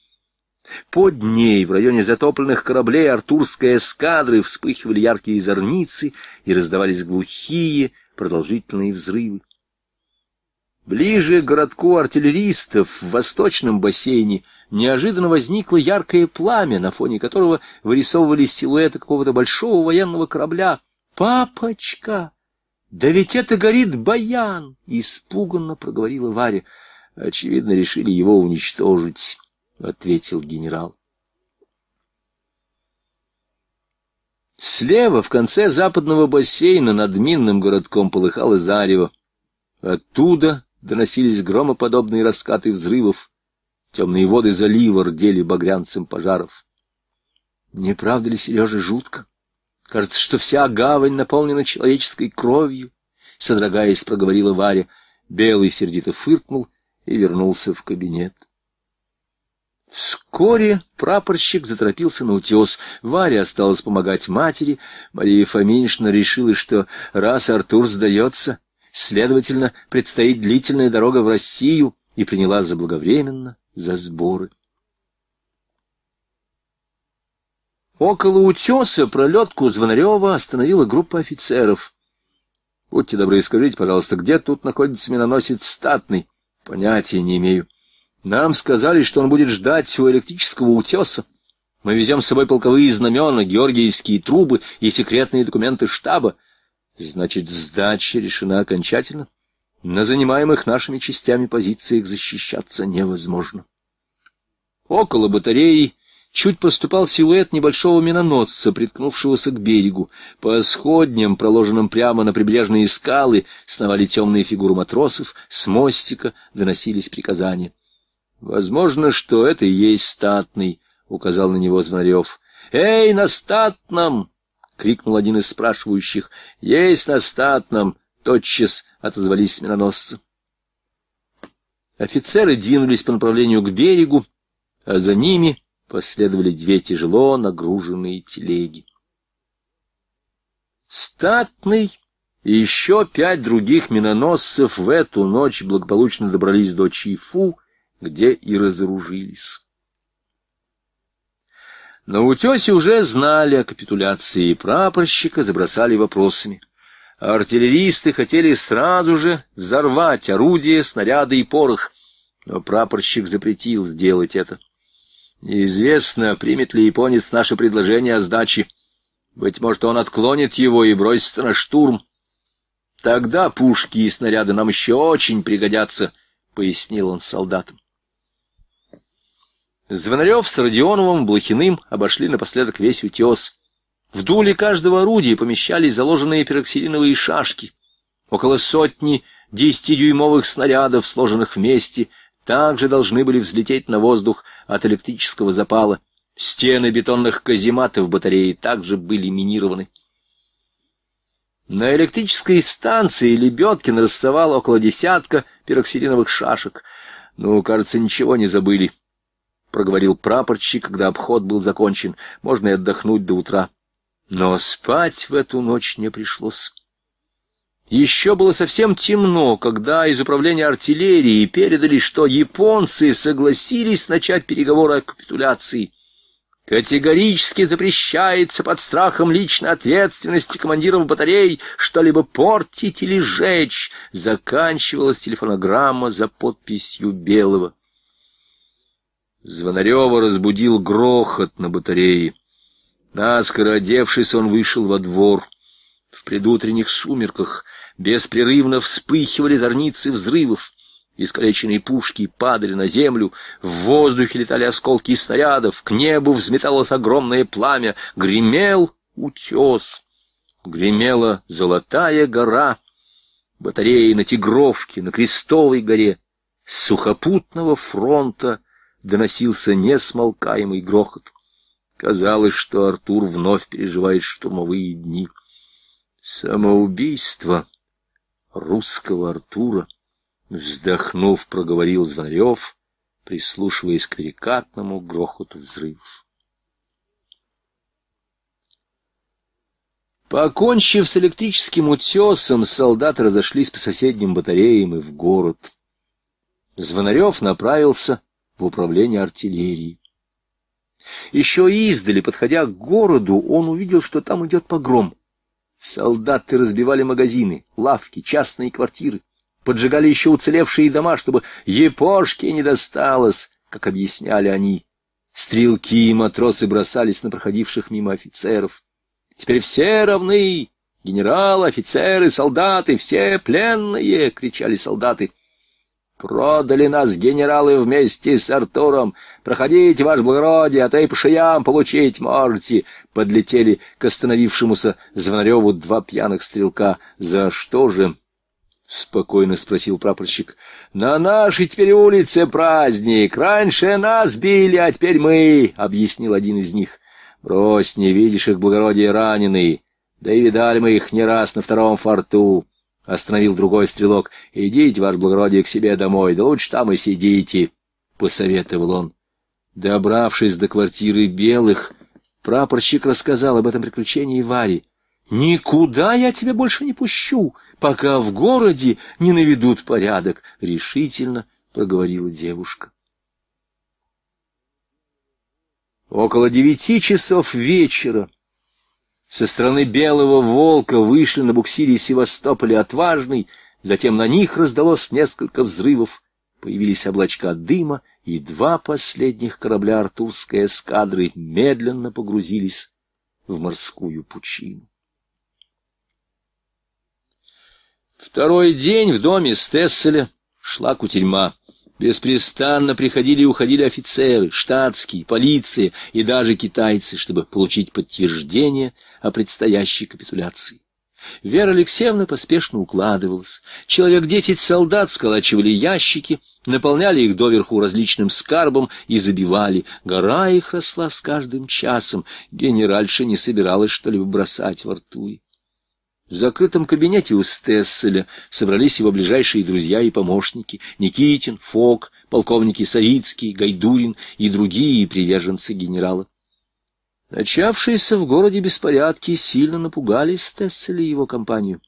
Speaker 1: Под ней, в районе затопленных кораблей артурской эскадры, вспыхивали яркие зорницы и раздавались глухие, продолжительные взрывы. Ближе к городку артиллеристов в восточном бассейне неожиданно возникло яркое пламя, на фоне которого вырисовывались силуэты какого-то большого военного корабля. «Папочка! Да ведь это горит баян!» — испуганно проговорила Варя очевидно, решили его уничтожить, — ответил генерал. Слева, в конце западного бассейна, над минным городком полыхало зарево. Оттуда доносились громоподобные раскаты взрывов. Темные воды залива рдели багрянцем пожаров. Не правда ли, Сережа, жутко? Кажется, что вся гавань наполнена человеческой кровью. Содрогаясь, проговорила Варя. Белый сердито фыркнул и вернулся в кабинет. Вскоре прапорщик заторопился на утес. Варя осталась помогать матери. Мария Фоминишна решила, что раз Артур сдается, следовательно, предстоит длительная дорога в Россию, и приняла заблаговременно за сборы. Около утеса пролетку Звонарева остановила группа офицеров. — Будьте добры, скажите, пожалуйста, где тут находится миноносец «Статный»? Понятия не имею. Нам сказали, что он будет ждать у электрического утеса. Мы везем с собой полковые знамена, георгиевские трубы и секретные документы штаба. Значит, сдача решена окончательно. На занимаемых нашими частями позициях защищаться невозможно. Около батареи чуть поступал силуэт небольшого миноносца, приткнувшегося к берегу. По сходням, проложенным прямо на прибрежные скалы, сновали темные фигуры матросов, с мостика доносились приказания. — Возможно, что это и есть статный, — указал на него Звонарев. — Эй, на статном! — крикнул один из спрашивающих. — Есть на статном! — тотчас отозвались миноносцы. Офицеры двинулись по направлению к берегу, а за ними — последовали две тяжело нагруженные телеги. Статный и еще пять других миноносцев в эту ночь благополучно добрались до Чифу, где и разоружились. На утесе уже знали о капитуляции прапорщика, забросали вопросами. Артиллеристы хотели сразу же взорвать орудия, снаряды и порох, но прапорщик запретил сделать это. Неизвестно, примет ли японец наше предложение о сдаче. Быть может, он отклонит его и бросится на штурм. Тогда пушки и снаряды нам еще очень пригодятся, — пояснил он солдатам. Звонарев с Родионовым, Блохиным обошли напоследок весь утес. В дуле каждого орудия помещались заложенные пероксилиновые шашки. Около сотни десятидюймовых снарядов, сложенных вместе, также должны были взлететь на воздух от электрического запала. Стены бетонных казематов батареи также были минированы. На электрической станции Лебедкин рассовал около десятка пероксилиновых шашек. Ну, кажется, ничего не забыли, — проговорил прапорщик, когда обход был закончен. Можно и отдохнуть до утра. Но спать в эту ночь не пришлось. Еще было совсем темно, когда из управления артиллерии передали, что японцы согласились начать переговоры о капитуляции. Категорически запрещается под страхом личной ответственности командиров батарей что-либо портить или жечь. заканчивалась телефонограмма за подписью Белого. Звонарева разбудил грохот на батарее. Наскоро одевшись, он вышел во двор. В предутренних сумерках беспрерывно вспыхивали зарницы, взрывов. Искалеченные пушки падали на землю, в воздухе летали осколки снарядов, к небу взметалось огромное пламя, гремел утес, гремела золотая гора, батареи на Тигровке, на Крестовой горе, с сухопутного фронта доносился несмолкаемый грохот. Казалось, что Артур вновь переживает штурмовые дни — Самоубийство русского Артура, вздохнув, проговорил Звонарев, прислушиваясь к перекатному грохоту взрывов. Покончив с электрическим утесом, солдаты разошлись по соседним батареям и в город. Звонарев направился в управление артиллерии. Еще издали, подходя к городу, он увидел, что там идет погром. Солдаты разбивали магазины, лавки, частные квартиры, поджигали еще уцелевшие дома, чтобы епошке не досталось, как объясняли они. Стрелки и матросы бросались на проходивших мимо офицеров. «Теперь все равны! Генералы, офицеры, солдаты, все пленные!» — кричали солдаты — Продали нас генералы вместе с Артуром. Проходите, ваш благородие, а то и по шеям получить можете. Подлетели к остановившемуся Звонареву два пьяных стрелка. За что же? — спокойно спросил прапорщик. — На нашей теперь улице праздник. Раньше нас били, а теперь мы, — объяснил один из них. — Брось, не видишь их благородие раненые. Да и видали мы их не раз на втором форту. Остановил другой стрелок. «Идите, ваше благородие, к себе домой, да лучше там и сидите», — посоветовал он. Добравшись до квартиры белых, прапорщик рассказал об этом приключении Варе. «Никуда я тебя больше не пущу, пока в городе не наведут порядок», — решительно проговорила девушка. Около девяти часов вечера со стороны Белого Волка вышли на буксире из Севастополя отважный, затем на них раздалось несколько взрывов. Появились облачка дыма, и два последних корабля артурской эскадры медленно погрузились в морскую пучину. Второй день в доме Стесселя шла кутерьма. Беспрестанно приходили и уходили офицеры, штатские, полиция и даже китайцы, чтобы получить подтверждение о предстоящей капитуляции. Вера Алексеевна поспешно укладывалась. Человек десять солдат сколачивали ящики, наполняли их доверху различным скарбом и забивали. Гора их росла с каждым часом. Генеральша не собиралась что-либо бросать во рту. В закрытом кабинете у Стесселя собрались его ближайшие друзья и помощники — Никитин, Фок, полковники Савицкий, Гайдурин и другие приверженцы генерала. Начавшиеся в городе беспорядки сильно напугали Стесселя и его компанию.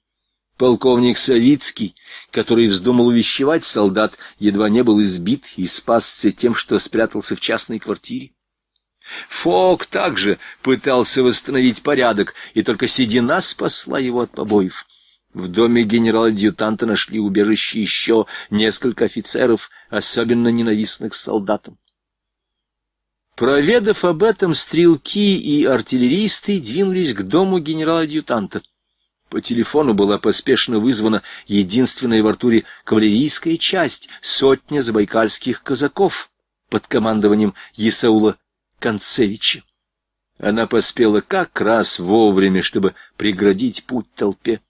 Speaker 1: Полковник Савицкий, который вздумал увещевать солдат, едва не был избит и спасся тем, что спрятался в частной квартире. Фок также пытался восстановить порядок, и только седина спасла его от побоев. В доме генерала-адъютанта нашли убежище еще несколько офицеров, особенно ненавистных солдатам. Проведав об этом, стрелки и артиллеристы двинулись к дому генерала-адъютанта. По телефону была поспешно вызвана единственная в Артуре кавалерийская часть, сотня забайкальских казаков под командованием Есаула Концевича. Она поспела как раз вовремя, чтобы преградить путь толпе.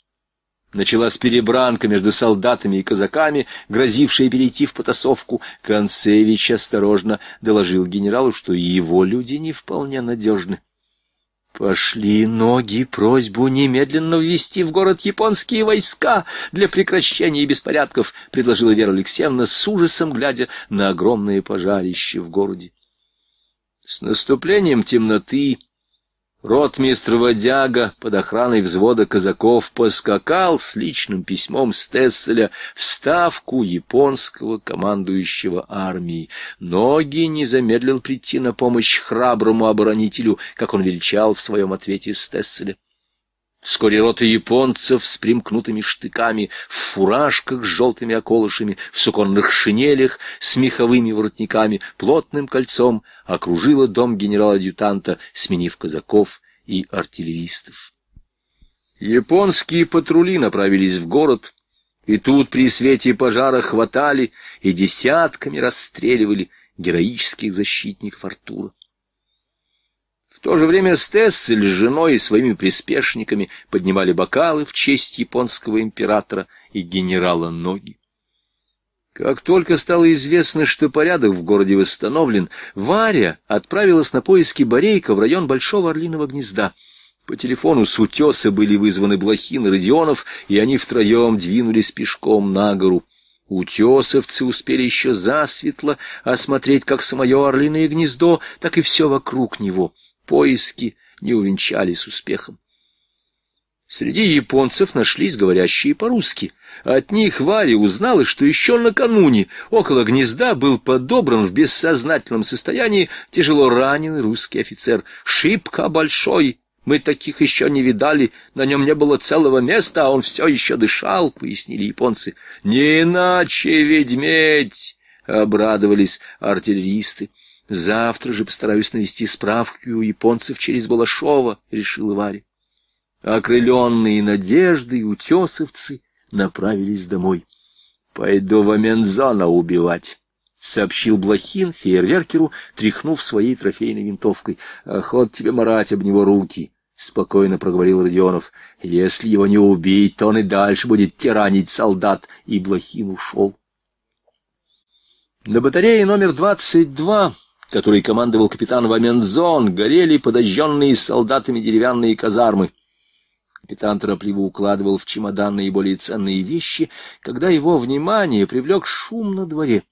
Speaker 1: Началась перебранка между солдатами и казаками, грозившая перейти в потасовку. Концевич осторожно доложил генералу, что его люди не вполне надежны. Пошли ноги просьбу немедленно ввести в город японские войска для прекращения беспорядков, предложила Вера Алексеевна с ужасом, глядя на огромное пожарище в городе. С наступлением темноты ротмистр Водяга под охраной взвода казаков поскакал с личным письмом Стесселя в ставку японского командующего армии. Ноги не замедлил прийти на помощь храброму оборонителю, как он величал в своем ответе Стесселя. Вскоре роты японцев с примкнутыми штыками, в фуражках с желтыми околышами, в суконных шинелях с меховыми воротниками, плотным кольцом окружила дом генерала-адъютанта, сменив казаков и артиллеристов. Японские патрули направились в город, и тут при свете пожара хватали и десятками расстреливали героических защитников Артура. В то же время Стессель с женой и своими приспешниками поднимали бокалы в честь японского императора и генерала Ноги. Как только стало известно, что порядок в городе восстановлен, Варя отправилась на поиски Борейка в район Большого Орлиного гнезда. По телефону с утеса были вызваны Блохин и Родионов, и они втроем двинулись пешком на гору. Утесовцы успели еще засветло осмотреть как самое орлиное гнездо, так и все вокруг него — поиски не увенчались успехом. Среди японцев нашлись говорящие по-русски. От них Варя узнала, что еще накануне около гнезда был подобран в бессознательном состоянии тяжело раненый русский офицер. «Шибко большой! Мы таких еще не видали, на нем не было целого места, а он все еще дышал», — пояснили японцы. «Не иначе ведь медь!» — обрадовались артиллеристы. Завтра же постараюсь навести справку у японцев через Балашова, — решила Варя. Окрыленные надежды утесовцы направились домой. — Пойду в амензана убивать, — сообщил Блохин фейерверкеру, тряхнув своей трофейной винтовкой. — Охот тебе марать об него руки, — спокойно проговорил Родионов. — Если его не убить, то он и дальше будет тиранить солдат. И Блохин ушел. На батарее номер двадцать два которой командовал капитан Вамензон, горели подожженные солдатами деревянные казармы. Капитан торопливо укладывал в чемодан наиболее ценные вещи, когда его внимание привлек шум на дворе.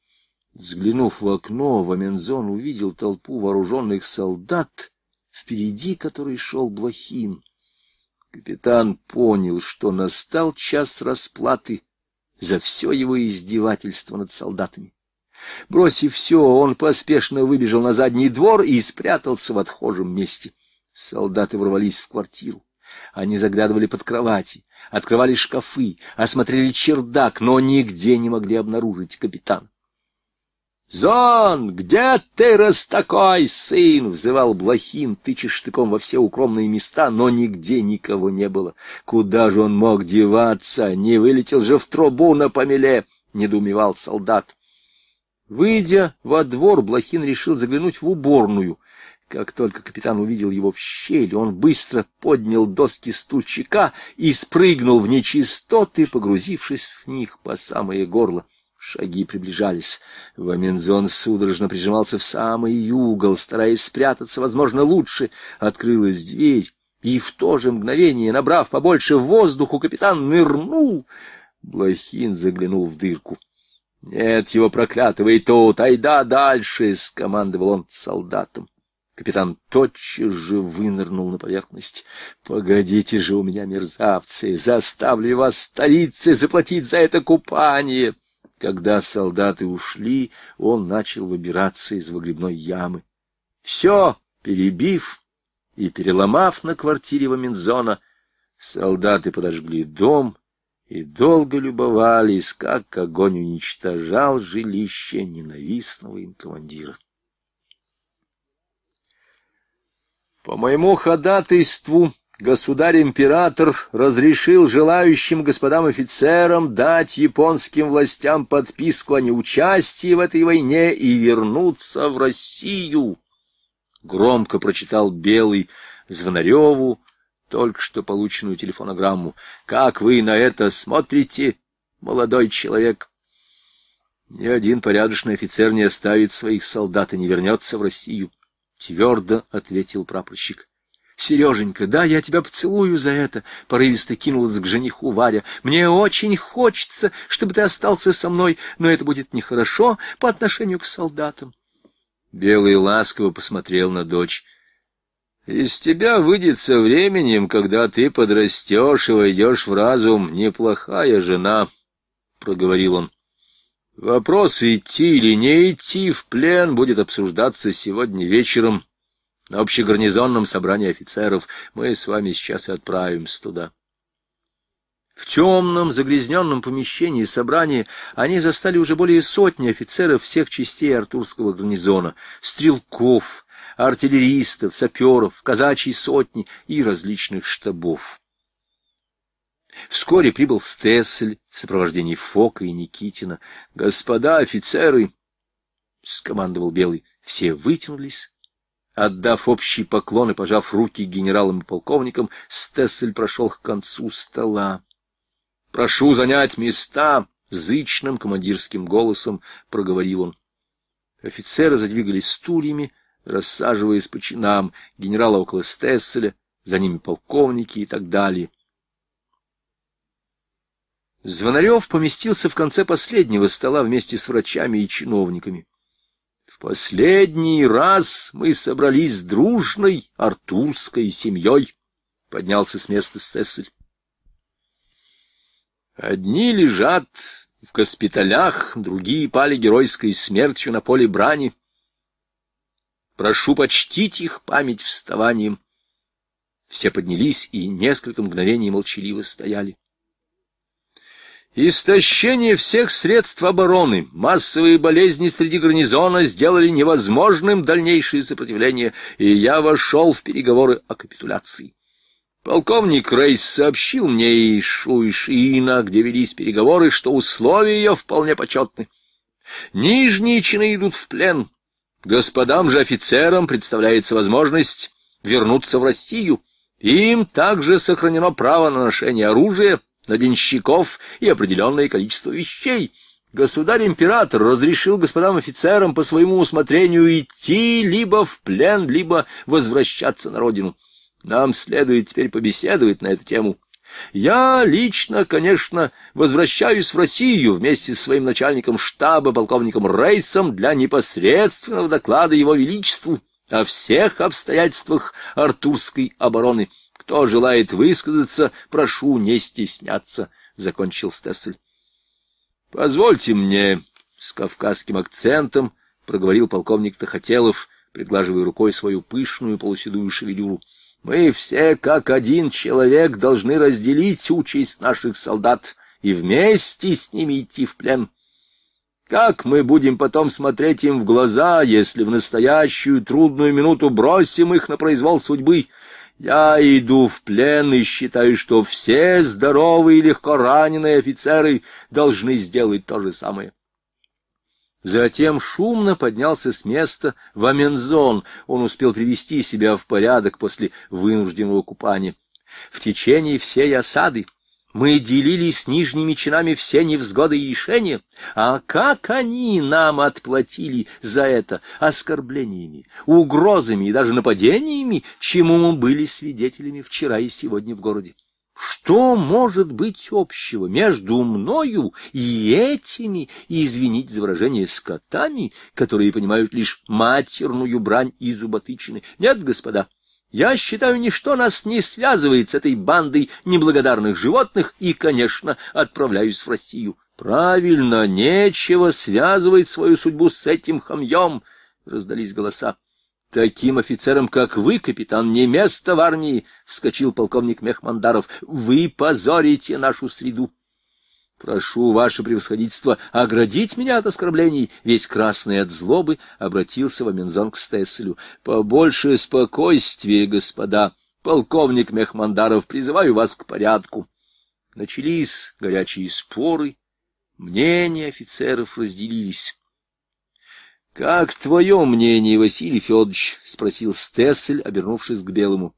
Speaker 1: Взглянув в окно, Вамензон увидел толпу вооруженных солдат, впереди которой шел Блохин. Капитан понял, что настал час расплаты за все его издевательство над солдатами. Бросив все, он поспешно выбежал на задний двор и спрятался в отхожем месте. Солдаты ворвались в квартиру. Они заглядывали под кровати, открывали шкафы, осмотрели чердак, но нигде не могли обнаружить капитан. «Зон, где ты, раз такой, сын?» — взывал Блохин, тыча штыком во все укромные места, но нигде никого не было. Куда же он мог деваться? Не вылетел же в трубу на помеле! — недоумевал солдат. Выйдя во двор, Блохин решил заглянуть в уборную. Как только капитан увидел его в щель, он быстро поднял доски стульчика и спрыгнул в нечистоты, погрузившись в них по самое горло. Шаги приближались. Вамензон судорожно прижимался в самый угол, стараясь спрятаться, возможно, лучше. Открылась дверь, и в то же мгновение, набрав побольше воздуху, капитан нырнул. Блохин заглянул в дырку. «Нет его проклятого и тут! Айда дальше!» — скомандовал он солдатом. Капитан тотчас же вынырнул на поверхность. «Погодите же у меня, мерзавцы! Заставлю вас, столицы, заплатить за это купание!» Когда солдаты ушли, он начал выбираться из выгребной ямы. Все перебив и переломав на квартире Вамензона, солдаты подожгли дом и долго любовались, как огонь уничтожал жилище ненавистного им командира. По моему ходатайству государь-император разрешил желающим господам офицерам дать японским властям подписку о неучастии в этой войне и вернуться в Россию. Громко прочитал Белый Звонареву только что полученную телефонограмму. «Как вы на это смотрите, молодой человек?» «Ни один порядочный офицер не оставит своих солдат и не вернется в Россию», — твердо ответил прапорщик. Сереженька, да, я тебя поцелую за это, — порывисто кинулась к жениху Варя. — Мне очень хочется, чтобы ты остался со мной, но это будет нехорошо по отношению к солдатам. Белый ласково посмотрел на дочь. Из тебя выйдет со временем, когда ты подрастешь и войдешь в разум, неплохая жена, — проговорил он. Вопрос, идти или не идти в плен, будет обсуждаться сегодня вечером на общегарнизонном собрании офицеров. Мы с вами сейчас и отправимся туда. В темном, загрязненном помещении собрания они застали уже более сотни офицеров всех частей артурского гарнизона, стрелков, артиллеристов, саперов, казачьей сотни и различных штабов. Вскоре прибыл Стессель в сопровождении Фока и Никитина. «Господа офицеры!» — скомандовал Белый. Все вытянулись. Отдав общий поклон и пожав руки генералам и полковникам, Стессель прошел к концу стола. «Прошу занять места!» — зычным командирским голосом проговорил он. Офицеры задвигались стульями, — рассаживаясь по чинам, генерала около Стесселя, за ними полковники и так далее. Звонарев поместился в конце последнего стола вместе с врачами и чиновниками. В последний раз мы собрались с дружной артурской семьей, — поднялся с места Стессель. Одни лежат в госпиталях, другие пали геройской смертью на поле брани. Прошу почтить их память вставанием. Все поднялись и несколько мгновений молчаливо стояли. Истощение всех средств обороны, массовые болезни среди гарнизона сделали невозможным дальнейшее сопротивление, и я вошел в переговоры о капитуляции. Полковник Рейс сообщил мне и Шуишина, где велись переговоры, что условия ее вполне почетны. Нижние чины идут в плен, Господам же офицерам представляется возможность вернуться в Россию. Им также сохранено право на ношение оружия, на денщиков и определенное количество вещей. Государь-император разрешил господам офицерам по своему усмотрению идти либо в плен, либо возвращаться на родину. Нам следует теперь побеседовать на эту тему я лично, конечно, возвращаюсь в Россию вместе с своим начальником штаба, полковником Рейсом, для непосредственного доклада Его Величеству о всех обстоятельствах артурской обороны. Кто желает высказаться, прошу не стесняться, — закончил Стессель. — Позвольте мне, — с кавказским акцентом проговорил полковник Тахателов, приглаживая рукой свою пышную полуседую шевелюру, — мы все, как один человек, должны разделить участь наших солдат и вместе с ними идти в плен. Как мы будем потом смотреть им в глаза, если в настоящую трудную минуту бросим их на произвол судьбы? Я иду в плен и считаю, что все здоровые и легко раненые офицеры должны сделать то же самое. Затем шумно поднялся с места в Амензон. Он успел привести себя в порядок после вынужденного купания. В течение всей осады мы делились с нижними чинами все невзгоды и лишения, а как они нам отплатили за это оскорблениями, угрозами и даже нападениями, чему мы были свидетелями вчера и сегодня в городе. Что может быть общего между мною и этими, и, извинить за выражение, скотами, которые понимают лишь матерную брань и зуботычины? Нет, господа, я считаю, ничто нас не связывает с этой бандой неблагодарных животных и, конечно, отправляюсь в Россию. Правильно, нечего связывать свою судьбу с этим хамьем, — раздались голоса. Таким офицерам, как вы, капитан, не место в армии, вскочил полковник Мехмандаров. Вы позорите нашу среду. Прошу ваше превосходительство оградить меня от оскорблений, весь красный от злобы обратился Вамензон к Стесселю. Побольше спокойствия, господа. Полковник Мехмандаров, призываю вас к порядку. Начались горячие споры, мнения офицеров разделились. Как твое мнение, Василий Федорович? — спросил Стессель, обернувшись к Белому.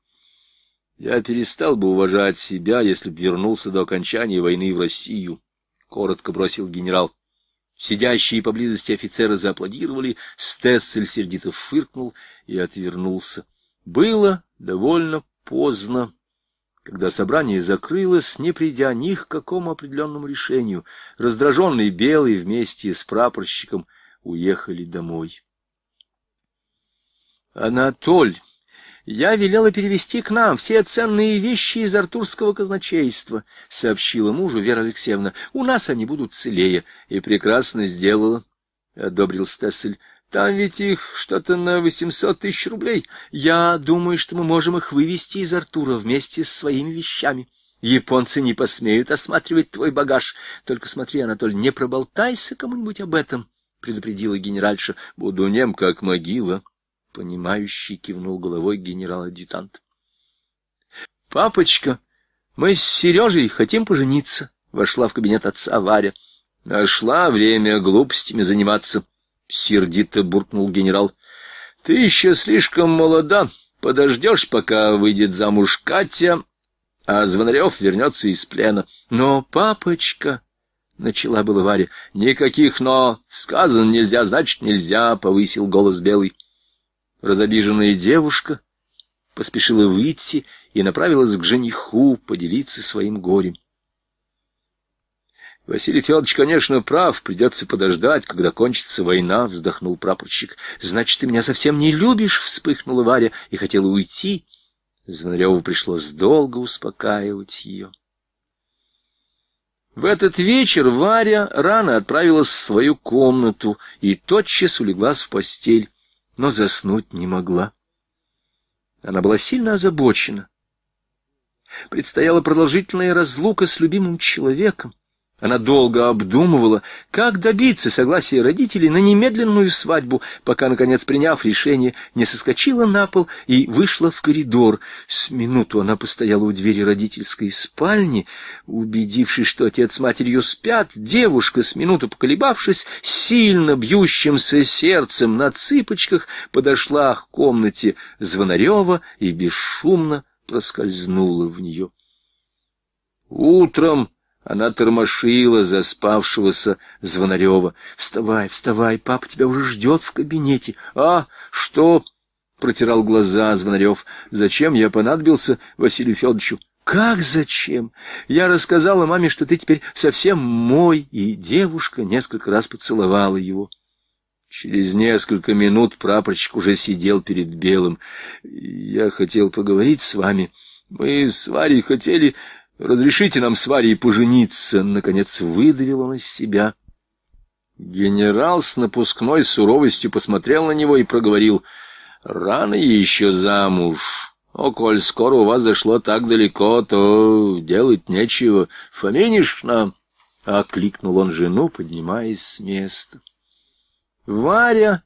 Speaker 1: — Я перестал бы уважать себя, если бы вернулся до окончания войны в Россию, — коротко бросил генерал. Сидящие поблизости офицеры зааплодировали, Стессель сердито фыркнул и отвернулся. Было довольно поздно, когда собрание закрылось, не придя ни к какому определенному решению. Раздраженный Белый вместе с прапорщиком — уехали домой. Анатоль, я велела перевести к нам все ценные вещи из артурского казначейства, сообщила мужу Вера Алексеевна. У нас они будут целее. И прекрасно сделала, одобрил Стессель. Там ведь их что-то на восемьсот тысяч рублей. Я думаю, что мы можем их вывести из Артура вместе с своими вещами. Японцы не посмеют осматривать твой багаж. Только смотри, Анатоль, не проболтайся кому-нибудь об этом. — предупредила генеральша. — Буду нем, как могила. Понимающий кивнул головой генерал-адъютант. — Папочка, мы с Сережей хотим пожениться, — вошла в кабинет отца Варя. — Нашла время глупостями заниматься, — сердито буркнул генерал. — Ты еще слишком молода. Подождешь, пока выйдет замуж Катя, а Звонарев вернется из плена. — Но, папочка... — начала было Варя. — Никаких «но». сказан нельзя, значит, нельзя, — повысил голос Белый. Разобиженная девушка поспешила выйти и направилась к жениху поделиться своим горем. — Василий Федорович, конечно, прав, придется подождать, когда кончится война, — вздохнул прапорщик. — Значит, ты меня совсем не любишь, — вспыхнула Варя и хотела уйти. Звонареву пришлось долго успокаивать ее. В этот вечер Варя рано отправилась в свою комнату и тотчас улеглась в постель, но заснуть не могла. Она была сильно озабочена. Предстояла продолжительная разлука с любимым человеком. Она долго обдумывала, как добиться согласия родителей на немедленную свадьбу, пока, наконец, приняв решение, не соскочила на пол и вышла в коридор. С минуту она постояла у двери родительской спальни, убедившись, что отец с матерью спят, девушка, с минуту поколебавшись, сильно бьющимся сердцем на цыпочках, подошла к комнате Звонарева и бесшумно проскользнула в нее. Утром она тормошила заспавшегося Звонарева. — Вставай, вставай, папа тебя уже ждет в кабинете. — А, что? — протирал глаза Звонарев. — Зачем я понадобился Василию Федоровичу? — Как зачем? Я рассказала маме, что ты теперь совсем мой, и девушка несколько раз поцеловала его. Через несколько минут прапорщик уже сидел перед Белым. — Я хотел поговорить с вами. — Мы с Варей хотели... «Разрешите нам с Варей пожениться!» — наконец выдавил он из себя. Генерал с напускной суровостью посмотрел на него и проговорил. «Рано еще замуж. О, коль скоро у вас зашло так далеко, то делать нечего. Фоминишь окликнул он жену, поднимаясь с места. Варя,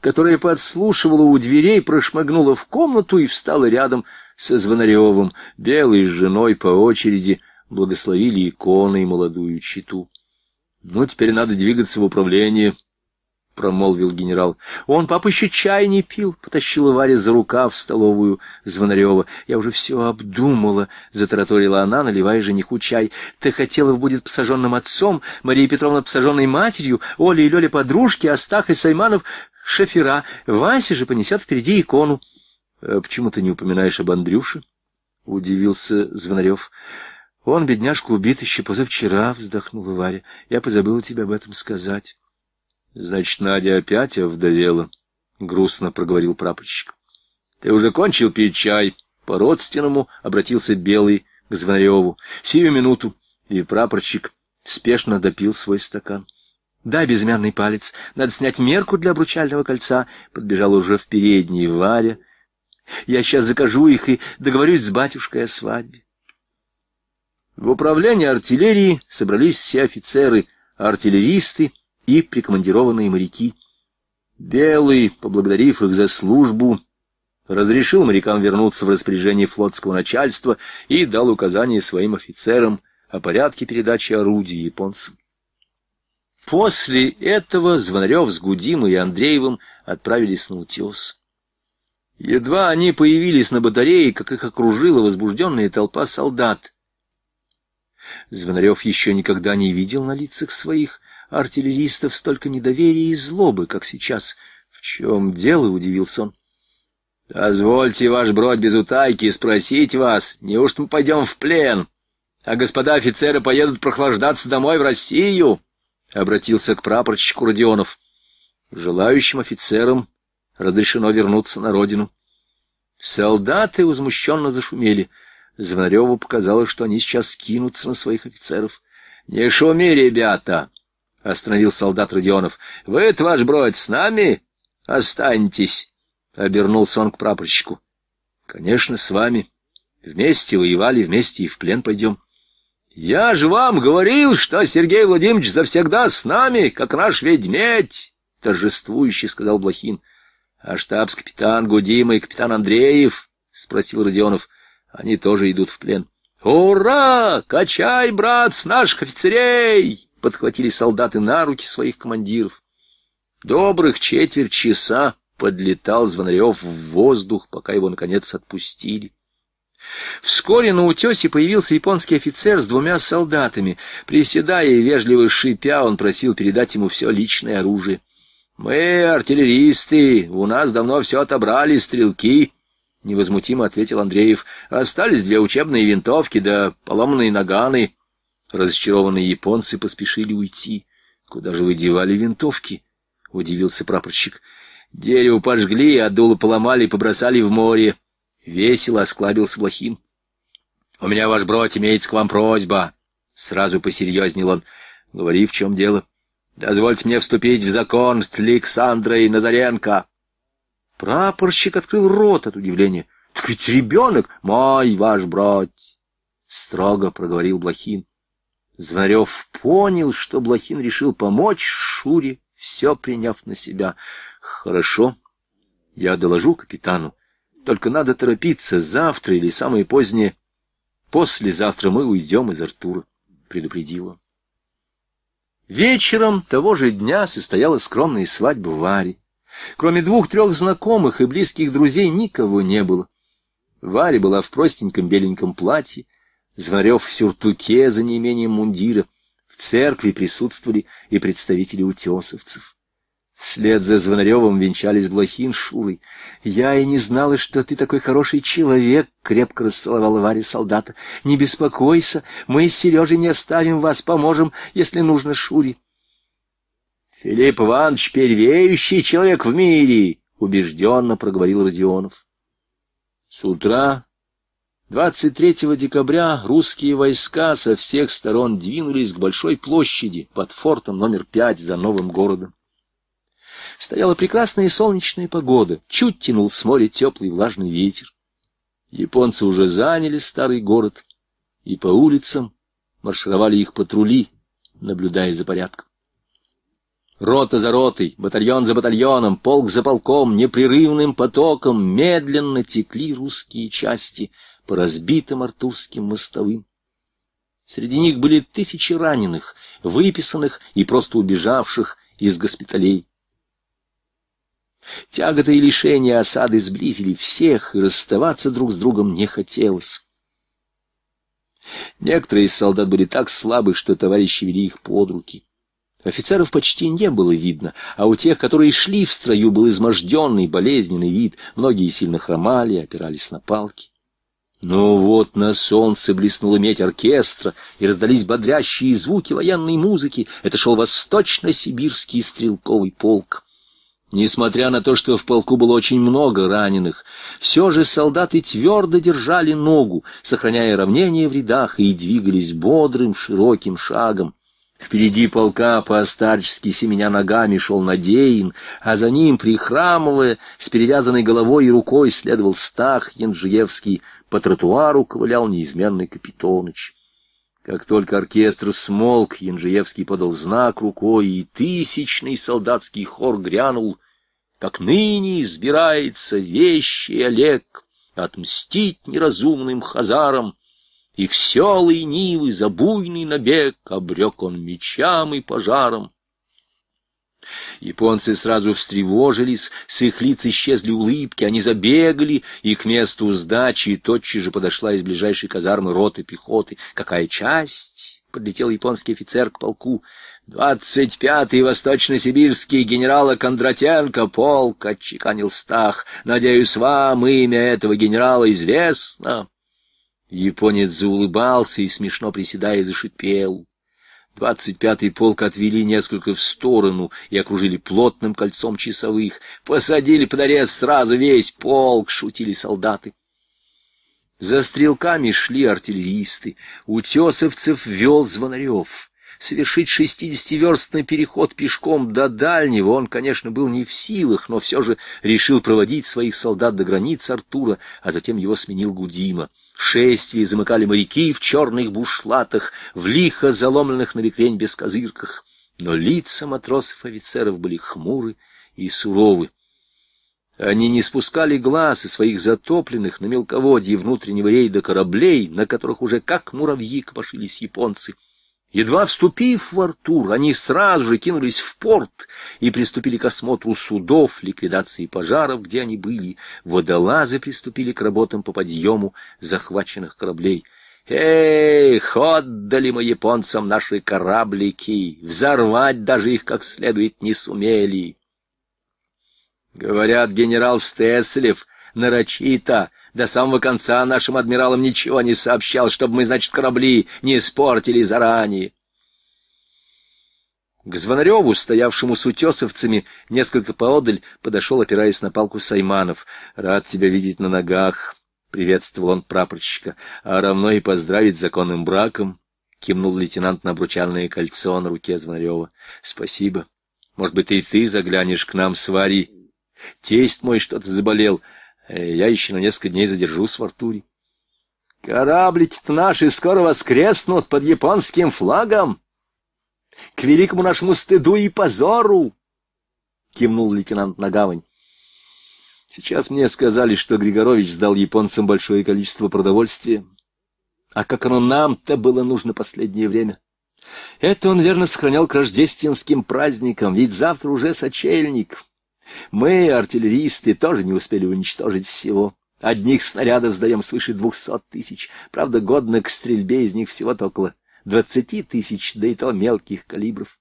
Speaker 1: которая подслушивала у дверей, прошмыгнула в комнату и встала рядом — со Звонаревым, Белый с женой по очереди благословили иконы и молодую читу. «Ну, теперь надо двигаться в управление», — промолвил генерал. «Он, папа, еще чай не пил», — потащила Варя за рука в столовую Звонарева. «Я уже все обдумала», — затараторила она, наливая жениху чай. «Ты хотела будет посаженным отцом, Мария Петровна посаженной матерью, Оля и Лёля подружки, Астах и Сайманов шофера. Вася же понесет впереди икону». Э, почему ты не упоминаешь об Андрюше? — удивился Звонарев. — Он, бедняжка, убит еще позавчера, — вздохнула Варя. — Я позабыла тебе об этом сказать. — Значит, Надя опять овдовела, — грустно проговорил прапорщик. — Ты уже кончил пить чай? — по-родственному обратился Белый к Звонареву. — Сию минуту. И прапорщик спешно допил свой стакан. — Дай безымянный палец, надо снять мерку для обручального кольца, — подбежал уже в передней Варя, — я сейчас закажу их и договорюсь с батюшкой о свадьбе. В управлении артиллерии собрались все офицеры, артиллеристы и прикомандированные моряки. Белый, поблагодарив их за службу, разрешил морякам вернуться в распоряжение флотского начальства и дал указание своим офицерам о порядке передачи орудий японцам. После этого Звонарев с Гудимой и Андреевым отправились на утес. Едва они появились на батарее, как их окружила возбужденная толпа солдат. Звонарев еще никогда не видел на лицах своих артиллеристов столько недоверия и злобы, как сейчас. В чем дело, удивился он. — позвольте, ваш бродь без утайки, спросить вас, неужто мы пойдем в плен, а господа офицеры поедут прохлаждаться домой в Россию? — обратился к прапорщику Родионов. Желающим офицерам разрешено вернуться на родину. Солдаты возмущенно зашумели. Звонареву показалось, что они сейчас скинутся на своих офицеров. — Не шуми, ребята! — остановил солдат Родионов. — Вы, ваш бродь, с нами? Останьтесь! — обернулся он к прапорщику. — Конечно, с вами. Вместе воевали, вместе и в плен пойдем. — Я же вам говорил, что Сергей Владимирович завсегда с нами, как наш ведмедь! — торжествующе сказал Блохин. — а штабс-капитан Гудима и капитан Андреев, спросил Родионов, они тоже идут в плен. «Ура! Качай, брат, с наших офицерей!» — подхватили солдаты на руки своих командиров. Добрых четверть часа подлетал Звонарев в воздух, пока его, наконец, отпустили. Вскоре на утесе появился японский офицер с двумя солдатами. Приседая и вежливо шипя, он просил передать ему все личное оружие. «Мы артиллеристы, у нас давно все отобрали, стрелки», — невозмутимо ответил Андреев. «Остались две учебные винтовки да поломанные наганы». Разочарованные японцы поспешили уйти. «Куда же вы девали винтовки?» — удивился прапорщик. «Дерево пожгли, а дуло поломали и побросали в море». Весело осклабился Блохин. «У меня, ваш брат имеет к вам просьба». Сразу посерьезнел он. «Говори, в чем дело?» Дозвольте мне вступить в закон с Александрой Назаренко. Прапорщик открыл рот от удивления. — Так ведь ребенок мой, ваш брать! — строго проговорил Блохин. Зварев понял, что Блохин решил помочь Шуре, все приняв на себя. — Хорошо, я доложу капитану. Только надо торопиться, завтра или самое позднее. Послезавтра мы уйдем из Артура, — предупредил он. Вечером того же дня состоялась скромная свадьба Вари. Кроме двух-трех знакомых и близких друзей никого не было. Варя была в простеньком беленьком платье, Зварев в сюртуке за неимением мундира. В церкви присутствовали и представители утесовцев. Вслед за Звонаревым венчались Блохин с Шурой. «Я и не знала, что ты такой хороший человек», — крепко расцеловала Варя солдата. «Не беспокойся, мы с Сережей не оставим вас, поможем, если нужно Шуре». «Филипп Иванович — первеющий человек в мире», — убежденно проговорил Родионов. С утра, 23 декабря, русские войска со всех сторон двинулись к большой площади под фортом номер пять за новым городом. Стояла прекрасная солнечная погода, чуть тянул с моря теплый влажный ветер. Японцы уже заняли старый город, и по улицам маршировали их патрули, наблюдая за порядком. Рота за ротой, батальон за батальоном, полк за полком, непрерывным потоком медленно текли русские части по разбитым артурским мостовым. Среди них были тысячи раненых, выписанных и просто убежавших из госпиталей. Тяготы и лишения осады сблизили всех, и расставаться друг с другом не хотелось. Некоторые из солдат были так слабы, что товарищи вели их под руки. Офицеров почти не было видно, а у тех, которые шли в строю, был изможденный, болезненный вид. Многие сильно хромали, опирались на палки. Но ну вот на солнце блеснула медь оркестра, и раздались бодрящие звуки военной музыки. Это шел восточно-сибирский стрелковый полк. Несмотря на то, что в полку было очень много раненых, все же солдаты твердо держали ногу, сохраняя равнение в рядах, и двигались бодрым, широким шагом. Впереди полка по-старчески семеня ногами шел Надеин, а за ним, прихрамывая, с перевязанной головой и рукой следовал Стах Янжиевский, по тротуару ковылял неизменный Капитоныч. Как только оркестр смолк, Янжиевский подал знак рукой, и тысячный солдатский хор грянул как ныне избирается вещий Олег, отмстить неразумным хазарам. и сел и нивы за буйный набег обрек он мечам и пожаром. Японцы сразу встревожились, с их лиц исчезли улыбки, они забегали, и к месту сдачи тотчас же подошла из ближайшей казармы роты пехоты. «Какая часть?» — подлетел японский офицер к полку. «Двадцать пятый восточно-сибирский генерала Кондратенко полк», — отчеканил Стах. «Надеюсь, вам имя этого генерала известно». Японец заулыбался и, смешно приседая, зашипел. Двадцать пятый полк отвели несколько в сторону и окружили плотным кольцом часовых. «Посадили под арест сразу весь полк», — шутили солдаты. За стрелками шли артиллеристы. Утесовцев вел Звонарев совершить шестидесятиверстный переход пешком до дальнего он, конечно, был не в силах, но все же решил проводить своих солдат до границ Артура, а затем его сменил Гудима. Шествие замыкали моряки в черных бушлатах, в лихо заломленных на без бескозырках. Но лица матросов и офицеров были хмуры и суровы. Они не спускали глаз из своих затопленных на мелководье внутреннего рейда кораблей, на которых уже как муравьи копошились японцы. Едва вступив в Артур, они сразу же кинулись в порт и приступили к осмотру судов, ликвидации пожаров, где они были. Водолазы приступили к работам по подъему захваченных кораблей. Эй, отдали мы японцам наши кораблики! Взорвать даже их как следует не сумели!» Говорят, генерал Стеслев нарочито до самого конца нашим адмиралам ничего не сообщал, чтобы мы, значит, корабли не испортили заранее. К Звонареву, стоявшему с утесовцами, несколько поодаль подошел, опираясь на палку Сайманов. «Рад тебя видеть на ногах», — приветствовал он прапорщика, — «а равно и поздравить с законным браком», — кивнул лейтенант на обручальное кольцо на руке Звонарева. «Спасибо. Может быть, и ты заглянешь к нам с Варей. Тесть мой что-то заболел, Э, я еще на несколько дней задержусь в Артуре. Кораблики-то наши скоро воскреснут под японским флагом. К великому нашему стыду и позору! Кивнул лейтенант на гавань. Сейчас мне сказали, что Григорович сдал японцам большое количество продовольствия. А как оно нам-то было нужно последнее время? Это он верно сохранял к рождественским праздникам, ведь завтра уже сочельник. Мы, артиллеристы, тоже не успели уничтожить всего. Одних снарядов сдаем свыше двухсот тысяч. Правда, годно к стрельбе из них всего-то около двадцати тысяч, да и то мелких калибров.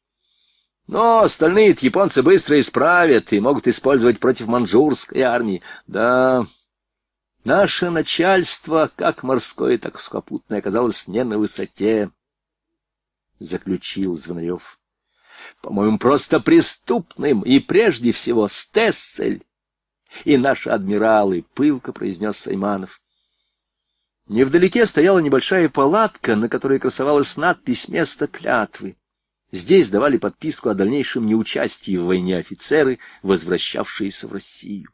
Speaker 1: Но остальные японцы быстро исправят и могут использовать против манжурской армии. Да, наше начальство, как морское, так и сухопутное, оказалось не на высоте, — заключил Звонарев по-моему, просто преступным, и прежде всего Стессель. И наши адмиралы, пылко произнес Сайманов. Невдалеке стояла небольшая палатка, на которой красовалась надпись «Место клятвы». Здесь давали подписку о дальнейшем неучастии в войне офицеры, возвращавшиеся в Россию.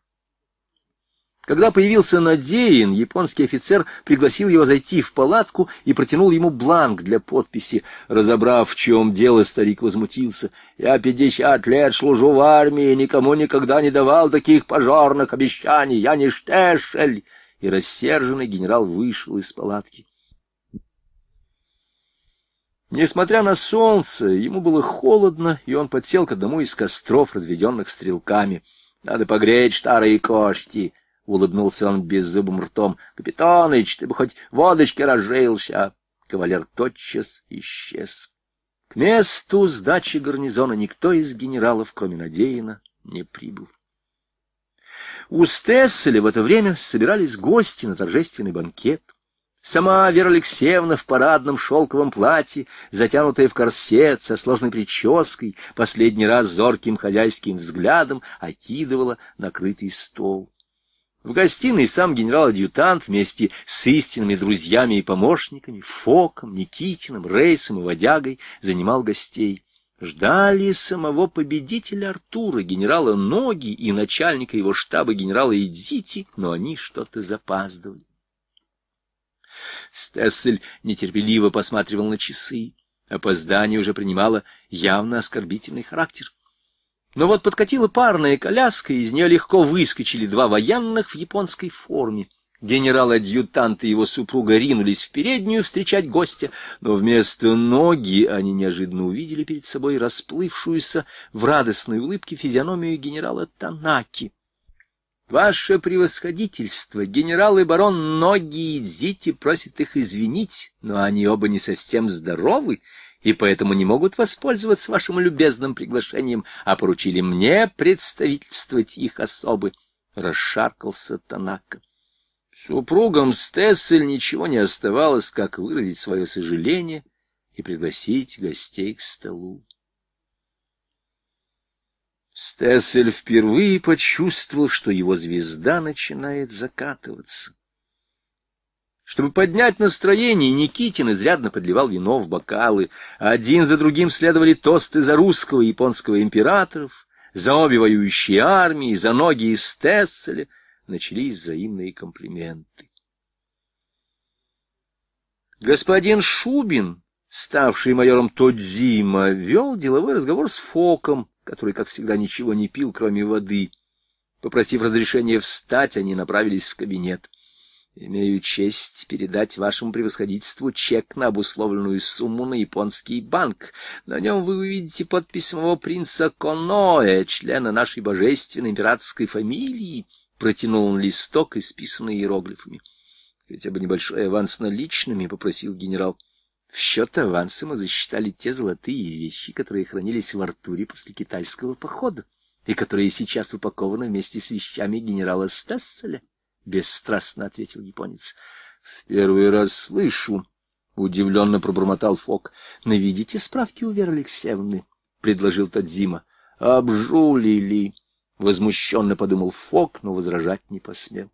Speaker 1: Когда появился Надеин, японский офицер пригласил его зайти в палатку и протянул ему бланк для подписи. Разобрав, в чем дело, старик возмутился. «Я пятьдесят лет служу в армии, и никому никогда не давал таких пожарных обещаний, я не штешель!» И рассерженный генерал вышел из палатки. Несмотря на солнце, ему было холодно, и он подсел к одному из костров, разведенных стрелками. «Надо погреть старые кошки улыбнулся он беззубым ртом. — Капитаныч, ты бы хоть водочки разжился! Кавалер тотчас исчез. К месту сдачи гарнизона никто из генералов, кроме Надеина, не прибыл. У Стесселя в это время собирались гости на торжественный банкет. Сама Вера Алексеевна в парадном шелковом платье, затянутая в корсет, со сложной прической, последний раз зорким хозяйским взглядом окидывала накрытый стол. В гостиной сам генерал-адъютант вместе с истинными друзьями и помощниками, Фоком, Никитиным, Рейсом и Водягой, занимал гостей. Ждали самого победителя Артура, генерала Ноги и начальника его штаба генерала Идзити, но они что-то запаздывали. Стессель нетерпеливо посматривал на часы. Опоздание уже принимало явно оскорбительный характер. Но вот подкатила парная коляска, и из нее легко выскочили два военных в японской форме. Генерал-адъютант и его супруга ринулись в переднюю встречать гостя, но вместо ноги они неожиданно увидели перед собой расплывшуюся в радостной улыбке физиономию генерала Танаки. «Ваше превосходительство! Генерал и барон Ноги и Дзити просят их извинить, но они оба не совсем здоровы, и поэтому не могут воспользоваться вашим любезным приглашением, а поручили мне представительствовать их особы, — расшаркался Танака. Супругам Стессель ничего не оставалось, как выразить свое сожаление и пригласить гостей к столу. Стессель впервые почувствовал, что его звезда начинает закатываться. Чтобы поднять настроение, Никитин изрядно подливал вино в бокалы. Один за другим следовали тосты за русского и японского императоров, за обе воюющие армии, за ноги из Тесселя. Начались взаимные комплименты. Господин Шубин, ставший майором Тодзима, вел деловой разговор с Фоком, который, как всегда, ничего не пил, кроме воды. Попросив разрешения встать, они направились в кабинет. Имею честь передать вашему превосходительству чек на обусловленную сумму на японский банк. На нем вы увидите подпись моего принца Коноэ, члена нашей божественной императорской фамилии. Протянул он листок, исписанный иероглифами. Хотя бы небольшой аванс наличными, попросил генерал. В счет аванса мы засчитали те золотые вещи, которые хранились в Артуре после китайского похода и которые сейчас упакованы вместе с вещами генерала Стесселя. — бесстрастно ответил японец. — В первый раз слышу, — удивленно пробормотал Фок. — Наведите справки у Веры Алексеевны, — предложил Тадзима. — Обжулили, — возмущенно подумал Фок, но возражать не посмел.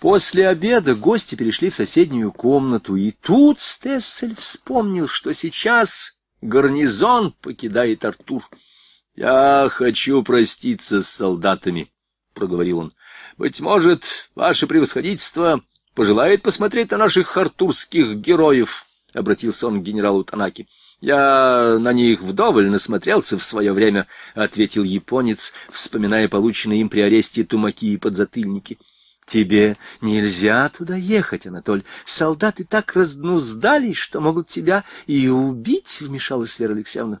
Speaker 1: После обеда гости перешли в соседнюю комнату, и тут Стессель вспомнил, что сейчас гарнизон покидает Артур. — Я хочу проститься с солдатами, — проговорил он. Быть может, ваше превосходительство пожелает посмотреть на наших артурских героев, — обратился он к генералу Танаки. — Я на них вдоволь насмотрелся в свое время, — ответил японец, вспоминая полученные им при аресте тумаки и подзатыльники. — Тебе нельзя туда ехать, Анатоль. Солдаты так разнуздались, что могут тебя и убить, — вмешалась Вера Алексеевна.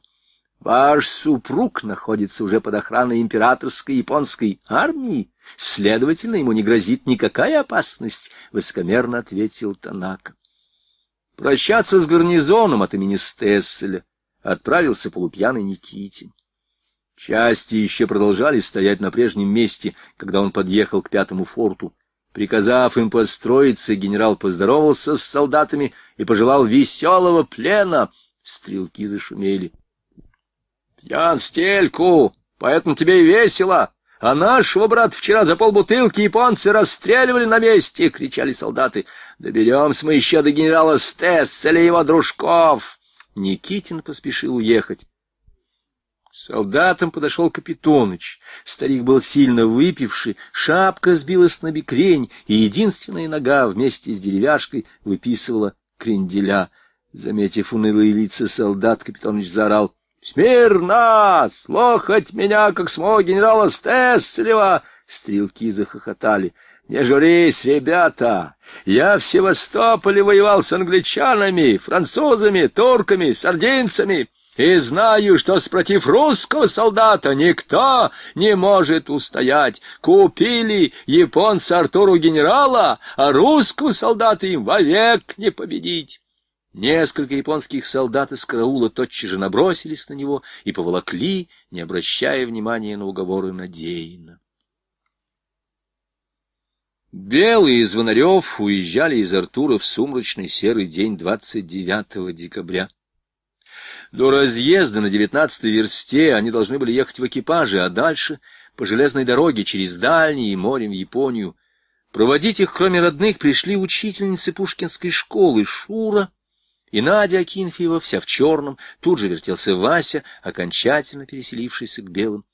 Speaker 1: Ваш супруг находится уже под охраной императорской японской армии, следовательно, ему не грозит никакая опасность, — высокомерно ответил Танака. Прощаться с гарнизоном от имени Стесселя отправился полупьяный Никитин. Части еще продолжали стоять на прежнем месте, когда он подъехал к пятому форту. Приказав им построиться, генерал поздоровался с солдатами и пожелал веселого плена. Стрелки зашумели. Я стельку, поэтому тебе и весело. А нашего брата вчера за полбутылки японцы расстреливали на месте, — кричали солдаты. Доберемся мы еще до генерала Стесса или его дружков. Никитин поспешил уехать. К солдатам подошел Капитоныч. Старик был сильно выпивший, шапка сбилась на бекрень, и единственная нога вместе с деревяшкой выписывала кренделя. Заметив унылые лица солдат, Капитоныч заорал — «Смирно! Слохать меня, как смог генерала Стеслева!» Стрелки захохотали. «Не журись, ребята! Я в Севастополе воевал с англичанами, французами, турками, сардинцами, и знаю, что спротив русского солдата никто не может устоять. Купили японца Артуру генерала, а русского солдата им вовек не победить!» Несколько японских солдат из караула тотчас же набросились на него и поволокли, не обращая внимания на уговоры Надеина. Белые из звонарев уезжали из Артура в сумрачный серый день 29 декабря. До разъезда на девятнадцатой версте они должны были ехать в экипаже, а дальше — по железной дороге через Дальний и морем в Японию. Проводить их, кроме родных, пришли учительницы пушкинской школы Шура — и Надя Акинфеева, вся в черном, тут же вертелся Вася, окончательно переселившийся к белым.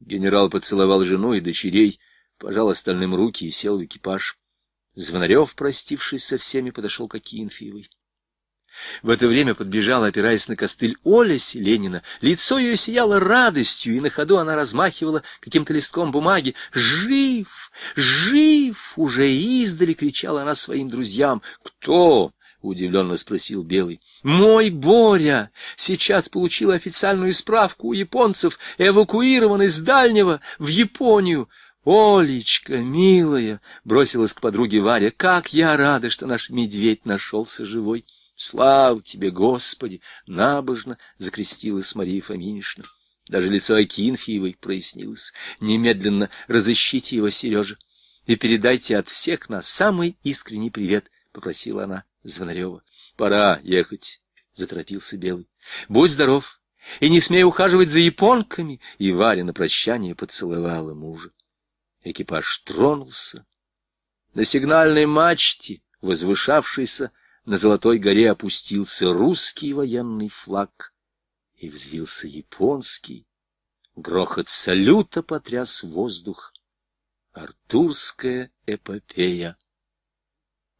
Speaker 1: Генерал поцеловал жену и дочерей, пожал остальным руки и сел в экипаж. Звонарев, простившись со всеми, подошел к Акинфеевой. В это время подбежала, опираясь на костыль, Оля Селенина. Лицо ее сияло радостью, и на ходу она размахивала каким-то листком бумаги. «Жив! Жив!» — уже издали кричала она своим друзьям. «Кто? — удивленно спросил Белый. «Мой Боря сейчас получил официальную справку у японцев, эвакуирован из Дальнего в Японию». «Олечка, милая!» — бросилась к подруге Варя. «Как я рада, что наш медведь нашелся живой!» «Слава тебе, Господи!» — набожно закрестилась Мария Фоминишна. Даже лицо Акинфиевой прояснилось. «Немедленно разыщите его, Сережа, и передайте от всех нас самый искренний привет!» — попросила она. Звонарева. — Пора ехать, — заторопился Белый. — Будь здоров и не смей ухаживать за японками. И Варя на прощание поцеловала мужа. Экипаж тронулся. На сигнальной мачте, возвышавшейся на Золотой горе, опустился русский военный флаг, и взвился японский. Грохот салюта потряс воздух. Артурская эпопея.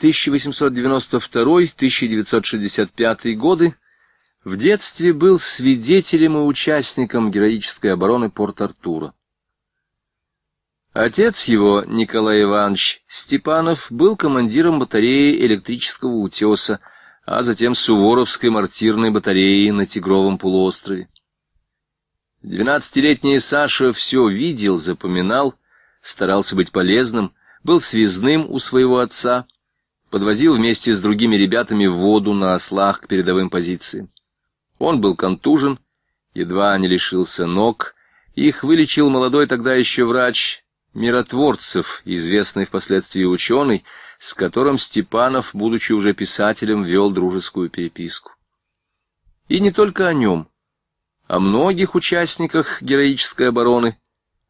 Speaker 1: 1892-1965 годы в детстве был свидетелем и участником героической обороны Порт-Артура. Отец его, Николай Иванович Степанов, был командиром батареи электрического утеса, а затем Суворовской мортирной батареи на Тигровом полуострове. Двенадцатилетний Саша все видел, запоминал, старался быть полезным, был связным у своего отца — подвозил вместе с другими ребятами воду на ослах к передовым позициям. Он был контужен, едва не лишился ног, их вылечил молодой тогда еще врач Миротворцев, известный впоследствии ученый, с которым Степанов, будучи уже писателем, вел дружескую переписку. И не только о нем. О многих участниках героической обороны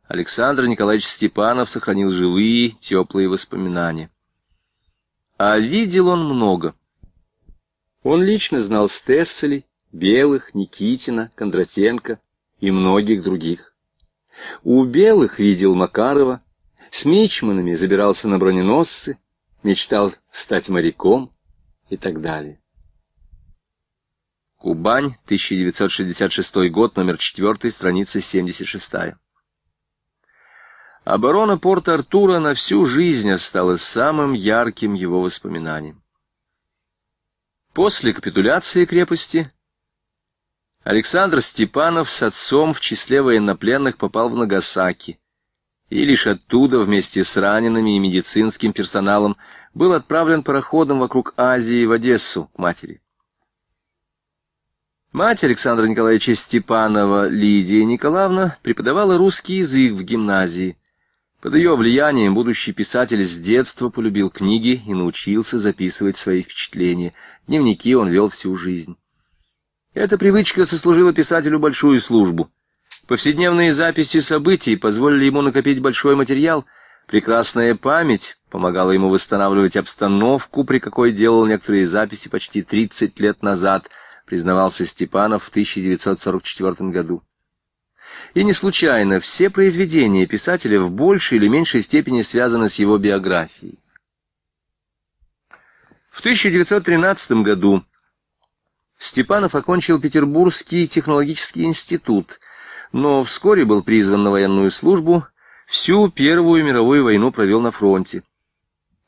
Speaker 1: Александр Николаевич Степанов сохранил живые, теплые воспоминания. А видел он много. Он лично знал Стесселей, Белых, Никитина, Кондратенко и многих других. У Белых видел Макарова, с мичманами забирался на броненосцы, мечтал стать моряком и так далее. Кубань, 1966 год, номер 4, страница 76. Оборона порта Артура на всю жизнь стала самым ярким его воспоминанием. После капитуляции крепости Александр Степанов с отцом в числе военнопленных попал в Нагасаки, и лишь оттуда вместе с ранеными и медицинским персоналом был отправлен пароходом вокруг Азии в Одессу к матери. Мать Александра Николаевича Степанова, Лидия Николаевна, преподавала русский язык в гимназии – под ее влиянием будущий писатель с детства полюбил книги и научился записывать свои впечатления. Дневники он вел всю жизнь. Эта привычка сослужила писателю большую службу. Повседневные записи событий позволили ему накопить большой материал. Прекрасная память помогала ему восстанавливать обстановку, при какой делал некоторые записи почти 30 лет назад, признавался Степанов в 1944 году. И не случайно все произведения писателя в большей или меньшей степени связаны с его биографией. В 1913 году Степанов окончил Петербургский технологический институт, но вскоре был призван на военную службу, всю Первую мировую войну провел на фронте.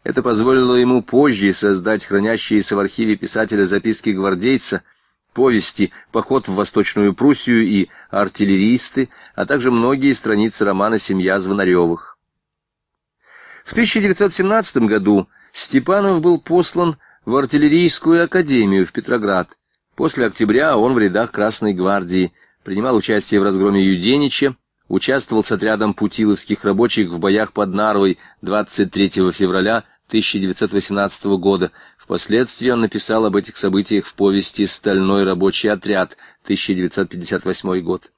Speaker 1: Это позволило ему позже создать хранящиеся в архиве писателя записки гвардейца – повести «Поход в Восточную Пруссию» и «Артиллеристы», а также многие страницы романа «Семья Звонаревых». В 1917 году Степанов был послан в артиллерийскую академию в Петроград. После октября он в рядах Красной гвардии принимал участие в разгроме Юденича, участвовал с отрядом путиловских рабочих в боях под Нарвой 23 февраля 1918 года, Впоследствии он написал об этих событиях в повести «Стальной рабочий отряд» 1958 год.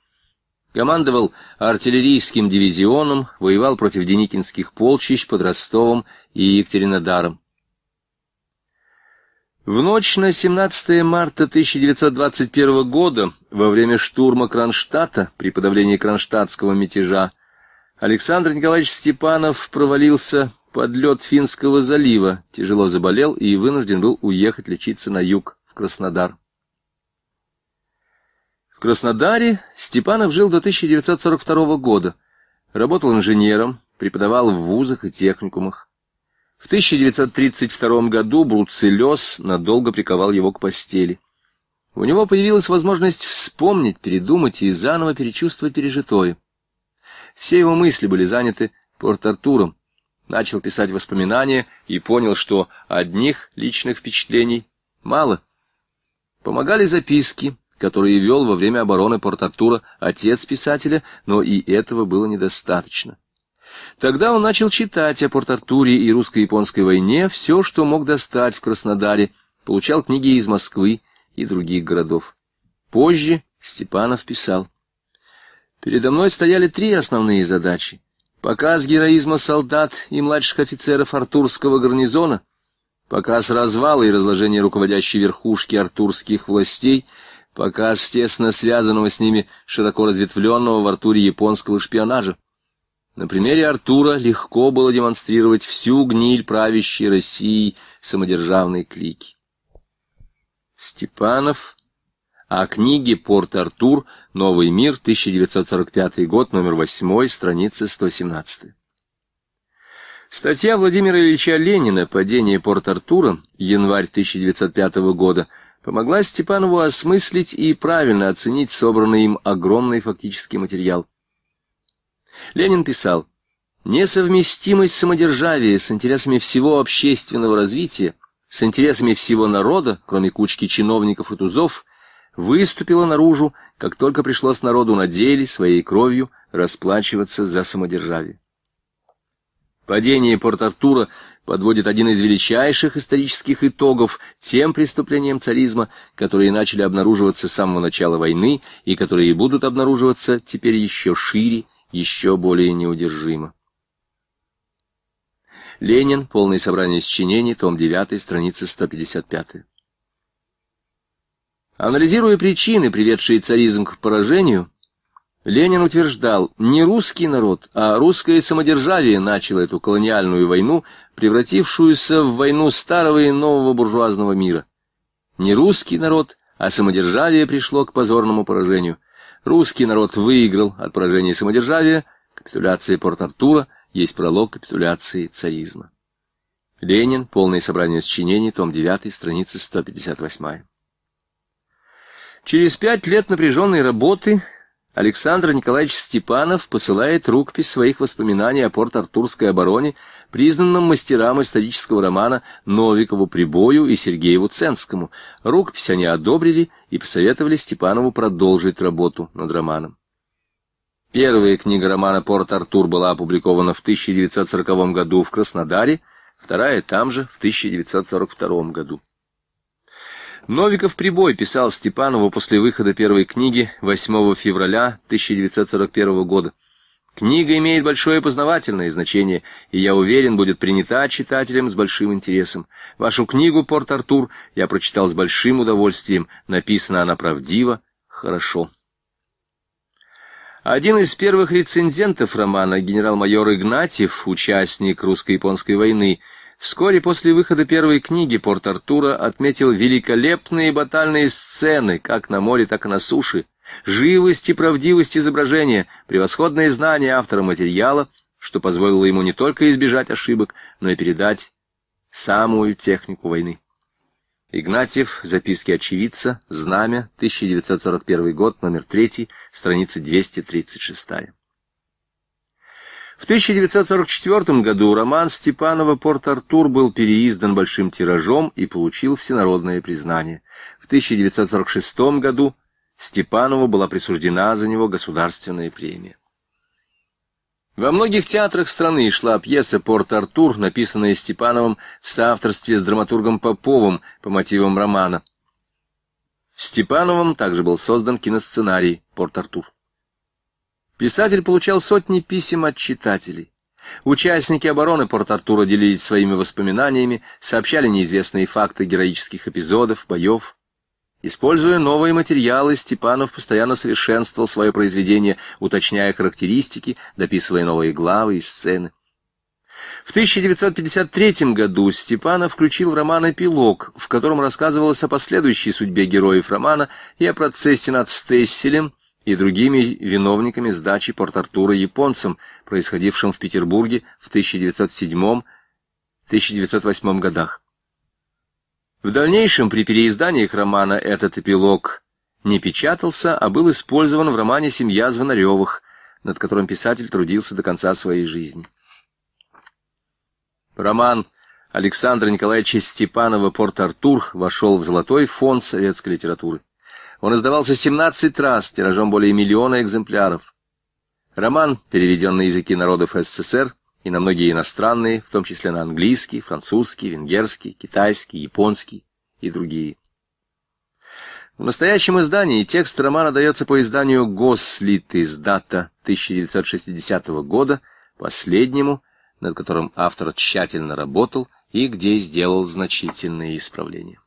Speaker 1: Командовал артиллерийским дивизионом, воевал против деникинских полчищ под Ростовом и Екатеринодаром. В ночь на 17 марта 1921 года, во время штурма Кронштадта, при подавлении кронштадтского мятежа, Александр Николаевич Степанов провалился под лед Финского залива, тяжело заболел и вынужден был уехать лечиться на юг, в Краснодар. В Краснодаре Степанов жил до 1942 года, работал инженером, преподавал в вузах и техникумах. В 1932 году бруцеллез надолго приковал его к постели. У него появилась возможность вспомнить, передумать и заново перечувствовать пережитое. Все его мысли были заняты Порт-Артуром, начал писать воспоминания и понял, что одних личных впечатлений мало. Помогали записки, которые вел во время обороны Портатура отец писателя, но и этого было недостаточно. Тогда он начал читать о Порт-Артуре и русско-японской войне все, что мог достать в Краснодаре, получал книги из Москвы и других городов. Позже Степанов писал. «Передо мной стояли три основные задачи. Показ героизма солдат и младших офицеров артурского гарнизона, показ развала и разложения руководящей верхушки артурских властей, показ тесно связанного с ними широко разветвленного в Артуре японского шпионажа. На примере Артура легко было демонстрировать всю гниль правящей России самодержавной клики. Степанов а книги «Порт-Артур. Новый мир. 1945 год. Номер 8. Страница 117». Статья Владимира Ильича Ленина «Падение Порт-Артура. Январь 1905 года» помогла Степанову осмыслить и правильно оценить собранный им огромный фактический материал. Ленин писал, «Несовместимость самодержавия с интересами всего общественного развития, с интересами всего народа, кроме кучки чиновников и тузов, выступила наружу, как только пришлось народу на деле своей кровью расплачиваться за самодержавие. Падение Порт-Артура подводит один из величайших исторических итогов тем преступлениям царизма, которые начали обнаруживаться с самого начала войны и которые будут обнаруживаться теперь еще шире, еще более неудержимо. Ленин. Полное собрание сочинений. Том 9. Страница 155. Анализируя причины, приведшие царизм к поражению, Ленин утверждал, не русский народ, а русское самодержавие начало эту колониальную войну, превратившуюся в войну старого и нового буржуазного мира. Не русский народ, а самодержавие пришло к позорному поражению. Русский народ выиграл от поражения самодержавия, капитуляции Порт-Артура есть пролог капитуляции царизма. Ленин, полное собрание сочинений, том 9, страница 158. Через пять лет напряженной работы Александр Николаевич Степанов посылает рукопись своих воспоминаний о Порт-Артурской обороне, признанным мастерам исторического романа Новикову Прибою и Сергееву Ценскому. Рукопись они одобрили и посоветовали Степанову продолжить работу над романом. Первая книга романа «Порт-Артур» была опубликована в 1940 году в Краснодаре, вторая там же в 1942 году. Новиков Прибой писал Степанову после выхода первой книги 8 февраля 1941 года. Книга имеет большое познавательное значение, и, я уверен, будет принята читателям с большим интересом. Вашу книгу «Порт-Артур» я прочитал с большим удовольствием. Написана она правдиво, хорошо. Один из первых рецензентов романа, генерал-майор Игнатьев, участник русско-японской войны, Вскоре после выхода первой книги Порт-Артура отметил великолепные батальные сцены, как на море, так и на суше, живость и правдивость изображения, превосходное знание автора материала, что позволило ему не только избежать ошибок, но и передать самую технику войны. Игнатьев, записки очевидца, знамя, 1941 год, номер 3, страница 236. В 1944 году роман Степанова «Порт-Артур» был переиздан большим тиражом и получил всенародное признание. В 1946 году Степанову была присуждена за него государственная премия. Во многих театрах страны шла пьеса «Порт-Артур», написанная Степановым в соавторстве с драматургом Поповым по мотивам романа. Степановым также был создан киносценарий «Порт-Артур». Писатель получал сотни писем от читателей. Участники обороны Порт-Артура делились своими воспоминаниями, сообщали неизвестные факты героических эпизодов, боев. Используя новые материалы, Степанов постоянно совершенствовал свое произведение, уточняя характеристики, дописывая новые главы и сцены. В 1953 году Степанов включил в роман «Эпилог», в котором рассказывалось о последующей судьбе героев романа и о процессе над Стесселем, и другими виновниками сдачи Порт-Артура японцам, происходившим в Петербурге в 1907-1908 годах. В дальнейшем при переизданиях романа этот эпилог не печатался, а был использован в романе «Семья Звонаревых», над которым писатель трудился до конца своей жизни. Роман Александра Николаевича Степанова «Порт-Артур» вошел в золотой фонд советской литературы. Он издавался 17 раз тиражом более миллиона экземпляров. Роман переведен на языки народов СССР и на многие иностранные, в том числе на английский, французский, венгерский, китайский, японский и другие. В настоящем издании текст романа дается по изданию «Гослит» из дата 1960 года, последнему, над которым автор тщательно работал и где сделал значительные исправления.